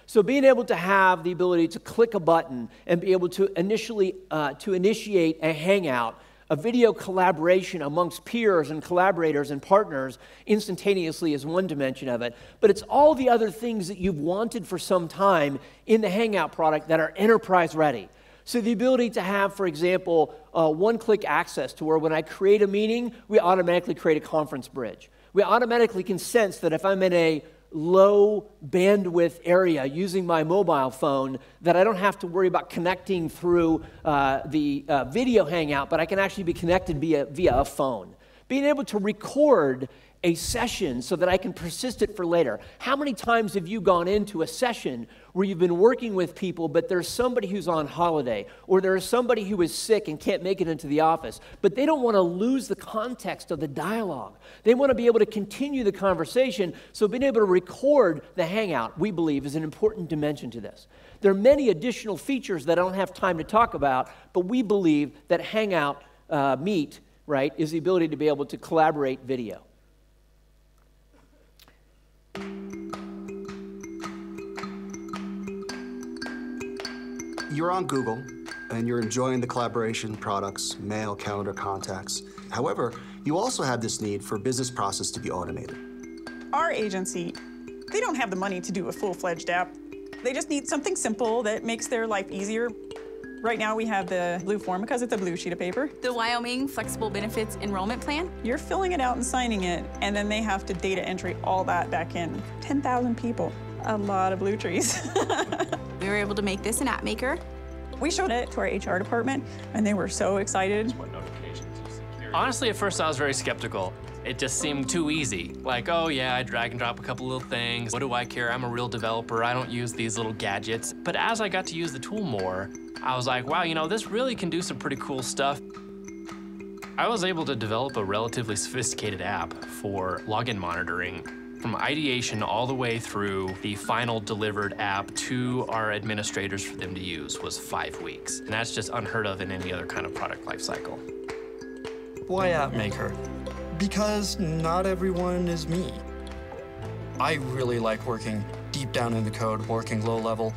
So being able to have the ability to click a button and be able to initially uh, to initiate a hangout a video collaboration amongst peers and collaborators and partners instantaneously is one dimension of it, but it's all the other things that you've wanted for some time in the Hangout product that are enterprise ready. So, the ability to have, for example, uh, one click access to where when I create a meeting, we automatically create a conference bridge. We automatically can sense that if I'm in a low bandwidth area using my mobile phone that I don't have to worry about connecting through uh, the uh, video hangout, but I can actually be connected via, via a phone. Being able to record a session so that I can persist it for later. How many times have you gone into a session where you've been working with people, but there's somebody who's on holiday, or there's somebody who is sick and can't make it into the office, but they don't want to lose the context of the dialogue. They want to be able to continue the conversation, so being able to record the hangout, we believe, is an important dimension to this. There are many additional features that I don't have time to talk about, but we believe that hangout uh, meet, right, is the ability to be able to collaborate video. you're on Google and you're enjoying the collaboration products, mail, calendar, contacts. However, you also have this need for business process to be automated. Our agency, they don't have the money to do a full-fledged app. They just need something simple that makes their life easier. Right now we have the blue form because it's a blue sheet of paper. The Wyoming Flexible Benefits Enrollment Plan. You're filling it out and signing it, and then they have to data entry all that back in. 10,000 people a lot of blue trees. we were able to make this an app maker. We showed it to our HR department, and they were so excited. Honestly, at first I was very skeptical. It just seemed too easy. Like, oh yeah, I drag and drop a couple little things. What do I care? I'm a real developer. I don't use these little gadgets. But as I got to use the tool more, I was like, wow, you know, this really can do some pretty cool stuff. I was able to develop a relatively sophisticated app for login monitoring from ideation all the way through the final delivered app to our administrators for them to use was five weeks. And that's just unheard of in any other kind of product lifecycle. Why App Maker? Because not everyone is me. I really like working deep down in the code, working low level.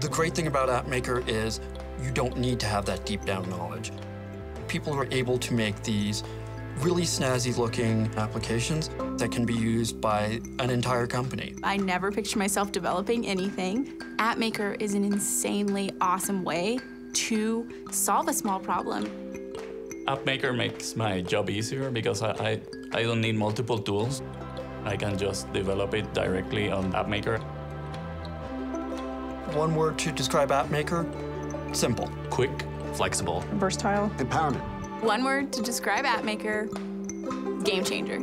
The great thing about App Maker is you don't need to have that deep down knowledge. People are able to make these really snazzy looking applications that can be used by an entire company. I never picture myself developing anything. AppMaker is an insanely awesome way to solve a small problem. AppMaker makes my job easier because I, I, I don't need multiple tools. I can just develop it directly on AppMaker. One word to describe AppMaker, simple. Quick, flexible. Versatile. Empowerment. One word to describe AppMaker, game changer.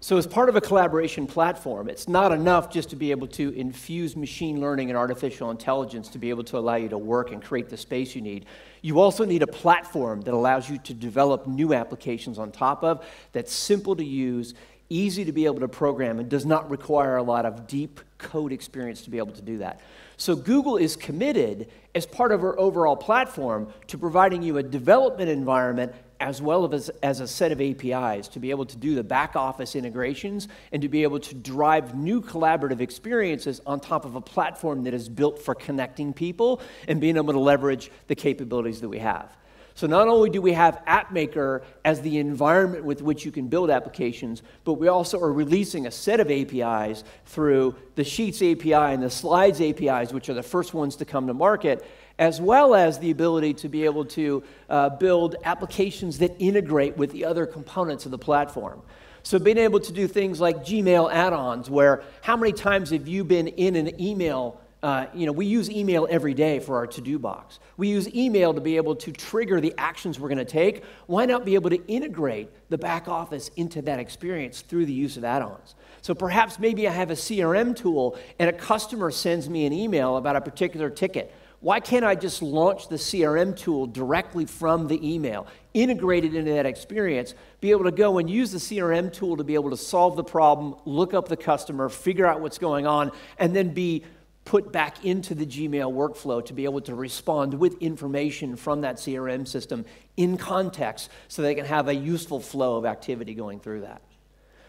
So as part of a collaboration platform, it's not enough just to be able to infuse machine learning and artificial intelligence to be able to allow you to work and create the space you need. You also need a platform that allows you to develop new applications on top of that's simple to use easy to be able to program and does not require a lot of deep code experience to be able to do that. So Google is committed as part of our overall platform to providing you a development environment as well as, as a set of APIs to be able to do the back office integrations and to be able to drive new collaborative experiences on top of a platform that is built for connecting people and being able to leverage the capabilities that we have. So not only do we have AppMaker as the environment with which you can build applications, but we also are releasing a set of APIs through the Sheets API and the Slides APIs, which are the first ones to come to market, as well as the ability to be able to uh, build applications that integrate with the other components of the platform. So, being able to do things like Gmail add ons, where how many times have you been in an email uh, you know, we use email every day for our to do box. We use email to be able to trigger the actions we're going to take. Why not be able to integrate the back office into that experience through the use of add ons? So perhaps maybe I have a CRM tool and a customer sends me an email about a particular ticket. Why can't I just launch the CRM tool directly from the email, integrate it into that experience, be able to go and use the CRM tool to be able to solve the problem, look up the customer, figure out what's going on, and then be put back into the Gmail workflow to be able to respond with information from that CRM system in context so they can have a useful flow of activity going through that.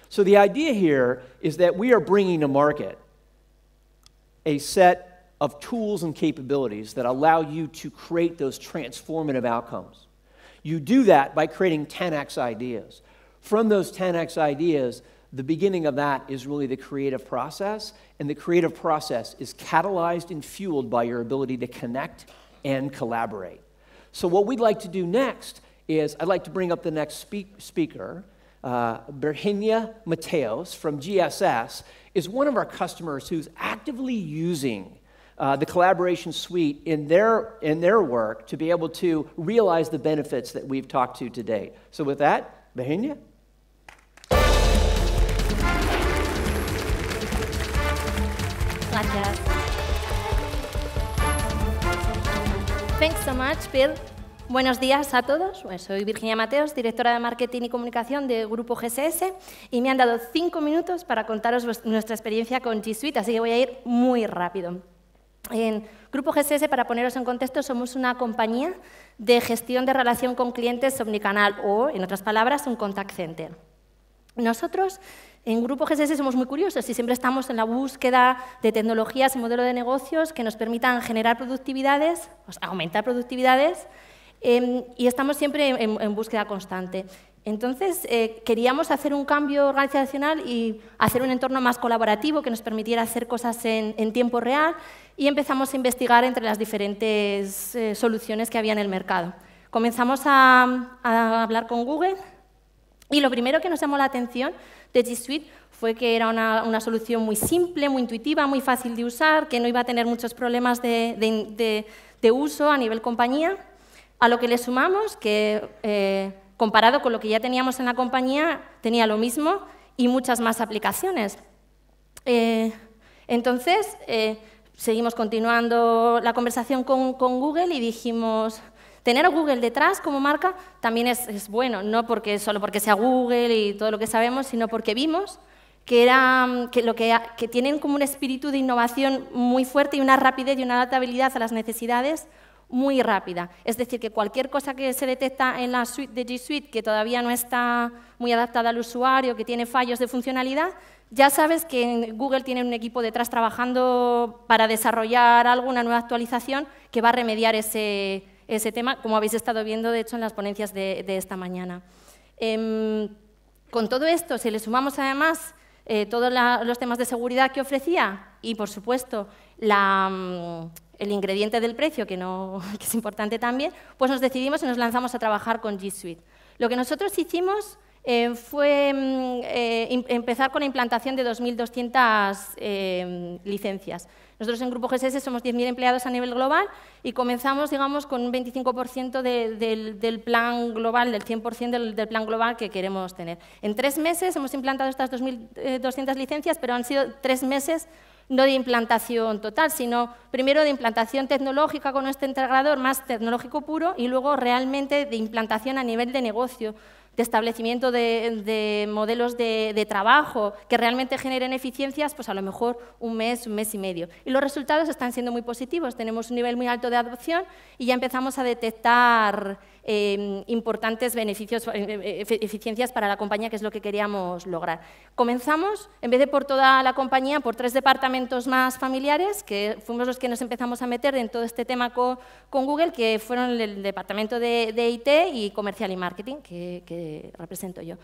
So the idea here is that we are bringing to market a set of tools and capabilities that allow you to create those transformative outcomes. You do that by creating 10x ideas. From those 10x ideas, the beginning of that is really the creative process and the creative process is catalyzed and fueled by your ability to connect and collaborate. So, what we'd like to do next is I'd like to bring up the next speak- speaker. Uh, Mateos from GSS is one of our customers who's actively using uh, the collaboration suite in their, in their work to be able to realize the benefits that we've talked to today. So, with that, Virginia. Gracias. Thanks so much, Bill. Buenos días a todos. soy Virginia Mateos, directora de Marketing y Comunicación de Grupo GSS, y me han dado cinco minutos para contaros nuestra experiencia con G Suite, así que voy a ir muy rápido. En Grupo GSS, para poneros en contexto, somos una compañía de gestión de relación con clientes omnicanal o, en otras palabras, un contact center. Nosotros en Grupo GSS somos muy curiosos y siempre estamos en la búsqueda de tecnologías y modelos de negocios que nos permitan generar productividades, aumentar productividades, em, y estamos siempre en, búsqueda constante. Entonces, eh, queríamos hacer un cambio organizacional y hacer un entorno más colaborativo que nos permitiera hacer cosas en, tiempo real y empezamos a investigar entre las diferentes eh, soluciones que había en el mercado. Comenzamos a, a hablar con Google y lo primero que nos llamó la atención de G Suite fue que era una, solución muy simple, muy intuitiva, muy fácil de usar, que no iba a tener muchos problemas de, uso a nivel compañía, a lo que le sumamos que eh, comparado con lo que ya teníamos en la compañía tenía lo mismo y muchas más aplicaciones. Eh, entonces, eh, seguimos continuando la conversación con Google y dijimos, tener a Google detrás como marca también es, bueno, no porque, solo porque sea Google y todo lo que sabemos, sino porque vimos que, era, mm, que, lo que, tienen como un espíritu de innovación muy fuerte y una rapidez y una adaptabilidad a las necesidades muy rápida. Es decir, que cualquier cosa que se detecta en la suite de G Suite que todavía no está muy adaptada al usuario, que tiene fallos de funcionalidad, ya sabes que Google tiene un equipo detrás trabajando para desarrollar alguna nueva actualización que va a remediar ese, ese tema, como habéis estado viendo, de hecho, en las ponencias de, esta mañana. Em, con todo esto, si le sumamos además eh, todos los temas de seguridad que ofrecía y, por supuesto, mm, el ingrediente del precio, que, no, que es importante también, pues nos decidimos y nos lanzamos a trabajar con G Suite. Lo que nosotros hicimos eh, fue mm, eh, empezar con la implantación de 2.200 em, licencias. Nosotros en Grupo GSS somos 10.000 empleados a nivel global y comenzamos, digamos, con un 25% del, plan global, del 100% del, del, plan global que queremos tener. En tres meses hemos implantado estas 2.200 eh, licencias, pero han sido tres meses no de implantación total, sino primero de implantación tecnológica con nuestro integrador más tecnológico puro y luego realmente de implantación a nivel de negocio, de establecimiento de, modelos de, trabajo que realmente generen eficiencias, pues a lo mejor un mes, un mes y medio. Y los resultados están siendo muy positivos. Tenemos un nivel muy alto de adopción y ya empezamos a detectar Em, importantes beneficios, eh, eh, eficiencias para la compañía, que es lo que queríamos lograr. Comenzamos, en vez de por toda la compañía, por tres departamentos más familiares, que fuimos los que nos empezamos a meter en todo este tema con, Google, que fueron el departamento de, IT y comercial y marketing, que, represento yo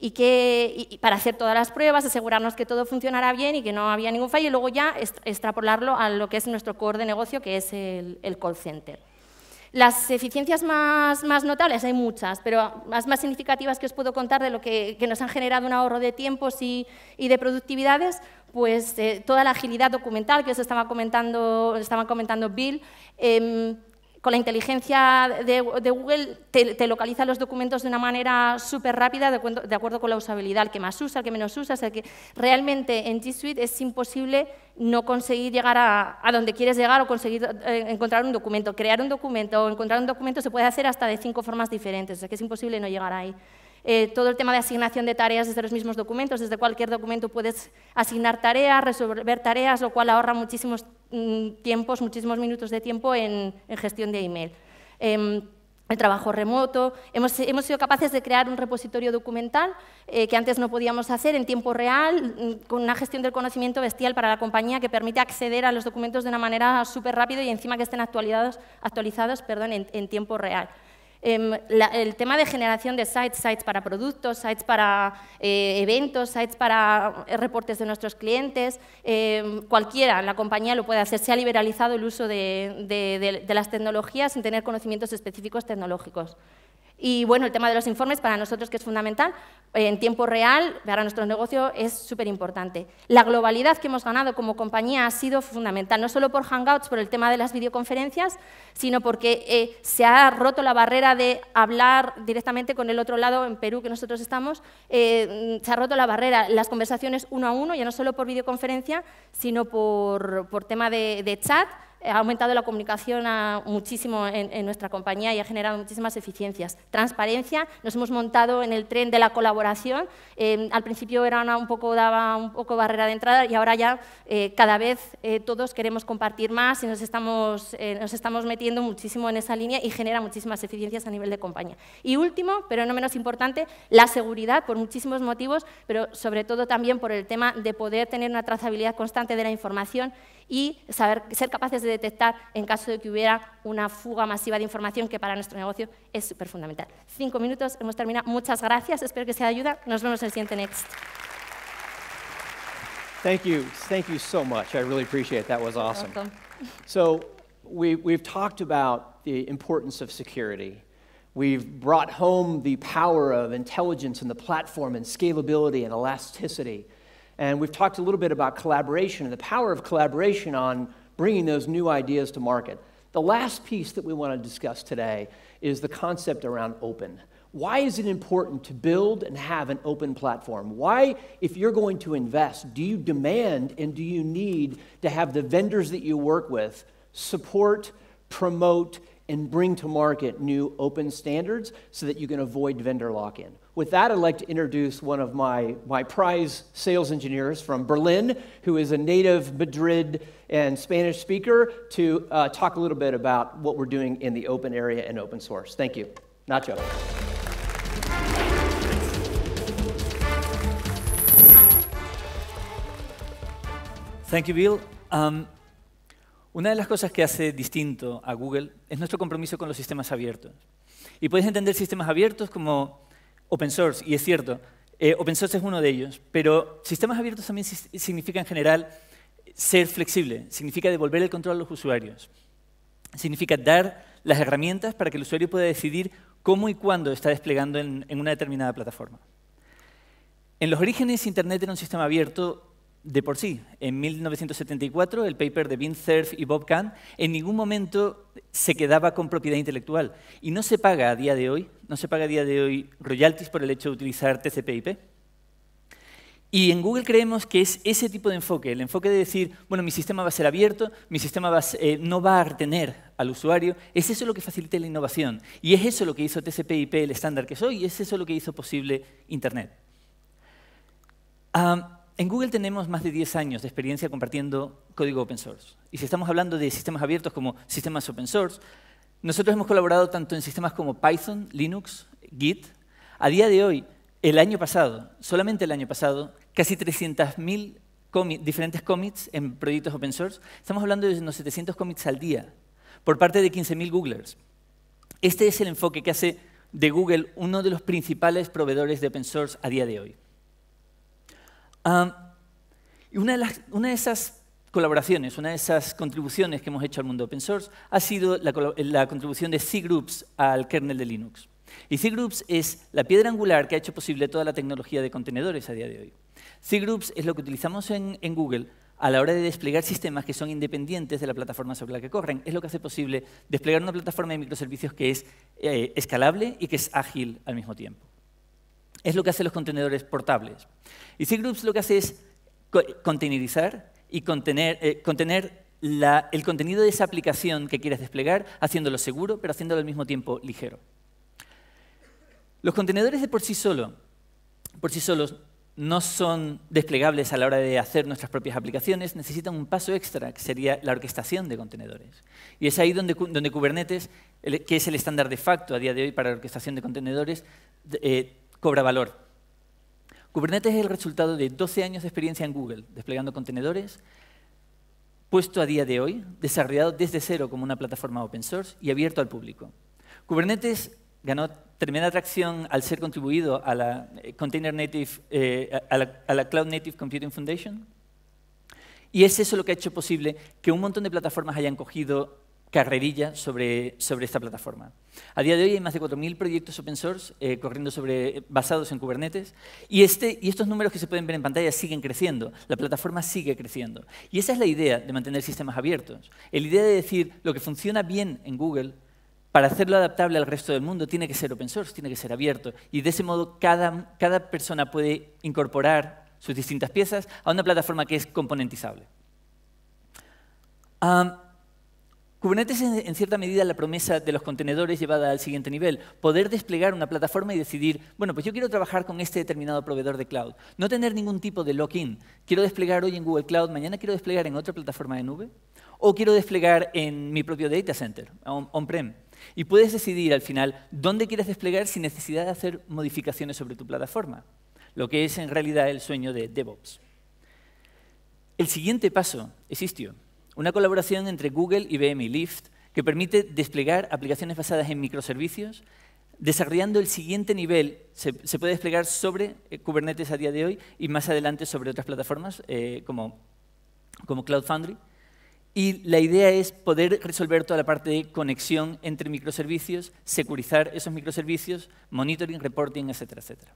y, que, para hacer todas las pruebas, asegurarnos que todo funcionara bien y que no había ningún fallo, y luego ya extrapolarlo a lo que es nuestro core de negocio, que es el call center. Las eficiencias más, notables, hay muchas, pero las más significativas que os puedo contar de lo que, nos han generado un ahorro de tiempos y, de productividades, pues eh, toda la agilidad documental que os estaba comentando, estaba comentando Bill, em, con la inteligencia de, Google te, localiza los documentos de una manera súper rápida de, acuerdo con la usabilidad, el que más usa, el que menos usa, que realmente en G Suite es imposible no conseguir llegar a, donde quieres llegar o conseguir eh, encontrar un documento. Crear un documento o encontrar un documento se puede hacer hasta de cinco formas diferentes, que es imposible no llegar ahí. Eh, todo el tema de asignación de tareas desde los mismos documentos, desde cualquier documento puedes asignar tareas, resolver tareas, lo cual ahorra muchísimos mm, tiempos, muchísimos minutos de tiempo en, gestión de email. Em, el trabajo remoto, hemos, sido capaces de crear un repositorio documental eh, que antes no podíamos hacer en tiempo real, mm, con una gestión del conocimiento bestial para la compañía que permite acceder a los documentos de una manera súper rápida y encima que estén actualizados, actualizados en tiempo real. Em, el tema de generación de sites, sites para productos, sites para eh, eventos, sites para eh, reportes de nuestros clientes, cualquiera em, cualquiera, la compañía lo puede hacer, se ha liberalizado el uso de las tecnologías sin tener conocimientos específicos tecnológicos. Y bueno, el tema de los informes para nosotros que es fundamental, eh, en tiempo real para nuestro negocio es súper importante. La globalidad que hemos ganado como compañía ha sido fundamental, no solo por Hangouts, por el tema de las videoconferencias, sino porque eh, se ha roto la barrera de hablar directamente con el otro lado, en Perú que nosotros estamos, eh, se ha roto la barrera, las conversaciones uno a uno, ya no solo por videoconferencia, sino por, tema de chat, eh, ha aumentado la comunicación muchísimo en, nuestra compañía y ha generado muchísimas eficiencias. Transparencia, nos hemos montado en el tren de la colaboración. Eh, al principio era un poco, daba un poco barrera de entrada y ahora ya eh, cada vez todos queremos compartir más y nos estamos, nos estamos metiendo muchísimo en esa línea y genera muchísimas eficiencias a nivel de compañía. Y último, pero no menos importante, la seguridad por muchísimos motivos, pero sobre todo también por el tema de poder tener una trazabilidad constante de la información y saber, ser capaces de detectar en caso de que hubiera una fuga masiva de información que para nuestro negocio es súper fundamental. Cinco minutos, hemos terminado. Muchas gracias, espero que sea de ayuda. Nos vemos en el siguiente Next. Thank you. Thank you so much. I really appreciate it. That was awesome. Welcome. So we, we've talked about the importance of security. We've brought home the power of intelligence and the platform and scalability and elasticity. And we've talked a little bit about collaboration and the power of collaboration on bringing those new ideas to market. The last piece that we want to discuss today is the concept around open. Why is it important to build and have an open platform? Why, if you're going to invest, do you demand and do you need to have the vendors that you work with support, promote, and bring to market new open standards so that you can avoid vendor lock in? With that, I'd like to introduce one of my, my prize sales engineers from Berlin, who is a native Madrid and Spanish speaker, to uh, talk a little bit about what we're doing in the open area and open source. Thank you. Nacho. Thank you, Bill. Um, una de las cosas que hace distinto a Google es nuestro compromiso con los sistemas abiertos. Y puedes entender sistemas abiertos como open source, y es cierto, eh, open source es uno de ellos, pero sistemas abiertos también significa en general ser flexible, significa devolver el control a los usuarios, significa dar las herramientas para que el usuario pueda decidir cómo y cuándo está desplegando en, en una determinada plataforma. En los orígenes, Internet era un sistema abierto de por sí, en 1974, el paper de Vint Cerf y Bob Kahn en ningún momento se quedaba con propiedad intelectual. Y no se paga a día de hoy, no se paga a día de hoy royalties por el hecho de utilizar TCP/IP. Y en Google creemos que es ese tipo de enfoque, el enfoque de decir, bueno, mi sistema va a ser abierto, mi sistema eh, no va a retener al usuario, es eso lo que facilita la innovación. Y es eso lo que hizo TCP/IP el estándar que soy, hoy, y es eso lo que hizo posible Internet. En Google tenemos más de 10 años de experiencia compartiendo código open source. Y si estamos hablando de sistemas abiertos como sistemas open source, nosotros hemos colaborado tanto en sistemas como Python, Linux, Git. A día de hoy, el año pasado, solamente el año pasado, casi 300.000 diferentes commits en proyectos open source. Estamos hablando de unos 700 commits al día por parte de 15.000 Googlers. Este es el enfoque que hace de Google uno de los principales proveedores de open source a día de hoy y una de, esas colaboraciones, una de esas contribuciones que hemos hecho al mundo open source ha sido la, contribución de cgroups al kernel de Linux. Y cgroups es la piedra angular que ha hecho posible toda la tecnología de contenedores a día de hoy. cgroups es lo que utilizamos en, Google a la hora de desplegar sistemas que son independientes de la plataforma sobre la que corren. Es lo que hace posible desplegar una plataforma de microservicios que es eh, escalable y que es ágil al mismo tiempo. Es lo que hacen los contenedores portables. Y Cgroups lo que hace es contenerizar y contener, eh, el contenido de esa aplicación que quieres desplegar, haciéndolo seguro, pero haciéndolo al mismo tiempo ligero. Los contenedores de por sí, solo, por sí solos no son desplegables a la hora de hacer nuestras propias aplicaciones, necesitan un paso extra, que sería la orquestación de contenedores. Y es ahí donde, donde Kubernetes, que es el estándar de facto a día de hoy para la orquestación de contenedores, eh, cobra valor. Kubernetes es el resultado de 12 años de experiencia en Google, desplegando contenedores, puesto a día de hoy, desarrollado desde cero como una plataforma open source y abierto al público. Kubernetes ganó tremenda atracción al ser contribuido a la, eh, Container Native, eh, a la Cloud Native Computing Foundation. Y es eso lo que ha hecho posible que un montón de plataformas hayan cogido carrerilla sobre, sobre esta plataforma. A día de hoy hay más de 4.000 proyectos open source eh, corriendo sobre, basados en Kubernetes y, este, y estos números que se pueden ver en pantalla siguen creciendo, la plataforma sigue creciendo. Y esa es la idea de mantener sistemas abiertos. La idea de decir lo que funciona bien en Google, para hacerlo adaptable al resto del mundo, tiene que ser open source, tiene que ser abierto. Y de ese modo cada, cada persona puede incorporar sus distintas piezas a una plataforma que es componentizable. Ah, Kubernetes es en cierta medida la promesa de los contenedores llevada al siguiente nivel, poder desplegar una plataforma y decidir, bueno, pues yo quiero trabajar con este determinado proveedor de cloud, no tener ningún tipo de lock-in, quiero desplegar hoy en Google Cloud, mañana quiero desplegar en otra plataforma de nube, o quiero desplegar en mi propio data center, on-prem. Y puedes decidir al final dónde quieres desplegar sin necesidad de hacer modificaciones sobre tu plataforma, lo que es en realidad el sueño de DevOps. El siguiente paso existió una colaboración entre Google, IBM y Lyft que permite desplegar aplicaciones basadas en microservicios. Desarrollando el siguiente nivel, se, puede desplegar sobre eh, Kubernetes a día de hoy y más adelante sobre otras plataformas eh, como, como Cloud Foundry. Y la idea es poder resolver toda la parte de conexión entre microservicios, securizar esos microservicios, monitoring, reporting, etcétera, etcétera.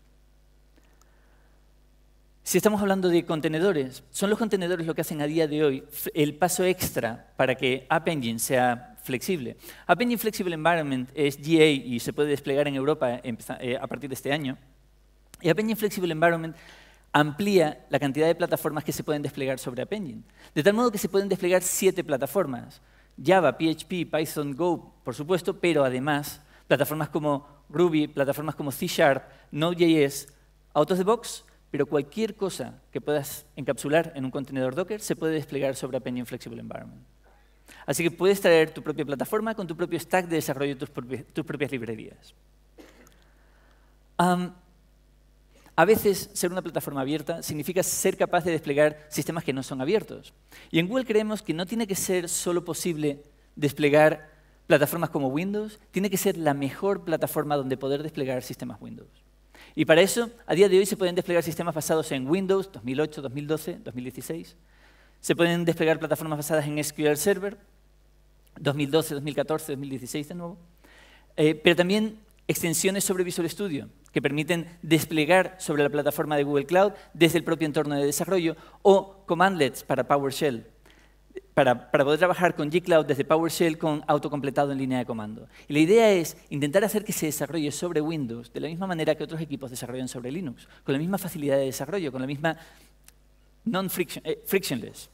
Si estamos hablando de contenedores, son los contenedores lo que hacen a día de hoy el paso extra para que App Engine sea flexible. App Engine Flexible Environment es GA y se puede desplegar en Europa eh, a partir de este año. Y App Engine Flexible Environment amplía la cantidad de plataformas que se pueden desplegar sobre App Engine. De tal modo que se pueden desplegar siete plataformas. Java, PHP, Python, Go, por supuesto, pero además plataformas como Ruby, plataformas como C Sharp, Node.js, Autos de Box pero cualquier cosa que puedas encapsular en un contenedor Docker se puede desplegar sobre Engine Flexible Environment. Así que puedes traer tu propia plataforma con tu propio stack de desarrollo y tus, propias, librerías. a veces ser una plataforma abierta significa ser capaz de desplegar sistemas que no son abiertos. Y en Google creemos que no tiene que ser solo posible desplegar plataformas como Windows, tiene que ser la mejor plataforma donde poder desplegar sistemas Windows. Y para eso, a día de hoy se pueden desplegar sistemas basados en Windows 2008, 2012, 2016. Se pueden desplegar plataformas basadas en SQL Server 2012, 2014, 2016 de nuevo. Eh, pero también extensiones sobre Visual Studio que permiten desplegar sobre la plataforma de Google Cloud desde el propio entorno de desarrollo o commandlets para PowerShell para, poder trabajar con GCloud desde PowerShell con autocompletado en línea de comando. Y la idea es intentar hacer que se desarrolle sobre Windows de la misma manera que otros equipos desarrollan sobre Linux, con la misma facilidad de desarrollo, con la misma non-frictionless. Eh,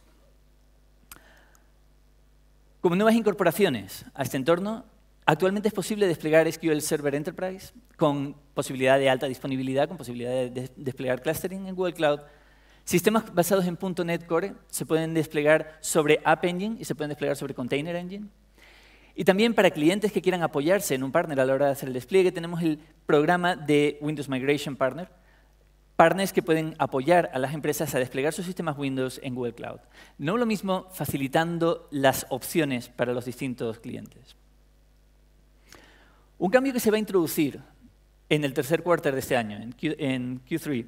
Como nuevas incorporaciones a este entorno, actualmente es posible desplegar SQL Server Enterprise con posibilidad de alta disponibilidad, con posibilidad de desplegar clustering en Google Cloud, Sistemas basados en .NET Core se pueden desplegar sobre App Engine y se pueden desplegar sobre Container Engine. Y también para clientes que quieran apoyarse en un partner a la hora de hacer el despliegue, tenemos el programa de Windows Migration Partner, partners que pueden apoyar a las empresas a desplegar sus sistemas Windows en Google Cloud. No lo mismo facilitando las opciones para los distintos clientes. Un cambio que se va a introducir en el tercer cuarto de este año, en Q3,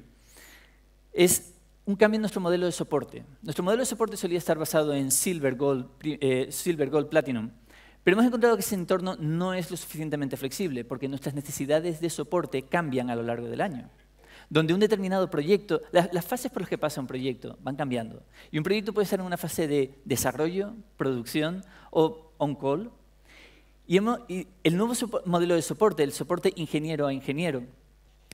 es un cambio en nuestro modelo de soporte. Nuestro modelo de soporte solía estar basado en silver, gold, eh, silver, gold, platinum, pero hemos encontrado que ese entorno no es lo suficientemente flexible porque nuestras necesidades de soporte cambian a lo largo del año. Donde un determinado proyecto, las, fases por las que pasa un proyecto van cambiando. Y un proyecto puede estar en una fase de desarrollo, producción o on-call. y el nuevo modelo de soporte, el soporte ingeniero a ingeniero,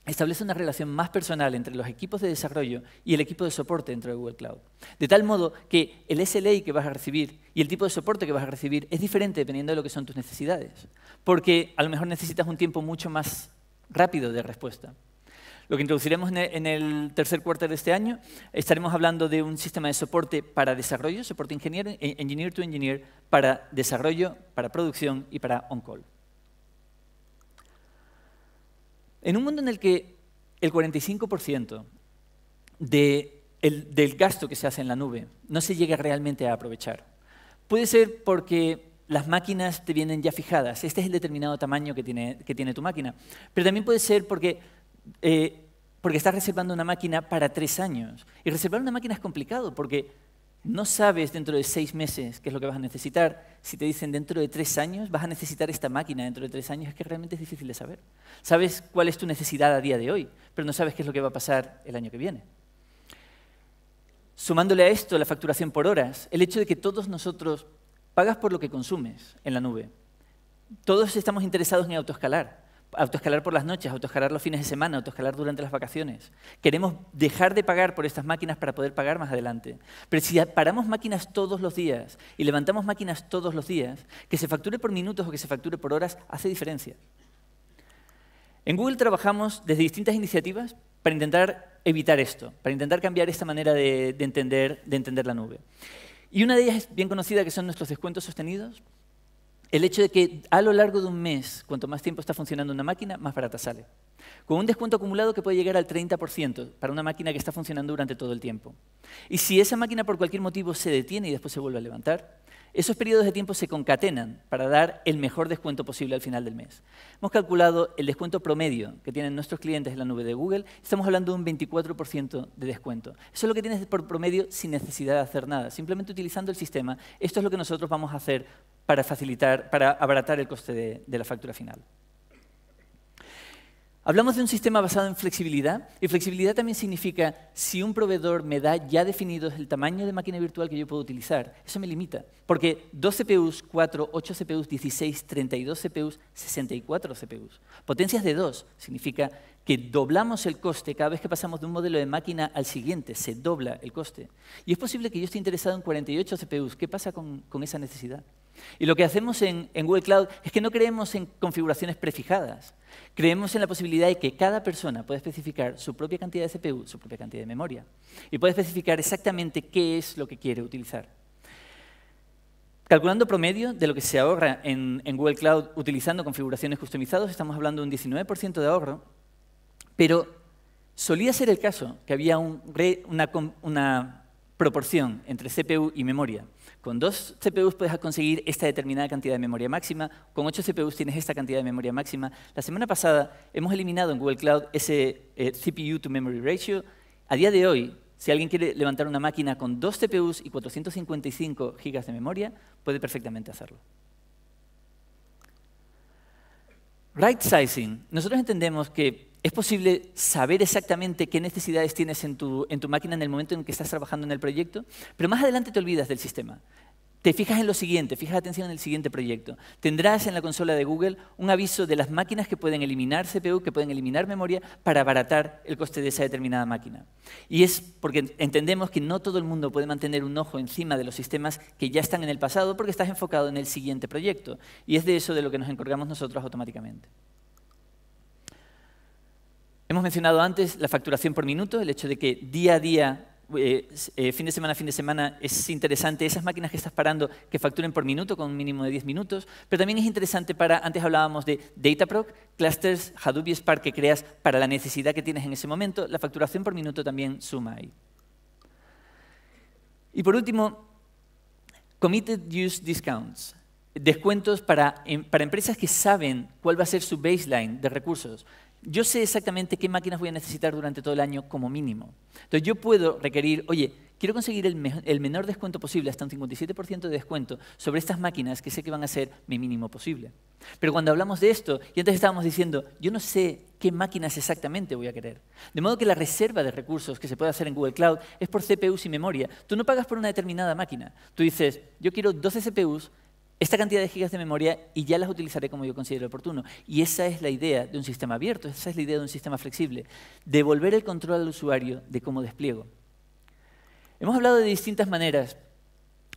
establece una relación más personal entre los equipos de desarrollo y el equipo de soporte dentro de Google Cloud. De tal modo que el SLA que vas a recibir y el tipo de soporte que vas a recibir es diferente dependiendo de lo que son tus necesidades. Porque a lo mejor necesitas un tiempo mucho más rápido de respuesta. Lo que introduciremos en el tercer cuarto de este año, estaremos hablando de un sistema de soporte para desarrollo, soporte ingeniero, e-, engineer to engineer, para desarrollo, para producción y para on-call. En un mundo en el que el 45% del gasto que se hace en la nube no se llega realmente a aprovechar, puede ser porque las máquinas te vienen ya fijadas, este es el determinado tamaño que tiene, tu máquina, pero también puede ser porque... Eh, porque estás reservando una máquina para tres años. Y reservar una máquina es complicado porque no sabes dentro de seis meses qué es lo que vas a necesitar. Si te dicen dentro de tres años, vas a necesitar esta máquina dentro de tres años, es que realmente es difícil de saber. Sabes cuál es tu necesidad a día de hoy, pero no sabes qué es lo que va a pasar el año que viene. Sumándole a esto la facturación por horas, el hecho de que todos nosotros pagas por lo que consumes en la nube. Todos estamos interesados en autoescalar autoescalar por las noches, autoescalar los fines de semana, autoescalar durante las vacaciones. Queremos dejar de pagar por estas máquinas para poder pagar más adelante. Pero si paramos máquinas todos los días y levantamos máquinas todos los días, que se facture por minutos o que se facture por horas, hace diferencia. En Google trabajamos desde distintas iniciativas para intentar evitar esto, para intentar cambiar esta manera de, de entender, de entender la nube. Y una de ellas es bien conocida, que son nuestros descuentos sostenidos, el hecho de que a lo largo de un mes, cuanto más tiempo está funcionando una máquina, más barata sale. Con un descuento acumulado que puede llegar al 30% para una máquina que está funcionando durante todo el tiempo. Y si esa máquina por cualquier motivo se detiene y después se vuelve a levantar, esos periodos de tiempo se concatenan para dar el mejor descuento posible al final del mes. Hemos calculado el descuento promedio que tienen nuestros clientes en la nube de Google. Estamos hablando de un 24% de descuento. Eso es lo que tienes por promedio sin necesidad de hacer nada. Simplemente utilizando el sistema, esto es lo que nosotros vamos a hacer para facilitar, para abaratar el coste de la factura final. Hablamos de un sistema basado en flexibilidad y flexibilidad también significa si un proveedor me da ya definido el tamaño de máquina virtual que yo puedo utilizar, eso me limita, porque 2 CPUs, 4, 8 CPUs, 16, 32 CPUs, 64 CPUs. Potencias de 2 significa que doblamos el coste cada vez que pasamos de un modelo de máquina al siguiente, se dobla el coste. Y es posible que yo esté interesado en 48 CPUs, ¿qué pasa con, con esa necesidad? Y lo que hacemos en, Google Cloud es que no creemos en configuraciones prefijadas. Creemos en la posibilidad de que cada persona pueda especificar su propia cantidad de CPU, su propia cantidad de memoria, y puede especificar exactamente qué es lo que quiere utilizar. Calculando promedio de lo que se ahorra en, Google Cloud utilizando configuraciones customizadas, estamos hablando de un 19% de ahorro, pero solía ser el caso que había una proporción entre CPU y memoria. Con dos CPUs puedes conseguir esta determinada cantidad de memoria máxima, con ocho CPUs tienes esta cantidad de memoria máxima. La semana pasada hemos eliminado en Google Cloud ese eh, CPU to memory ratio. A día de hoy, si alguien quiere levantar una máquina con dos CPUs y 455 gigas de memoria, puede perfectamente hacerlo. Right sizing. Nosotros entendemos que es posible saber exactamente qué necesidades tienes en tu, máquina en el momento en que estás trabajando en el proyecto, pero más adelante te olvidas del sistema. Te fijas en lo siguiente, fijas atención en el siguiente proyecto. Tendrás en la consola de Google un aviso de las máquinas que pueden eliminar CPU, que pueden eliminar memoria para abaratar el coste de esa determinada máquina. Y es porque entendemos que no todo el mundo puede mantener un ojo encima de los sistemas que ya están en el pasado porque estás enfocado en el siguiente proyecto. Y es de eso de lo que nos encargamos nosotros automáticamente. Hemos mencionado antes la facturación por minuto, el hecho de que día a día eh, eh, fin de semana a fin de semana es interesante esas máquinas que estás parando que facturen por minuto con un mínimo de 10 minutos, pero también es interesante para, antes hablábamos de Dataproc, clusters, Hadoop y Spark que creas para la necesidad que tienes en ese momento, la facturación por minuto también suma ahí. Y por último, Committed Use Discounts, descuentos para, em, para empresas que saben cuál va a ser su baseline de recursos yo sé exactamente qué máquinas voy a necesitar durante todo el año como mínimo. Entonces yo puedo requerir, oye, quiero conseguir el, menor descuento posible, hasta un 57% de descuento, sobre estas máquinas que sé que van a ser mi mínimo posible. Pero cuando hablamos de esto, y antes estábamos diciendo, yo no sé qué máquinas exactamente voy a querer. De modo que la reserva de recursos que se puede hacer en Google Cloud es por CPUs y memoria. Tú no pagas por una determinada máquina. Tú dices, yo quiero 12 CPUs esta cantidad de gigas de memoria y ya las utilizaré como yo considero oportuno. Y esa es la idea de un sistema abierto, esa es la idea de un sistema flexible, devolver el control al usuario de cómo despliego. Hemos hablado de distintas maneras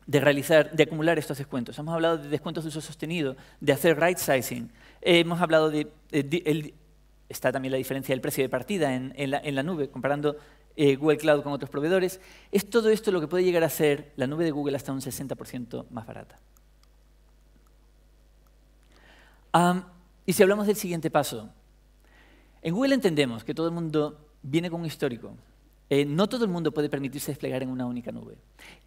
de realizar, de acumular estos descuentos. Hemos hablado de descuentos de uso sostenido, de hacer right sizing. hemos hablado de, eh, está también la diferencia del precio de partida en, la, nube, comparando eh, Google Cloud con otros proveedores. Es todo esto lo que puede llegar a ser la nube de Google hasta un 60% más barata y si hablamos del siguiente paso, en Google entendemos que todo el mundo viene con un histórico. Eh, no todo el mundo puede permitirse desplegar en una única nube.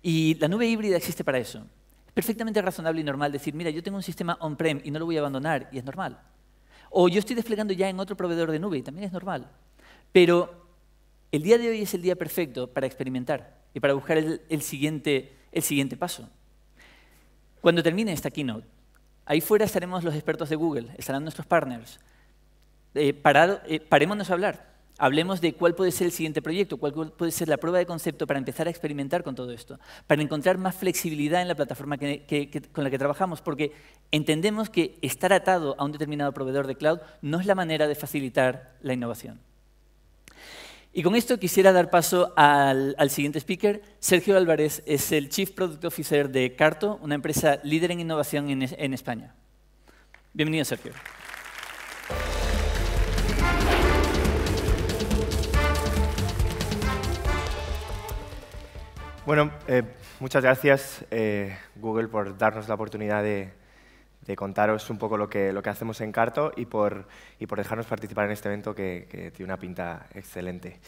Y la nube híbrida existe para eso. Es perfectamente razonable y normal decir, mira, yo tengo un sistema on-prem y no lo voy a abandonar, y es normal. O yo estoy desplegando ya en otro proveedor de nube, y también es normal. Pero el día de hoy es el día perfecto para experimentar y para buscar siguiente, el siguiente paso. Cuando termine esta keynote, Ahí fuera estaremos los expertos de Google, estarán nuestros partners. Eh, eh, parémonos a hablar. Hablemos de cuál puede ser el siguiente proyecto, cuál puede ser la prueba de concepto para empezar a experimentar con todo esto, para encontrar más flexibilidad en la plataforma con la que trabajamos, porque entendemos que estar atado a un determinado proveedor de cloud no es la manera de facilitar la innovación. Y con esto quisiera dar paso al, siguiente speaker. Sergio Álvarez es el Chief Product Officer de Carto, una empresa líder en innovación en, España. Bienvenido, Sergio. Bueno, eh, muchas gracias eh, Google por darnos la oportunidad de, de contaros un poco lo que, lo que hacemos en Carto y por, por dejarnos participar en este evento que, tiene una pinta excelente.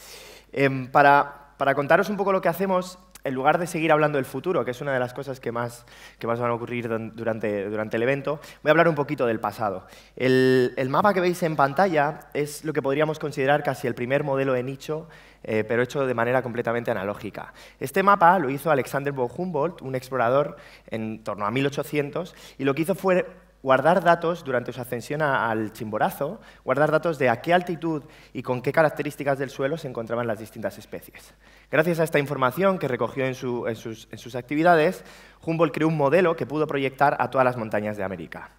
Em, para, para contaros un poco lo que hacemos, en lugar de seguir hablando del futuro, que es una de las cosas que más, van a ocurrir durante, el evento, voy a hablar un poquito del pasado. El, mapa que veis en pantalla es lo que podríamos considerar casi el primer modelo de nicho, eh, pero hecho de manera completamente analógica. Este mapa lo hizo Alexander von Humboldt, un explorador, en torno a 1800, y lo que hizo fue guardar datos durante su ascensión al Chimborazo, guardar datos de a qué altitud y con qué características del suelo se encontraban las distintas especies. Gracias a esta información que recogió en, sus, actividades, Humboldt creó un modelo que pudo proyectar a todas las montañas de América.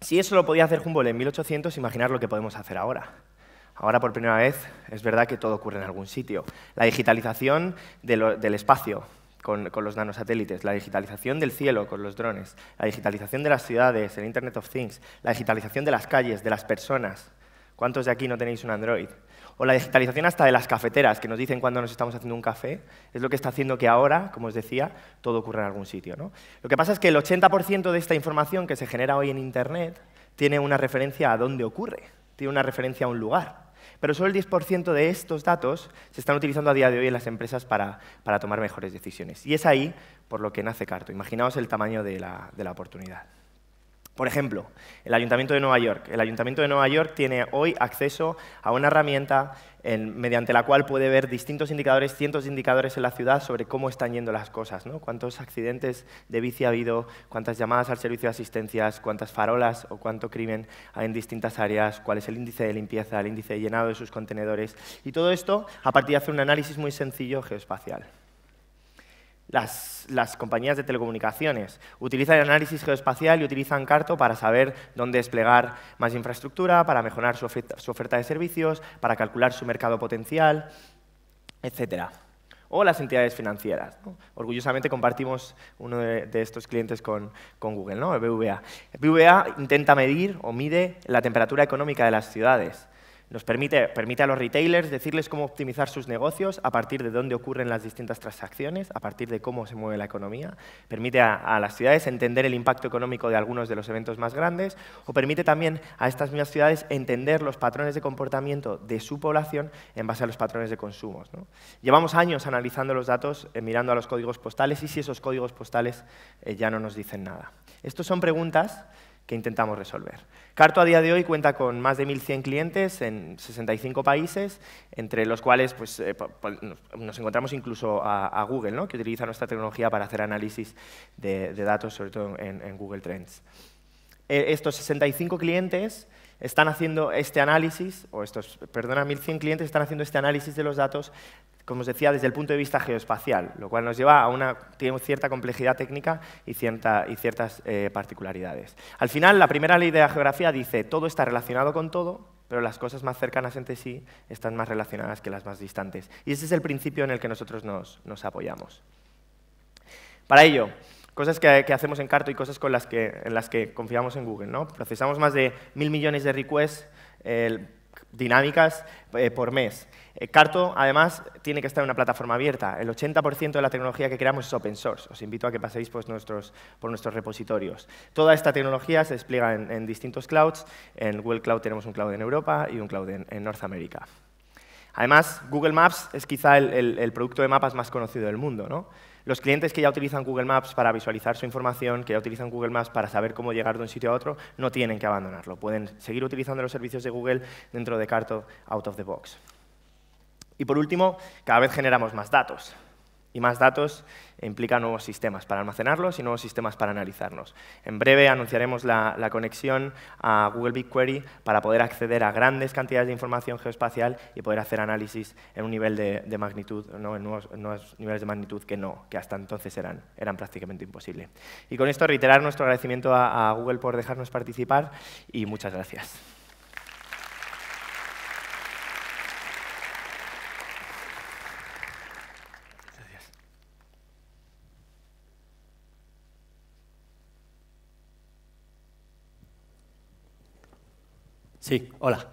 Si eso lo podía hacer Humboldt en 1800, imaginar lo que podemos hacer ahora. Ahora por primera vez es verdad que todo ocurre en algún sitio. La digitalización del espacio con, con, los nanosatélites, la digitalización del cielo con los drones, la digitalización de las ciudades, el Internet of Things, la digitalización de las calles, de las personas. ¿Cuántos de aquí no tenéis un Android? o la digitalización hasta de las cafeteras, que nos dicen cuando nos estamos haciendo un café, es lo que está haciendo que ahora, como os decía, todo ocurra en algún sitio. Lo que pasa es que el 80% de esta información que se genera hoy en Internet tiene una referencia a dónde ocurre, tiene una referencia a un lugar pero solo el 10% de estos datos se están utilizando a día de hoy en las empresas para, tomar mejores decisiones. Y es ahí por lo que nace Carto. Imaginaos el tamaño de la oportunidad. Por ejemplo, el Ayuntamiento de Nueva York. El Ayuntamiento de Nueva York tiene hoy acceso a una herramienta mediante la cual puede ver distintos indicadores, cientos de indicadores en la ciudad sobre cómo están yendo las cosas, ¿no? cuántos accidentes de bici ha habido, cuántas llamadas al servicio de asistencias, cuántas farolas o cuánto crimen hay en distintas áreas, cuál es el índice de limpieza, el índice de llenado de sus contenedores. Y todo esto a partir de hacer un análisis muy sencillo geoespacial. Las, compañías de telecomunicaciones. Utilizan el análisis geoespacial y utilizan Carto para saber dónde desplegar más infraestructura, para mejorar su oferta, de servicios, para calcular su mercado potencial, etc. O las entidades financieras. Orgullosamente compartimos uno de, estos clientes con, con, Google, ¿no? el BVA. El BVA intenta medir o mide la temperatura económica de las ciudades. Nos permite, permite a los retailers decirles cómo optimizar sus negocios, a partir de dónde ocurren las distintas transacciones, a partir de cómo se mueve la economía. Permite a, las ciudades entender el impacto económico de algunos de los eventos más grandes o permite también a estas mismas ciudades entender los patrones de comportamiento de su población en base a los patrones de consumo. Llevamos años analizando los datos, eh, mirando a los códigos postales y si esos códigos postales eh, ya no nos dicen nada. Estas son preguntas que intentamos resolver. Carto a día de hoy cuenta con más de 1.100 clientes en 65 países, entre los cuales pues, eh, nos encontramos incluso a, Google, ¿no? que utiliza nuestra tecnología para hacer análisis de, datos, sobre todo en, Google Trends. Eh, estos 65 clientes están haciendo este análisis, o estos, perdona, 1.100 clientes están haciendo este análisis de los datos, como os decía, desde el punto de vista geoespacial, lo cual nos lleva a una cierta complejidad técnica y, y ciertas eh, particularidades. Al final, la primera ley de la geografía dice todo está relacionado con todo, pero las cosas más cercanas entre sí están más relacionadas que las más distantes. Y ese es el principio en el que nosotros nos apoyamos. Para ello, Cosas que, hacemos en Carto y cosas con las que, en las que confiamos en Google. ¿no? Procesamos más de mil millones de requests dinámicas eh, por mes. Eh, Carto, además, tiene que estar en una plataforma abierta. El 80% de la tecnología que creamos es open source. Os invito a que paséis por nuestros repositorios. Toda esta tecnología se despliega en, distintos clouds. En Google Cloud tenemos un cloud en Europa y un cloud en, en Norteamérica. Además, Google Maps es quizá el, el, producto de mapas más conocido del mundo. ¿no? Los clientes que ya utilizan Google Maps para visualizar su información, que ya utilizan Google Maps para saber cómo llegar de un sitio a otro, no tienen que abandonarlo. Pueden seguir utilizando los servicios de Google dentro de Carto Out of the Box. Y por último, cada vez generamos más datos. Y más datos implica nuevos sistemas para almacenarlos y nuevos sistemas para analizarlos. En breve anunciaremos la, conexión a Google BigQuery para poder acceder a grandes cantidades de información geoespacial y poder hacer análisis en un nivel de, magnitud, en, nuevos, niveles de magnitud que no, que hasta entonces eran, eran prácticamente imposibles. Y con esto reiterar nuestro agradecimiento a Google por dejarnos participar y muchas gracias. Sí, hola.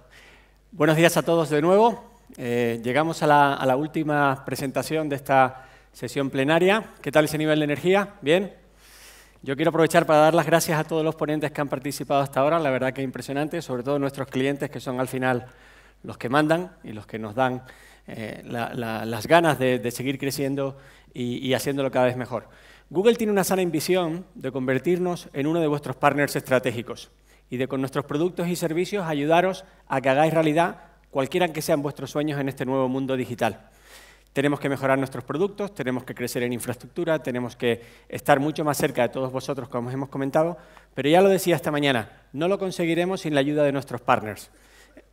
Buenos días a todos de nuevo. Eh, llegamos a la, última presentación de esta sesión plenaria. ¿Qué tal ese nivel de energía? ¿Bien? Yo quiero aprovechar para dar las gracias a todos los ponentes que han participado hasta ahora. La verdad que es impresionante, sobre todo nuestros clientes que son al final los que mandan y los que nos dan eh, las ganas de, seguir creciendo y, y haciéndolo cada vez mejor. Google tiene una sana ambición de convertirnos en uno de vuestros partners estratégicos y de con nuestros productos y servicios ayudaros a que hagáis realidad cualquiera que sean vuestros sueños en este nuevo mundo digital. Tenemos que mejorar nuestros productos, tenemos que crecer en infraestructura, tenemos que estar mucho más cerca de todos vosotros, como hemos comentado, pero ya lo decía esta mañana, no lo conseguiremos sin la ayuda de nuestros partners.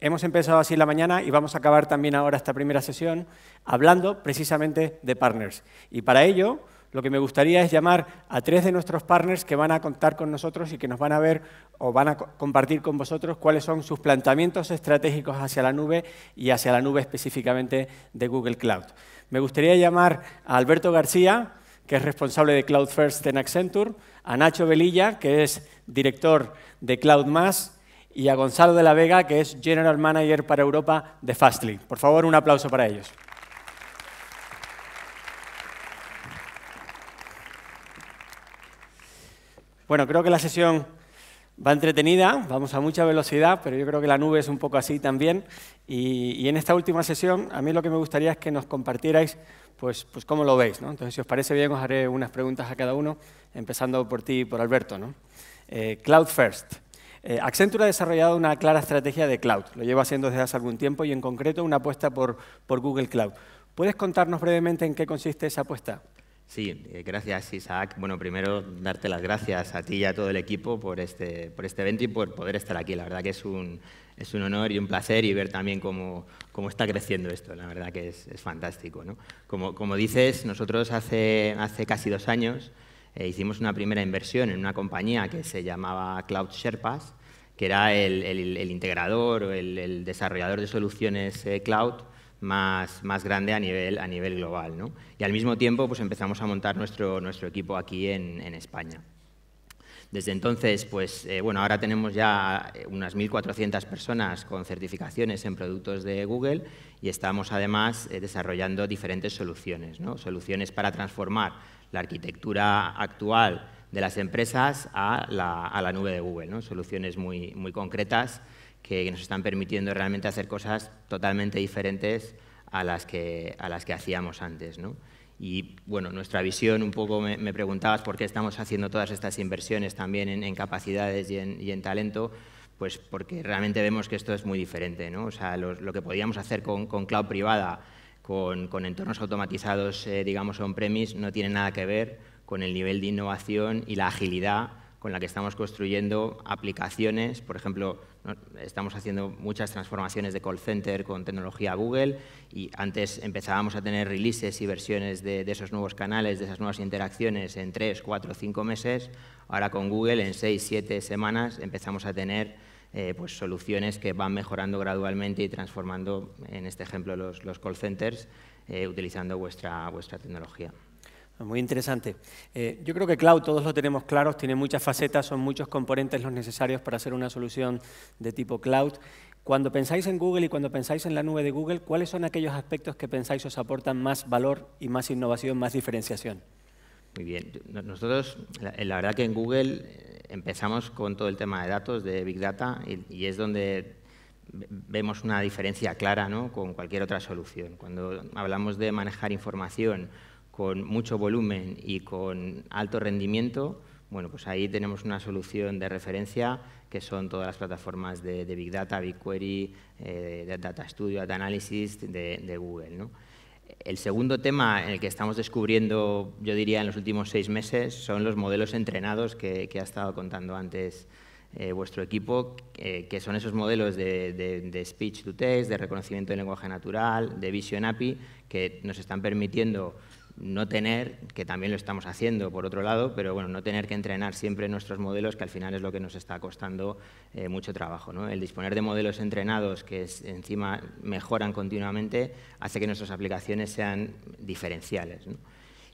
Hemos empezado así la mañana y vamos a acabar también ahora esta primera sesión hablando precisamente de partners. Y para ello lo que me gustaría es llamar a tres de nuestros partners que van a contar con nosotros y que nos van a ver o van a compartir con vosotros cuáles son sus planteamientos estratégicos hacia la nube y hacia la nube específicamente de Google Cloud. Me gustaría llamar a Alberto García, que es responsable de Cloud First en Accenture, a Nacho Velilla, que es director de Cloud Más, y a Gonzalo de la Vega, que es General Manager para Europa de Fastly. Por favor, un aplauso para ellos. Bueno, creo que la sesión va entretenida, vamos a mucha velocidad, pero yo creo que la nube es un poco así también. Y, en esta última sesión, a mí lo que me gustaría es que nos compartierais pues, pues cómo lo veis. ¿no? Entonces, si os parece bien, os haré unas preguntas a cada uno, empezando por ti y por Alberto. ¿no? Eh, cloud First. Eh, Accenture ha desarrollado una clara estrategia de cloud, lo lleva haciendo desde hace algún tiempo y en concreto una apuesta por, por Google Cloud. ¿Puedes contarnos brevemente en qué consiste esa apuesta? Sí, eh, gracias Isaac. Bueno, primero darte las gracias a ti y a todo el equipo por este, por este evento y por poder estar aquí. La verdad que es un, es un honor y un placer y ver también cómo, está creciendo esto. La verdad que es, fantástico. Como, dices, nosotros hace, hace casi dos años eh, hicimos una primera inversión en una compañía que se llamaba Cloud Sherpas, que era el, integrador o el, desarrollador de soluciones eh, cloud más, grande a nivel, global. ¿no? Y al mismo tiempo pues empezamos a montar nuestro, equipo aquí en, España. Desde entonces, pues eh, bueno, ahora tenemos ya eh, unas 1.400 personas con certificaciones en productos de Google y estamos además eh, desarrollando diferentes soluciones, soluciones para transformar la arquitectura actual de las empresas a la, nube de Google, soluciones muy concretas que nos están permitiendo realmente hacer cosas totalmente diferentes a las que, a las que hacíamos antes. Y bueno, nuestra visión, un poco me, preguntabas por qué estamos haciendo todas estas inversiones también en, capacidades y en, talento, pues porque realmente vemos que esto es muy diferente. O sea, lo, que podíamos hacer con, cloud privada, con, entornos automatizados, eh, digamos, on-premise, no tiene nada que ver con el nivel de innovación y la agilidad con la que estamos construyendo aplicaciones. Por ejemplo, estamos haciendo muchas transformaciones de call center con tecnología Google y antes empezábamos a tener releases y versiones de, esos nuevos canales, de esas nuevas interacciones en tres, cuatro, cinco meses. Ahora con Google en seis, siete semanas empezamos a tener eh, pues, soluciones que van mejorando gradualmente y transformando, en este ejemplo, los, call centers eh, utilizando vuestra, vuestra tecnología. Muy interesante. Eh, yo creo que cloud todos lo tenemos claro, tiene muchas facetas, son muchos componentes los necesarios para hacer una solución de tipo cloud. Cuando pensáis en Google y cuando pensáis en la nube de Google, ¿cuáles son aquellos aspectos que pensáis os aportan más valor y más innovación, más diferenciación? Muy bien. Nosotros, la verdad que en Google eh, empezamos con todo el tema de datos, de Big Data, y es donde vemos una diferencia clara ¿no? con cualquier otra solución. Cuando hablamos de manejar información con mucho volumen y con alto rendimiento, bueno, pues ahí tenemos una solución de referencia que son todas las plataformas de, Big Data, BigQuery, eh, de Data Studio, Data Analysis de, Google. El segundo tema en el que estamos descubriendo, yo diría, en los últimos seis meses son los modelos entrenados que, ha estado contando antes eh, vuestro equipo, que son esos modelos de, speech to text, de reconocimiento de lenguaje natural, de vision API, que nos están permitiendo no tener, que también lo estamos haciendo por otro lado, pero bueno, no tener que entrenar siempre nuestros modelos, que al final es lo que nos está costando eh, mucho trabajo. ¿no? El disponer de modelos entrenados que encima mejoran continuamente hace que nuestras aplicaciones sean diferenciales.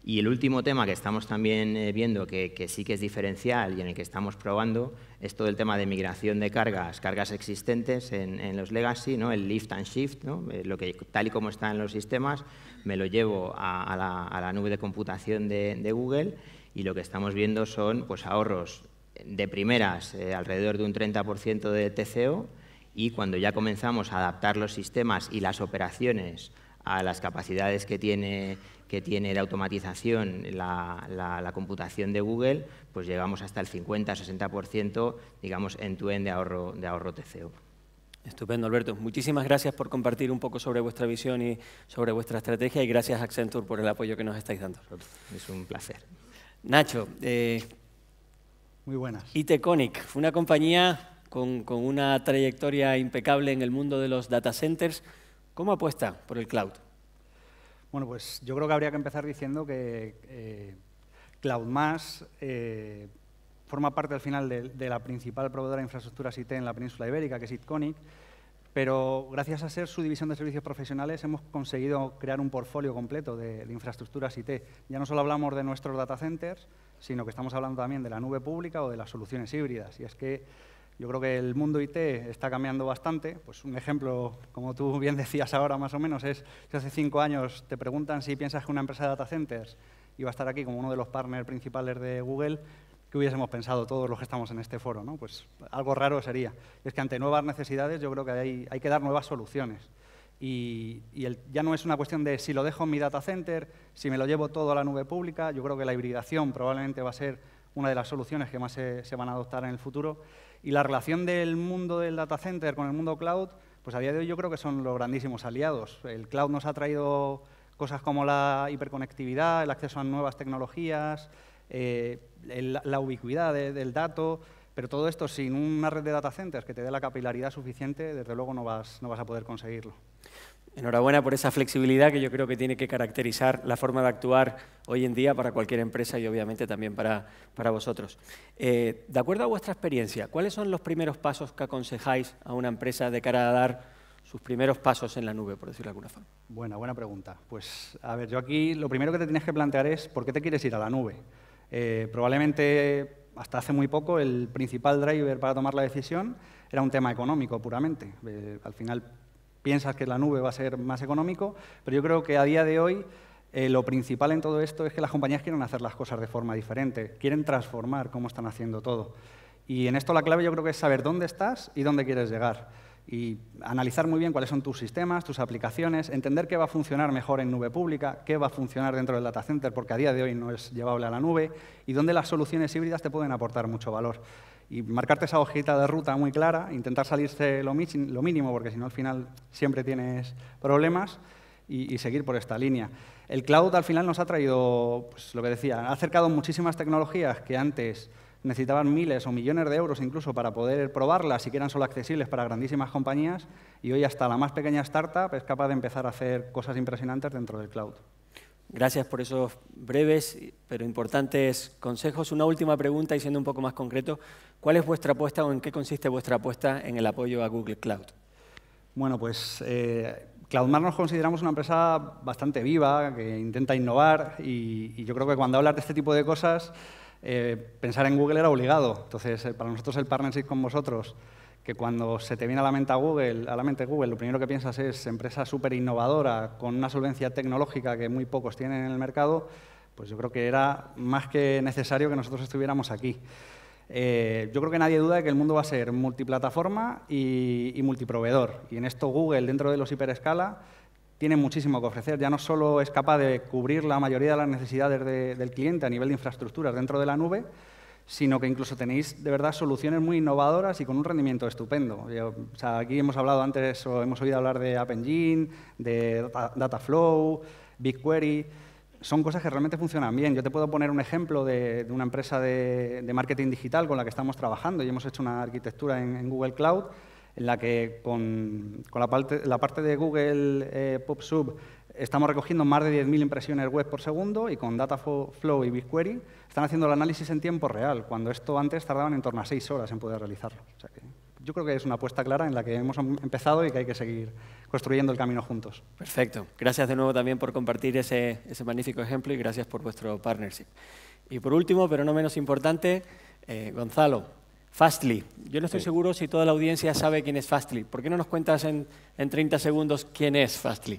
Y el último tema que estamos también eh, viendo que, sí que es diferencial y en el que estamos probando es todo el tema de migración de cargas, cargas existentes en, los legacy, ¿no? el lift and shift, eh, lo que tal y como está en los sistemas, me lo llevo a, la, nube de computación de, Google y lo que estamos viendo son pues, ahorros de primeras eh, alrededor de un 30% de TCO y cuando ya comenzamos a adaptar los sistemas y las operaciones a las capacidades que tiene, que tiene automatización la, computación de Google, pues llegamos hasta el 50-60%, digamos, en tu end de ahorro, de ahorro TCO. Estupendo, Alberto. Muchísimas gracias por compartir un poco sobre vuestra visión y sobre vuestra estrategia y gracias a Accenture por el apoyo que nos estáis dando. Es un placer. Nacho, eh, muy buenas. Iteconic, una compañía con, una trayectoria impecable en el mundo de los data centers. ¿Cómo apuesta por el cloud? Bueno, pues yo creo que habría que empezar diciendo que eh, Cloud eh, forma parte al final de, la principal proveedora de infraestructuras IT en la península ibérica, que es Itconic, pero gracias a ser su división de servicios profesionales hemos conseguido crear un portfolio completo de, infraestructuras IT. Ya no solo hablamos de nuestros data centers, sino que estamos hablando también de la nube pública o de las soluciones híbridas. Y es que yo creo que el mundo IT está cambiando bastante. Pues un ejemplo, como tú bien decías ahora más o menos, es que hace cinco años te preguntan si piensas que una empresa de data centers iba a estar aquí como uno de los partners principales de Google, que hubiésemos pensado todos los que estamos en este foro, ¿no? Pues algo raro sería. Es que ante nuevas necesidades yo creo que hay, hay que dar nuevas soluciones. Y, ya no es una cuestión de si lo dejo en mi data center, si me lo llevo todo a la nube pública, yo creo que la hibridación probablemente va a ser una de las soluciones que más se, se van a adoptar en el futuro. Y la relación del mundo del data center con el mundo cloud, pues a día de hoy yo creo que son los grandísimos aliados. El cloud nos ha traído cosas como la hiperconectividad, el acceso a nuevas tecnologías, eh, la ubicuidad del dato, pero todo esto sin una red de data centers que te dé la capilaridad suficiente, desde luego no vas, a poder conseguirlo. Enhorabuena por esa flexibilidad que yo creo que tiene que caracterizar la forma de actuar hoy en día para cualquier empresa y obviamente también para, para vosotros. Eh, de acuerdo a vuestra experiencia, ¿cuáles son los primeros pasos que aconsejáis a una empresa de cara a dar sus primeros pasos en la nube, por decirlo de alguna forma? Buena, buena pregunta. Pues a ver, yo aquí lo primero que te tienes que plantear es por qué te quieres ir a la nube. Eh, probablemente hasta hace muy poco el principal driver para tomar la decisión era un tema económico puramente. Eh, al final piensas que la nube va a ser más económico, pero yo creo que a día de hoy eh, lo principal en todo esto es que las compañías quieren hacer las cosas de forma diferente, quieren transformar cómo están haciendo todo. Y en esto la clave yo creo que es saber dónde estás y dónde quieres llegar y analizar muy bien cuáles son tus sistemas, tus aplicaciones, entender qué va a funcionar mejor en nube pública, qué va a funcionar dentro del data center, porque a día de hoy no es llevable a la nube, y dónde las soluciones híbridas te pueden aportar mucho valor. Y marcarte esa hojita de ruta muy clara, intentar salirse lo, mínimo, porque si no al final siempre tienes problemas, y, y, seguir por esta línea. El cloud al final nos ha traído, pues, lo que decía, ha acercado muchísimas tecnologías que antes necesitaban miles o millones de euros incluso para poder probarlas y que eran solo accesibles para grandísimas compañías y hoy hasta la más pequeña startup es capaz de empezar a hacer cosas impresionantes dentro del cloud. Gracias por esos breves pero importantes consejos. Una última pregunta y siendo un poco más concreto, ¿cuál es vuestra apuesta o en qué consiste vuestra apuesta en el apoyo a Google Cloud? Bueno, pues eh, nos consideramos una empresa bastante viva, que intenta innovar y, y yo creo que cuando hablas de este tipo de cosas eh, pensar en Google era obligado. Entonces, eh, para nosotros el partnership con vosotros, que cuando se te viene a la mente Google, a la mente Google, lo primero que piensas es empresa súper innovadora, con una solvencia tecnológica que muy pocos tienen en el mercado, pues yo creo que era más que necesario que nosotros estuviéramos aquí. Eh, yo creo que nadie duda de que el mundo va a ser multiplataforma y, y multiproveedor. Y en esto Google, dentro de los hiperescala, tiene muchísimo que ofrecer. Ya no solo es capaz de cubrir la mayoría de las necesidades del cliente a nivel de infraestructuras dentro de la nube, sino que incluso tenéis de verdad soluciones muy innovadoras y con un rendimiento estupendo. aquí hemos hablado antes, o hemos oído hablar de App Engine, de Dataflow, BigQuery. Son cosas que realmente funcionan bien. Yo te puedo poner un ejemplo de, una empresa de, marketing digital con la que estamos trabajando y hemos hecho una arquitectura en Google Cloud en la que con, la, parte, de Google eh, Sub estamos recogiendo más de 10.000 impresiones web por segundo y con Dataflow y BigQuery están haciendo el análisis en tiempo real, cuando esto antes tardaban en torno a seis horas en poder realizarlo. yo creo que es una apuesta clara en la que hemos em-, empezado y que hay que seguir construyendo el camino juntos. Perfecto. Gracias de nuevo también por compartir ese, magnífico ejemplo y gracias por vuestro partnership. Y por último, pero no menos importante, eh, Gonzalo, Fastly. Yo no estoy seguro si toda la audiencia sabe quién es Fastly. ¿Por qué no nos cuentas en, en 30 segundos quién es Fastly?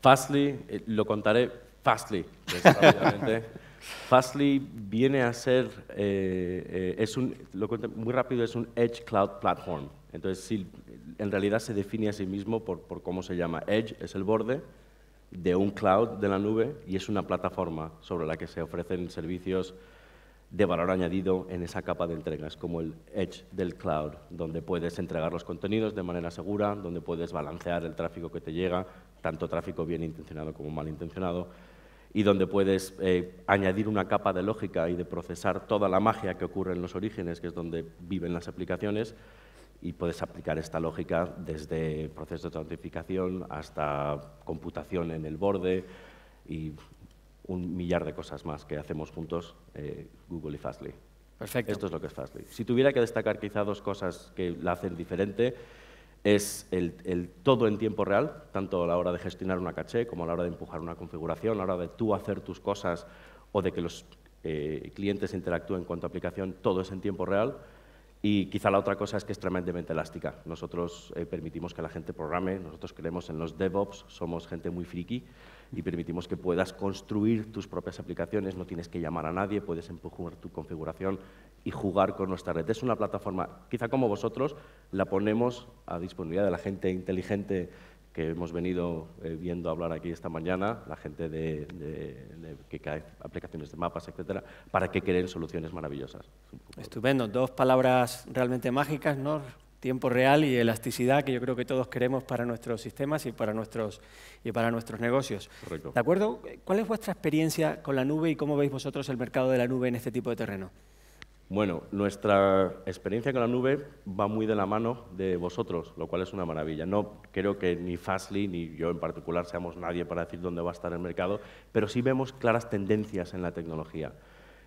Fastly, eh, lo contaré Fastly, pues, Fastly viene a ser, eh, eh, es un, lo cuento muy rápido, es un Edge Cloud Platform. Entonces, en realidad se define a sí mismo por cómo se llama. Edge es el borde de un cloud de la nube y es una plataforma sobre la que se ofrecen servicios de valor añadido en esa capa de entregas, como el edge del cloud, donde puedes entregar los contenidos de manera segura, donde puedes balancear el tráfico que te llega, tanto tráfico bien intencionado como mal intencionado, y donde puedes eh, añadir una capa de lógica y de procesar toda la magia que ocurre en los orígenes, que es donde viven las aplicaciones, y puedes aplicar esta lógica desde procesos de autentificación hasta computación en el borde y un millar de cosas más que hacemos juntos eh, Google y Fastly. Perfecto. Esto es lo que es Fastly. Si tuviera que destacar quizá dos cosas que la hacen diferente, es el, todo en tiempo real, tanto a la hora de gestionar una caché como a la hora de empujar una configuración, a la hora de tú hacer tus cosas o de que los eh, clientes interactúen con tu aplicación, todo es en tiempo real. Y quizá la otra cosa es que es tremendamente elástica. Nosotros eh, permitimos que la gente programe, nosotros creemos en los DevOps, somos gente muy friki, y permitimos que puedas construir tus propias aplicaciones, no tienes que llamar a nadie, puedes empujar tu configuración y jugar con nuestra red. Es una plataforma, quizá como vosotros, la ponemos a disponibilidad de la gente inteligente que hemos venido eh, viendo hablar aquí esta mañana, la gente que cae aplicaciones de mapas, etcétera, para que creen soluciones maravillosas. Estupendo, dos palabras realmente mágicas, ¿no? tiempo real y elasticidad que yo creo que todos queremos para nuestros sistemas y para nuestros, y para nuestros negocios. ¿De acuerdo? ¿Cuál es vuestra experiencia con la nube y cómo veis vosotros el mercado de la nube en este tipo de terreno? Bueno, nuestra experiencia con la nube va muy de la mano de vosotros, lo cual es una maravilla. No creo que ni Fastly ni yo en particular seamos nadie para decir dónde va a estar el mercado, pero sí vemos claras tendencias en la tecnología.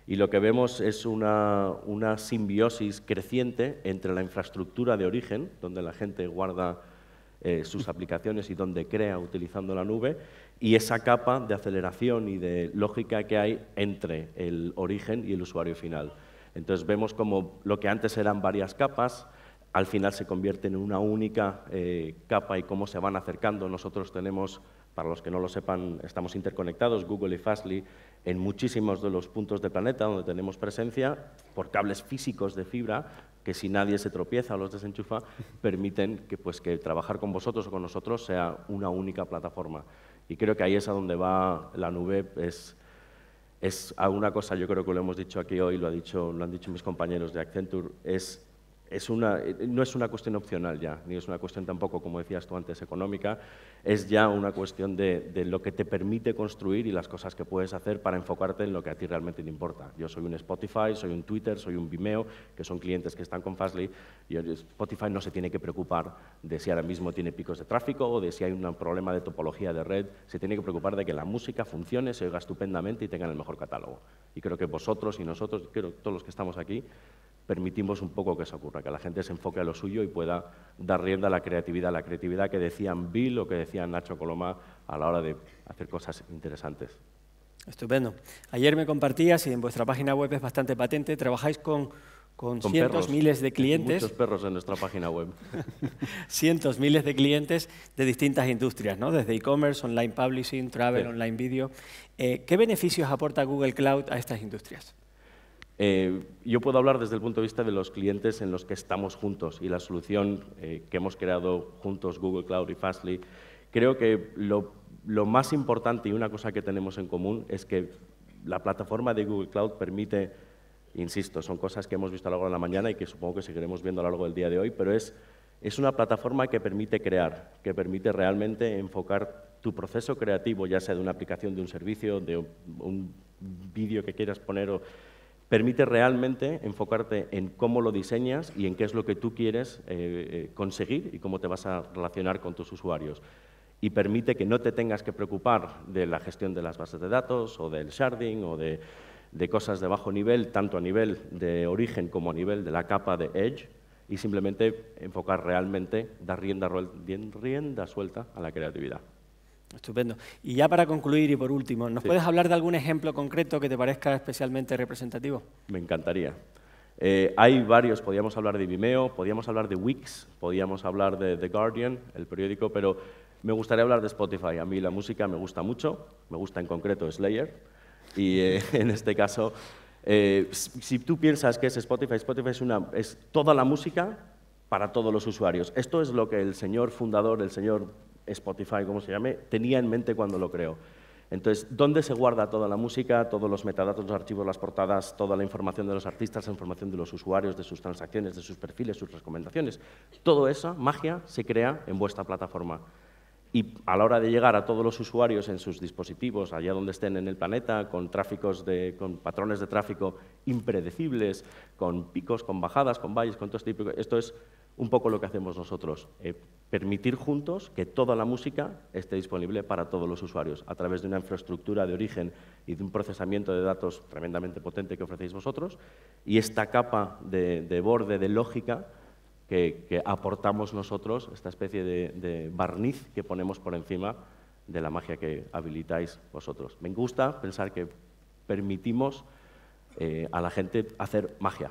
Y lo que vemos es una, simbiosis creciente entre la infraestructura de origen, donde la gente guarda eh, sus aplicaciones y donde crea utilizando la nube, y esa capa de aceleración y de lógica que hay entre el origen y el usuario final. Entonces vemos como lo que antes eran varias capas, al final se convierte en una única eh, capa y cómo se van acercando. Nosotros tenemos, para los que no lo sepan, estamos interconectados, Google y Fastly en muchísimos de los puntos del planeta donde tenemos presencia por cables físicos de fibra que si nadie se tropieza o los desenchufa, permiten que, pues, que trabajar con vosotros o con nosotros sea una única plataforma. Y creo que ahí es a donde va la nube, es, es a una cosa, yo creo que lo hemos dicho aquí hoy, lo, ha dicho, lo han dicho mis compañeros de Accenture, es eh, no es una cuestión opcional ya, ni es una cuestión tampoco, como decías tú antes, económica, es ya una cuestión de, lo que te permite construir y las cosas que puedes hacer para enfocarte en lo que a ti realmente te importa. Yo soy un Spotify, soy un Twitter, soy un Vimeo, que son clientes que están con Fastly, y Spotify no se tiene que preocupar de si ahora mismo tiene picos de tráfico o de si hay un problema de topología de red, se tiene que preocupar de que la música funcione, se oiga estupendamente y tengan el mejor catálogo. Y creo que vosotros y nosotros, todos los que estamos aquí, permitimos un poco que eso ocurra, que la gente se enfoque a lo suyo y pueda dar rienda a la creatividad, la creatividad que decían Bill o que decían Nacho Coloma a la hora de hacer cosas interesantes. Estupendo. Ayer me compartías, y en vuestra página web es bastante patente, trabajáis con, cientos, miles de clientes. Muchos perros en nuestra página web. cientos, miles de clientes de distintas industrias, ¿no? desde e-commerce, online publishing, travel, online video. Eh, ¿Qué beneficios aporta Google Cloud a estas industrias? Eh, yo puedo hablar desde el punto de vista de los clientes en los que estamos juntos y la solución eh, que hemos creado juntos, Google Cloud y Fastly. Creo que lo, lo, más importante y una cosa que tenemos en común es que la plataforma de Google Cloud permite, insisto, son cosas que hemos visto a lo largo de la mañana y que supongo que seguiremos viendo a lo largo del día de hoy, pero es, es una plataforma que permite crear, que permite realmente enfocar tu proceso creativo, ya sea de una aplicación, de un servicio, de un vídeo que quieras poner o permite realmente enfocarte en cómo lo diseñas y en qué es lo que tú quieres eh, eh, conseguir y cómo te vas a relacionar con tus usuarios. Y permite que no te tengas que preocupar de la gestión de las bases de datos o del sharding o de, cosas de bajo nivel, tanto a nivel de origen como a nivel de la capa de Edge, y simplemente enfocar realmente, dar rienda suelta a la creatividad. Estupendo. Y ya para concluir y por último, ¿nos puedes hablar de algún ejemplo concreto que te parezca especialmente representativo? Me encantaría. Eh, hay varios, Podríamos hablar de Vimeo, podíamos hablar de Wix, podíamos hablar de The Guardian, el periódico, pero me gustaría hablar de Spotify. A mí la música me gusta mucho, me gusta en concreto Slayer, y eh, en este caso, eh, si tú piensas que es Spotify, Spotify es, es toda la música para todos los usuarios. Esto es lo que el señor fundador, el señor Spotify, como se llame, tenía en mente cuando lo creó. Entonces, ¿dónde se guarda toda la música, todos los metadatos, los archivos, las portadas, toda la información de los artistas, la información de los usuarios, de sus transacciones, de sus perfiles, sus recomendaciones? Todo esa magia se crea en vuestra plataforma y a la hora de llegar a todos los usuarios en sus dispositivos, allá donde estén en el planeta, con, tráficos de, con patrones de tráfico impredecibles, con picos, con bajadas, con valles, con todo este tipo. Esto es un poco lo que hacemos nosotros, eh, permitir juntos que toda la música esté disponible para todos los usuarios, a través de una infraestructura de origen y de un procesamiento de datos tremendamente potente que ofrecéis vosotros, y esta capa de borde de lógica que, aportamos nosotros, esta especie de, barniz que ponemos por encima de la magia que habilitáis vosotros. Me gusta pensar que permitimos eh, a la gente hacer magia,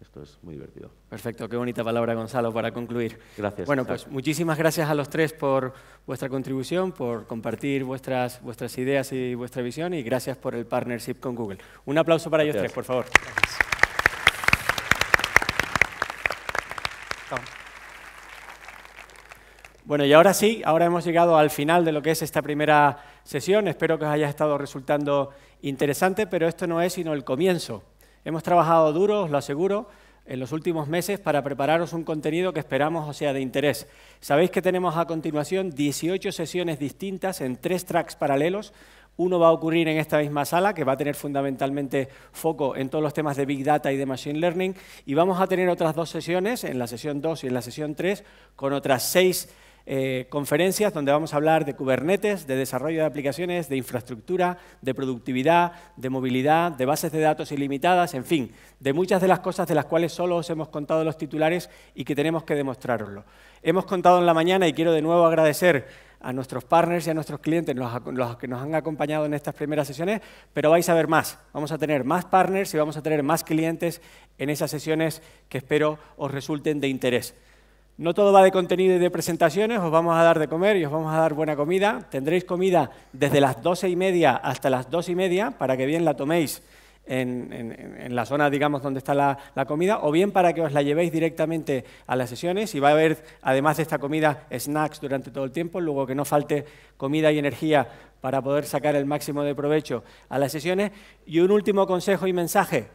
esto es muy divertido. Perfecto, qué bonita palabra Gonzalo para concluir. Gracias. Bueno, pues muchísimas gracias a los tres por vuestra contribución, por compartir vuestras, vuestras ideas y vuestra visión y gracias por el partnership con Google. Un aplauso para ellos tres, por favor. Bueno, y ahora sí, ahora hemos llegado al final de lo que es esta primera sesión. Espero que os haya estado resultando interesante, pero esto no es sino el comienzo. Hemos trabajado duro, os lo aseguro, en los últimos meses para prepararos un contenido que esperamos sea de interés. Sabéis que tenemos a continuación 18 sesiones distintas en tres tracks paralelos. Uno va a ocurrir en esta misma sala, que va a tener fundamentalmente foco en todos los temas de Big Data y de Machine Learning. Y vamos a tener otras dos sesiones, en la sesión 2 y en la sesión 3, con otras seis eh, conferencias donde vamos a hablar de Kubernetes, de desarrollo de aplicaciones, de infraestructura, de productividad, de movilidad, de bases de datos ilimitadas, en fin, de muchas de las cosas de las cuales solo os hemos contado los titulares y que tenemos que demostraroslo. Hemos contado en la mañana y quiero de nuevo agradecer a nuestros partners y a nuestros clientes, los, que nos han acompañado en estas primeras sesiones, pero vais a ver más. Vamos a tener más partners y vamos a tener más clientes en esas sesiones que espero os resulten de interés. No todo va de contenido y de presentaciones, os vamos a dar de comer y os vamos a dar buena comida. Tendréis comida desde las doce y media hasta las dos y media para que bien la toméis en, la zona, digamos, donde está la, la, comida, o bien para que os la llevéis directamente a las sesiones. Y va a haber, además de esta comida, snacks durante todo el tiempo, luego que no falte comida y energía para poder sacar el máximo de provecho a las sesiones. Y un último consejo y mensaje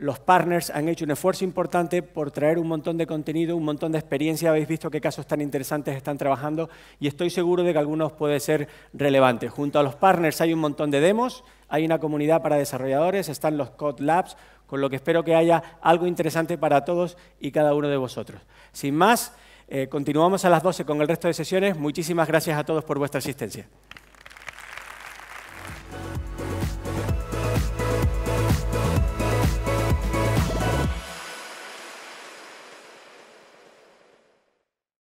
los partners han hecho un esfuerzo importante por traer un montón de contenido, un montón de experiencia. Habéis visto qué casos tan interesantes están trabajando y estoy seguro de que algunos puede ser relevantes. Junto a los partners hay un montón de demos, hay una comunidad para desarrolladores, están los Code Labs, con lo que espero que haya algo interesante para todos y cada uno de vosotros. Sin más, eh, continuamos a las 12 con el resto de sesiones. Muchísimas gracias a todos por vuestra asistencia.